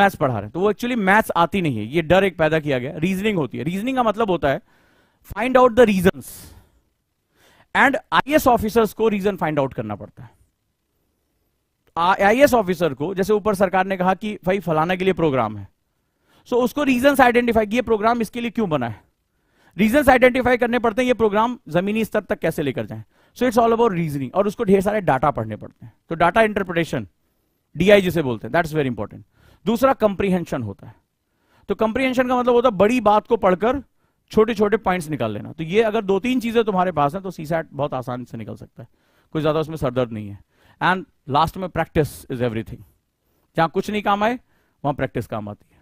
मैथ्स पढ़ा रहे तो वो एक्चुअली मैथ्स आती नहीं है ये डर एक पैदा किया गया रीजनिंग होती है रीजनिंग का मतलब होता है find out the reasons and IAS officers को रीजन फाइंड आउट करना पड़ता है आईएएस ऑफिसर को जैसे ऊपर सरकार ने कहा कि भाई फलाना के लिए प्रोग्राम है सो so उसको रीजन आइडेंटिफाई ये प्रोग्राम इसके लिए क्यों बना है रीजन आइडेंटिफाई करने पड़ते हैं ये प्रोग्राम जमीनी स्तर तक कैसे लेकर जाए so it's all about reasoning और उसको ढेर सारे डाटा पढ़ने पड़ते हैं तो डाटा इंटरप्रिटेशन डीआई जिसे बोलते हैं दैट्स वेरी इंपॉर्टेंट दूसरा कंप्रीहेंशन होता है तो कंप्रीहेंशन का मतलब होता है बड़ी बात को पढ़कर छोटे छोटे पॉइंट्स निकाल लेना तो ये अगर दो तीन चीजें तुम्हारे पास हैं तो सी बहुत आसान से निकल सकता है कोई ज्यादा उसमें सरदर्द नहीं है एंड लास्ट में प्रैक्टिस इज एवरीथिंग जहां कुछ नहीं काम आए वहां प्रैक्टिस काम आती है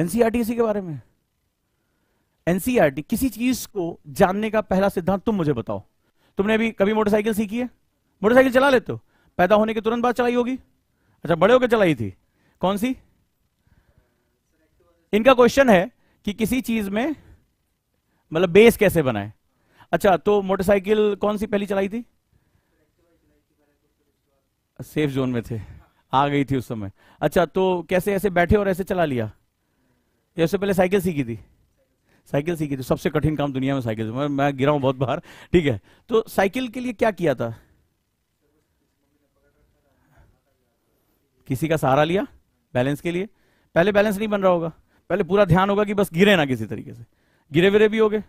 एनसीआरटी e इसी के बारे में एनसीआरटी e किसी चीज को जानने का पहला सिद्धांत तुम मुझे बताओ तुमने अभी कभी मोटरसाइकिल सीखी है मोटरसाइकिल चला लेते हो पैदा होने के तुरंत बाद चलाई होगी अच्छा बड़े होकर चलाई थी कौन सी इनका क्वेश्चन है कि किसी चीज में मतलब बेस कैसे बनाए अच्छा तो मोटरसाइकिल कौन सी पहली चलाई थी सेफ जोन में थे आ गई थी उस समय अच्छा तो कैसे ऐसे बैठे और ऐसे चला लिया या उससे पहले साइकिल सीखी थी साइकिल सीखी थी सबसे कठिन काम दुनिया में साइकिल मैं, मैं गिरा हूं बहुत बार ठीक है तो साइकिल के लिए क्या किया था किसी का सहारा लिया बैलेंस के लिए पहले बैलेंस नहीं बन रहा होगा पहले पूरा ध्यान होगा कि बस गिरे ना किसी तरीके से गिरे विरे भी हो गए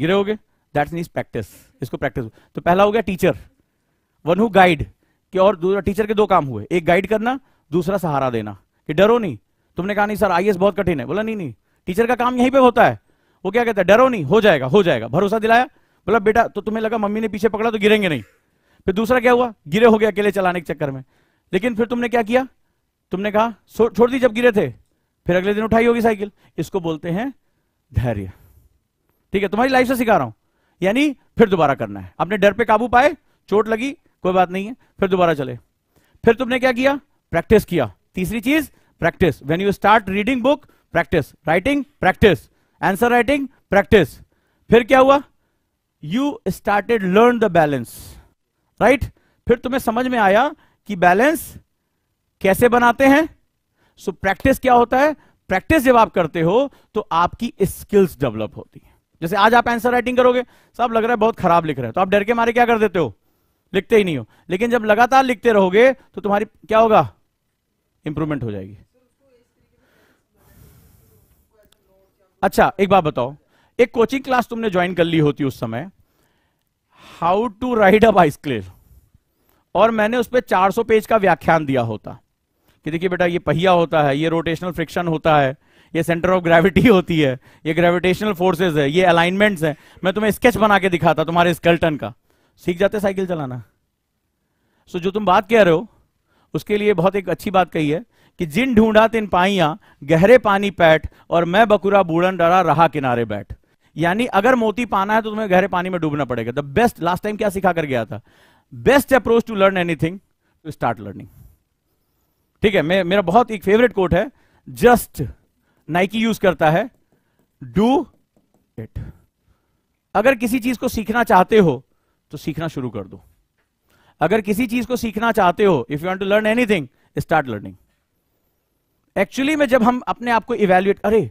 गिरे हो गए दैट्स नीज प्रैक्टिस इसको प्रैक्टिस तो पहला हो गया टीचर वन हु गाइड कि और दूसरा टीचर के दो काम हुए एक गाइड करना दूसरा सहारा देना कि डरो नहीं तुमने कहा नहीं सर आई बहुत कठिन है बोला नहीं नहीं टीचर का काम यहीं पे होता है वो क्या कहता है डरो नहीं हो जाएगा हो जाएगा भरोसा दिलाया बोला बेटा तो तुम्हें लगा मम्मी ने पीछे पकड़ा तो गिरेंगे नहीं फिर दूसरा क्या हुआ गिरे हो गया अकेले चलाने के चक्कर में लेकिन फिर तुमने क्या किया तुमने कहा छोड़ दी जब गिरे थे फिर अगले दिन उठाई होगी साइकिल इसको बोलते हैं धैर्य ठीक है तुम्हारी लाइफ से सिखा रहा हूं यानी फिर दोबारा करना है अपने डर पे काबू पाए चोट लगी कोई बात नहीं है फिर दोबारा चले फिर तुमने क्या किया प्रैक्टिस किया तीसरी चीज practice when you start reading book practice writing practice answer writing practice फिर क्या हुआ you started learn the balance right फिर तुम्हें समझ में आया कि बैलेंस कैसे बनाते हैं सो so, प्रैक्टिस क्या होता है प्रैक्टिस जब आप करते हो तो आपकी स्किल्स डेवलप होती है जैसे आज आप आंसर राइटिंग करोगे साहब लग रहा है बहुत खराब लिख रहे हो तो आप डर के मारे क्या कर देते हो लिखते ही नहीं हो लेकिन जब लगातार लिखते रहोगे तो तुम्हारी क्या होगा इंप्रूवमेंट हो जाएगी अच्छा एक बात बताओ एक कोचिंग क्लास तुमने ज्वाइन कर ली होती उस समय how to ride a bicycle और मैंने उस पर चार पेज का व्याख्यान दिया होता कि देखिए बेटा ये पहिया होता है ये रोटेशनल फ्रिक्शन होता है ये सेंटर ऑफ ग्रेविटी होती है ये ग्रेविटेशनल फोर्सेस है ये अलाइनमेंट्स हैं मैं तुम्हें स्केच बना के दिखाता तुम्हारे स्कल्टन का सीख जाते साइकिल चलाना सो so, जो तुम बात कह रहे हो उसके लिए बहुत एक अच्छी बात कही है कि जिन ढूंढा तिन पाइया गहरे पानी पैठ और मैं बकुरा बूढ़न डरा रहा किनारे बैठ यानी अगर मोती पाना है तो तुम्हें गहरे पानी में डूबना पड़ेगा द बेस्ट लास्ट टाइम क्या सिखा कर गया था best approach to learn anything to start learning ठीक है मैं मेरा बहुत एक फेवरेट कोट है जस्ट नाइकी यूज करता है डू इट अगर किसी चीज को सीखना चाहते हो तो सीखना शुरू कर दो अगर किसी चीज को सीखना चाहते हो if you want to learn anything start learning actually में जब हम अपने आप को इवेल्युएट अरे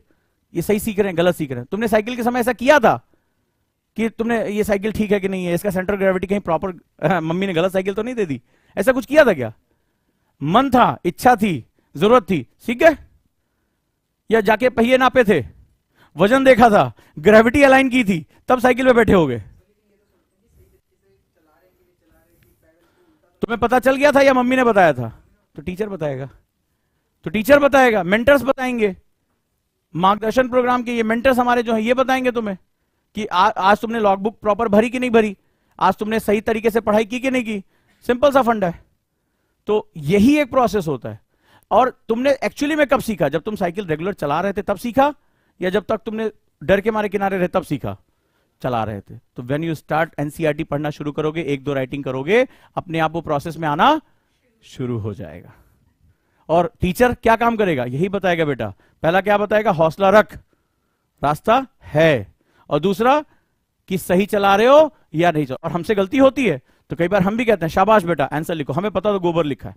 ये सही सीख रहे हैं गलत सीख रहे हैं तुमने साइकिल के समय ऐसा किया था कि तुमने ये साइकिल ठीक है कि नहीं है इसका सेंटर ग्रेविटी कहीं प्रॉपर हाँ, मम्मी ने गलत साइकिल तो नहीं दे दी ऐसा कुछ किया था क्या मन था इच्छा थी जरूरत थी ठीक है या जाके पहिए नापे थे वजन देखा था ग्रेविटी अलाइन की थी तब साइकिल पे बैठे हो गए तुम्हें पता चल गया था या मम्मी ने बताया था तो टीचर बताएगा तो टीचर बताएगा मेंटर्स बताएंगे मार्गदर्शन प्रोग्राम के ये मेंटर्स हमारे जो है ये बताएंगे तुम्हें कि आ, आज तुमने लॉग बुक प्रॉपर भरी कि नहीं भरी आज तुमने सही तरीके से पढ़ाई की कि नहीं की सिंपल सा फंडा है तो यही एक प्रोसेस होता है और तुमने एक्चुअली में कब सीखा जब तुम साइकिल रेगुलर चला रहे थे तब सीखा या जब तक तुमने डर के मारे किनारे रहे तब सीखा चला रहे थे तो वेन यू स्टार्ट एनसीआरटी पढ़ना शुरू करोगे एक दो राइटिंग करोगे अपने आप वो प्रोसेस में आना शुरू हो जाएगा और टीचर क्या काम करेगा यही बताएगा बेटा पहला क्या बताएगा हौसला रख रास्ता है और दूसरा कि सही चला रहे हो या नहीं चला और हमसे गलती होती है तो कई बार हम भी कहते हैं शाबाश बेटा आंसर लिखो हमें पता तो गोबर लिखा है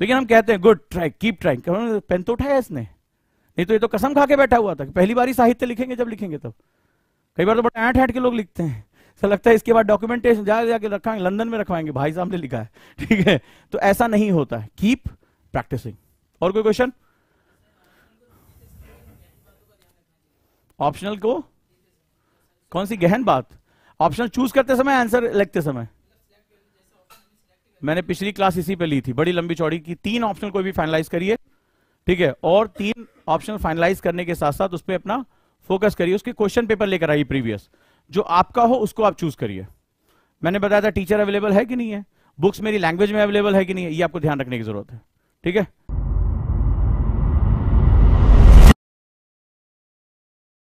लेकिन हम कहते हैं good try keep trying pen तो उठाया इसने नहीं तो ये तो कसम खा के बैठा हुआ था पहली बार ही साहित्य लिखेंगे जब लिखेंगे तब कई बार तो बड़ा ऐठ ऐठ के लोग लिखते हैं ऐसा लगता है इसके बाद डॉक्यूमेंटेशन जा जाके रखाएंगे लंदन में रखवाएंगे भाई साहब ने लिखा है <laughs> ठीक है तो ऐसा नहीं होता है कीप प्रैक्टिसिंग और कोई क्वेश्चन ऑप्शनल को कौन सी गहन बात ऑप्शन चूज करते समय आंसर लिखते समय मैंने पिछली क्लास इसी पे ली थी बड़ी लंबी चौड़ी की तीन ऑप्शन को भी फाइनलाइज करिए ठीक है और तीन ऑप्शन फाइनलाइज करने के साथ साथ उस पर अपना फोकस करिए उसके क्वेश्चन पेपर लेकर आइए प्रीवियस जो आपका हो उसको आप चूज करिए मैंने बताया था टीचर अवेलेबल है कि नहीं है बुक्स मेरी लैंग्वेज में अवेलेबल है कि नहीं है ये आपको ध्यान रखने की जरूरत है ठीक है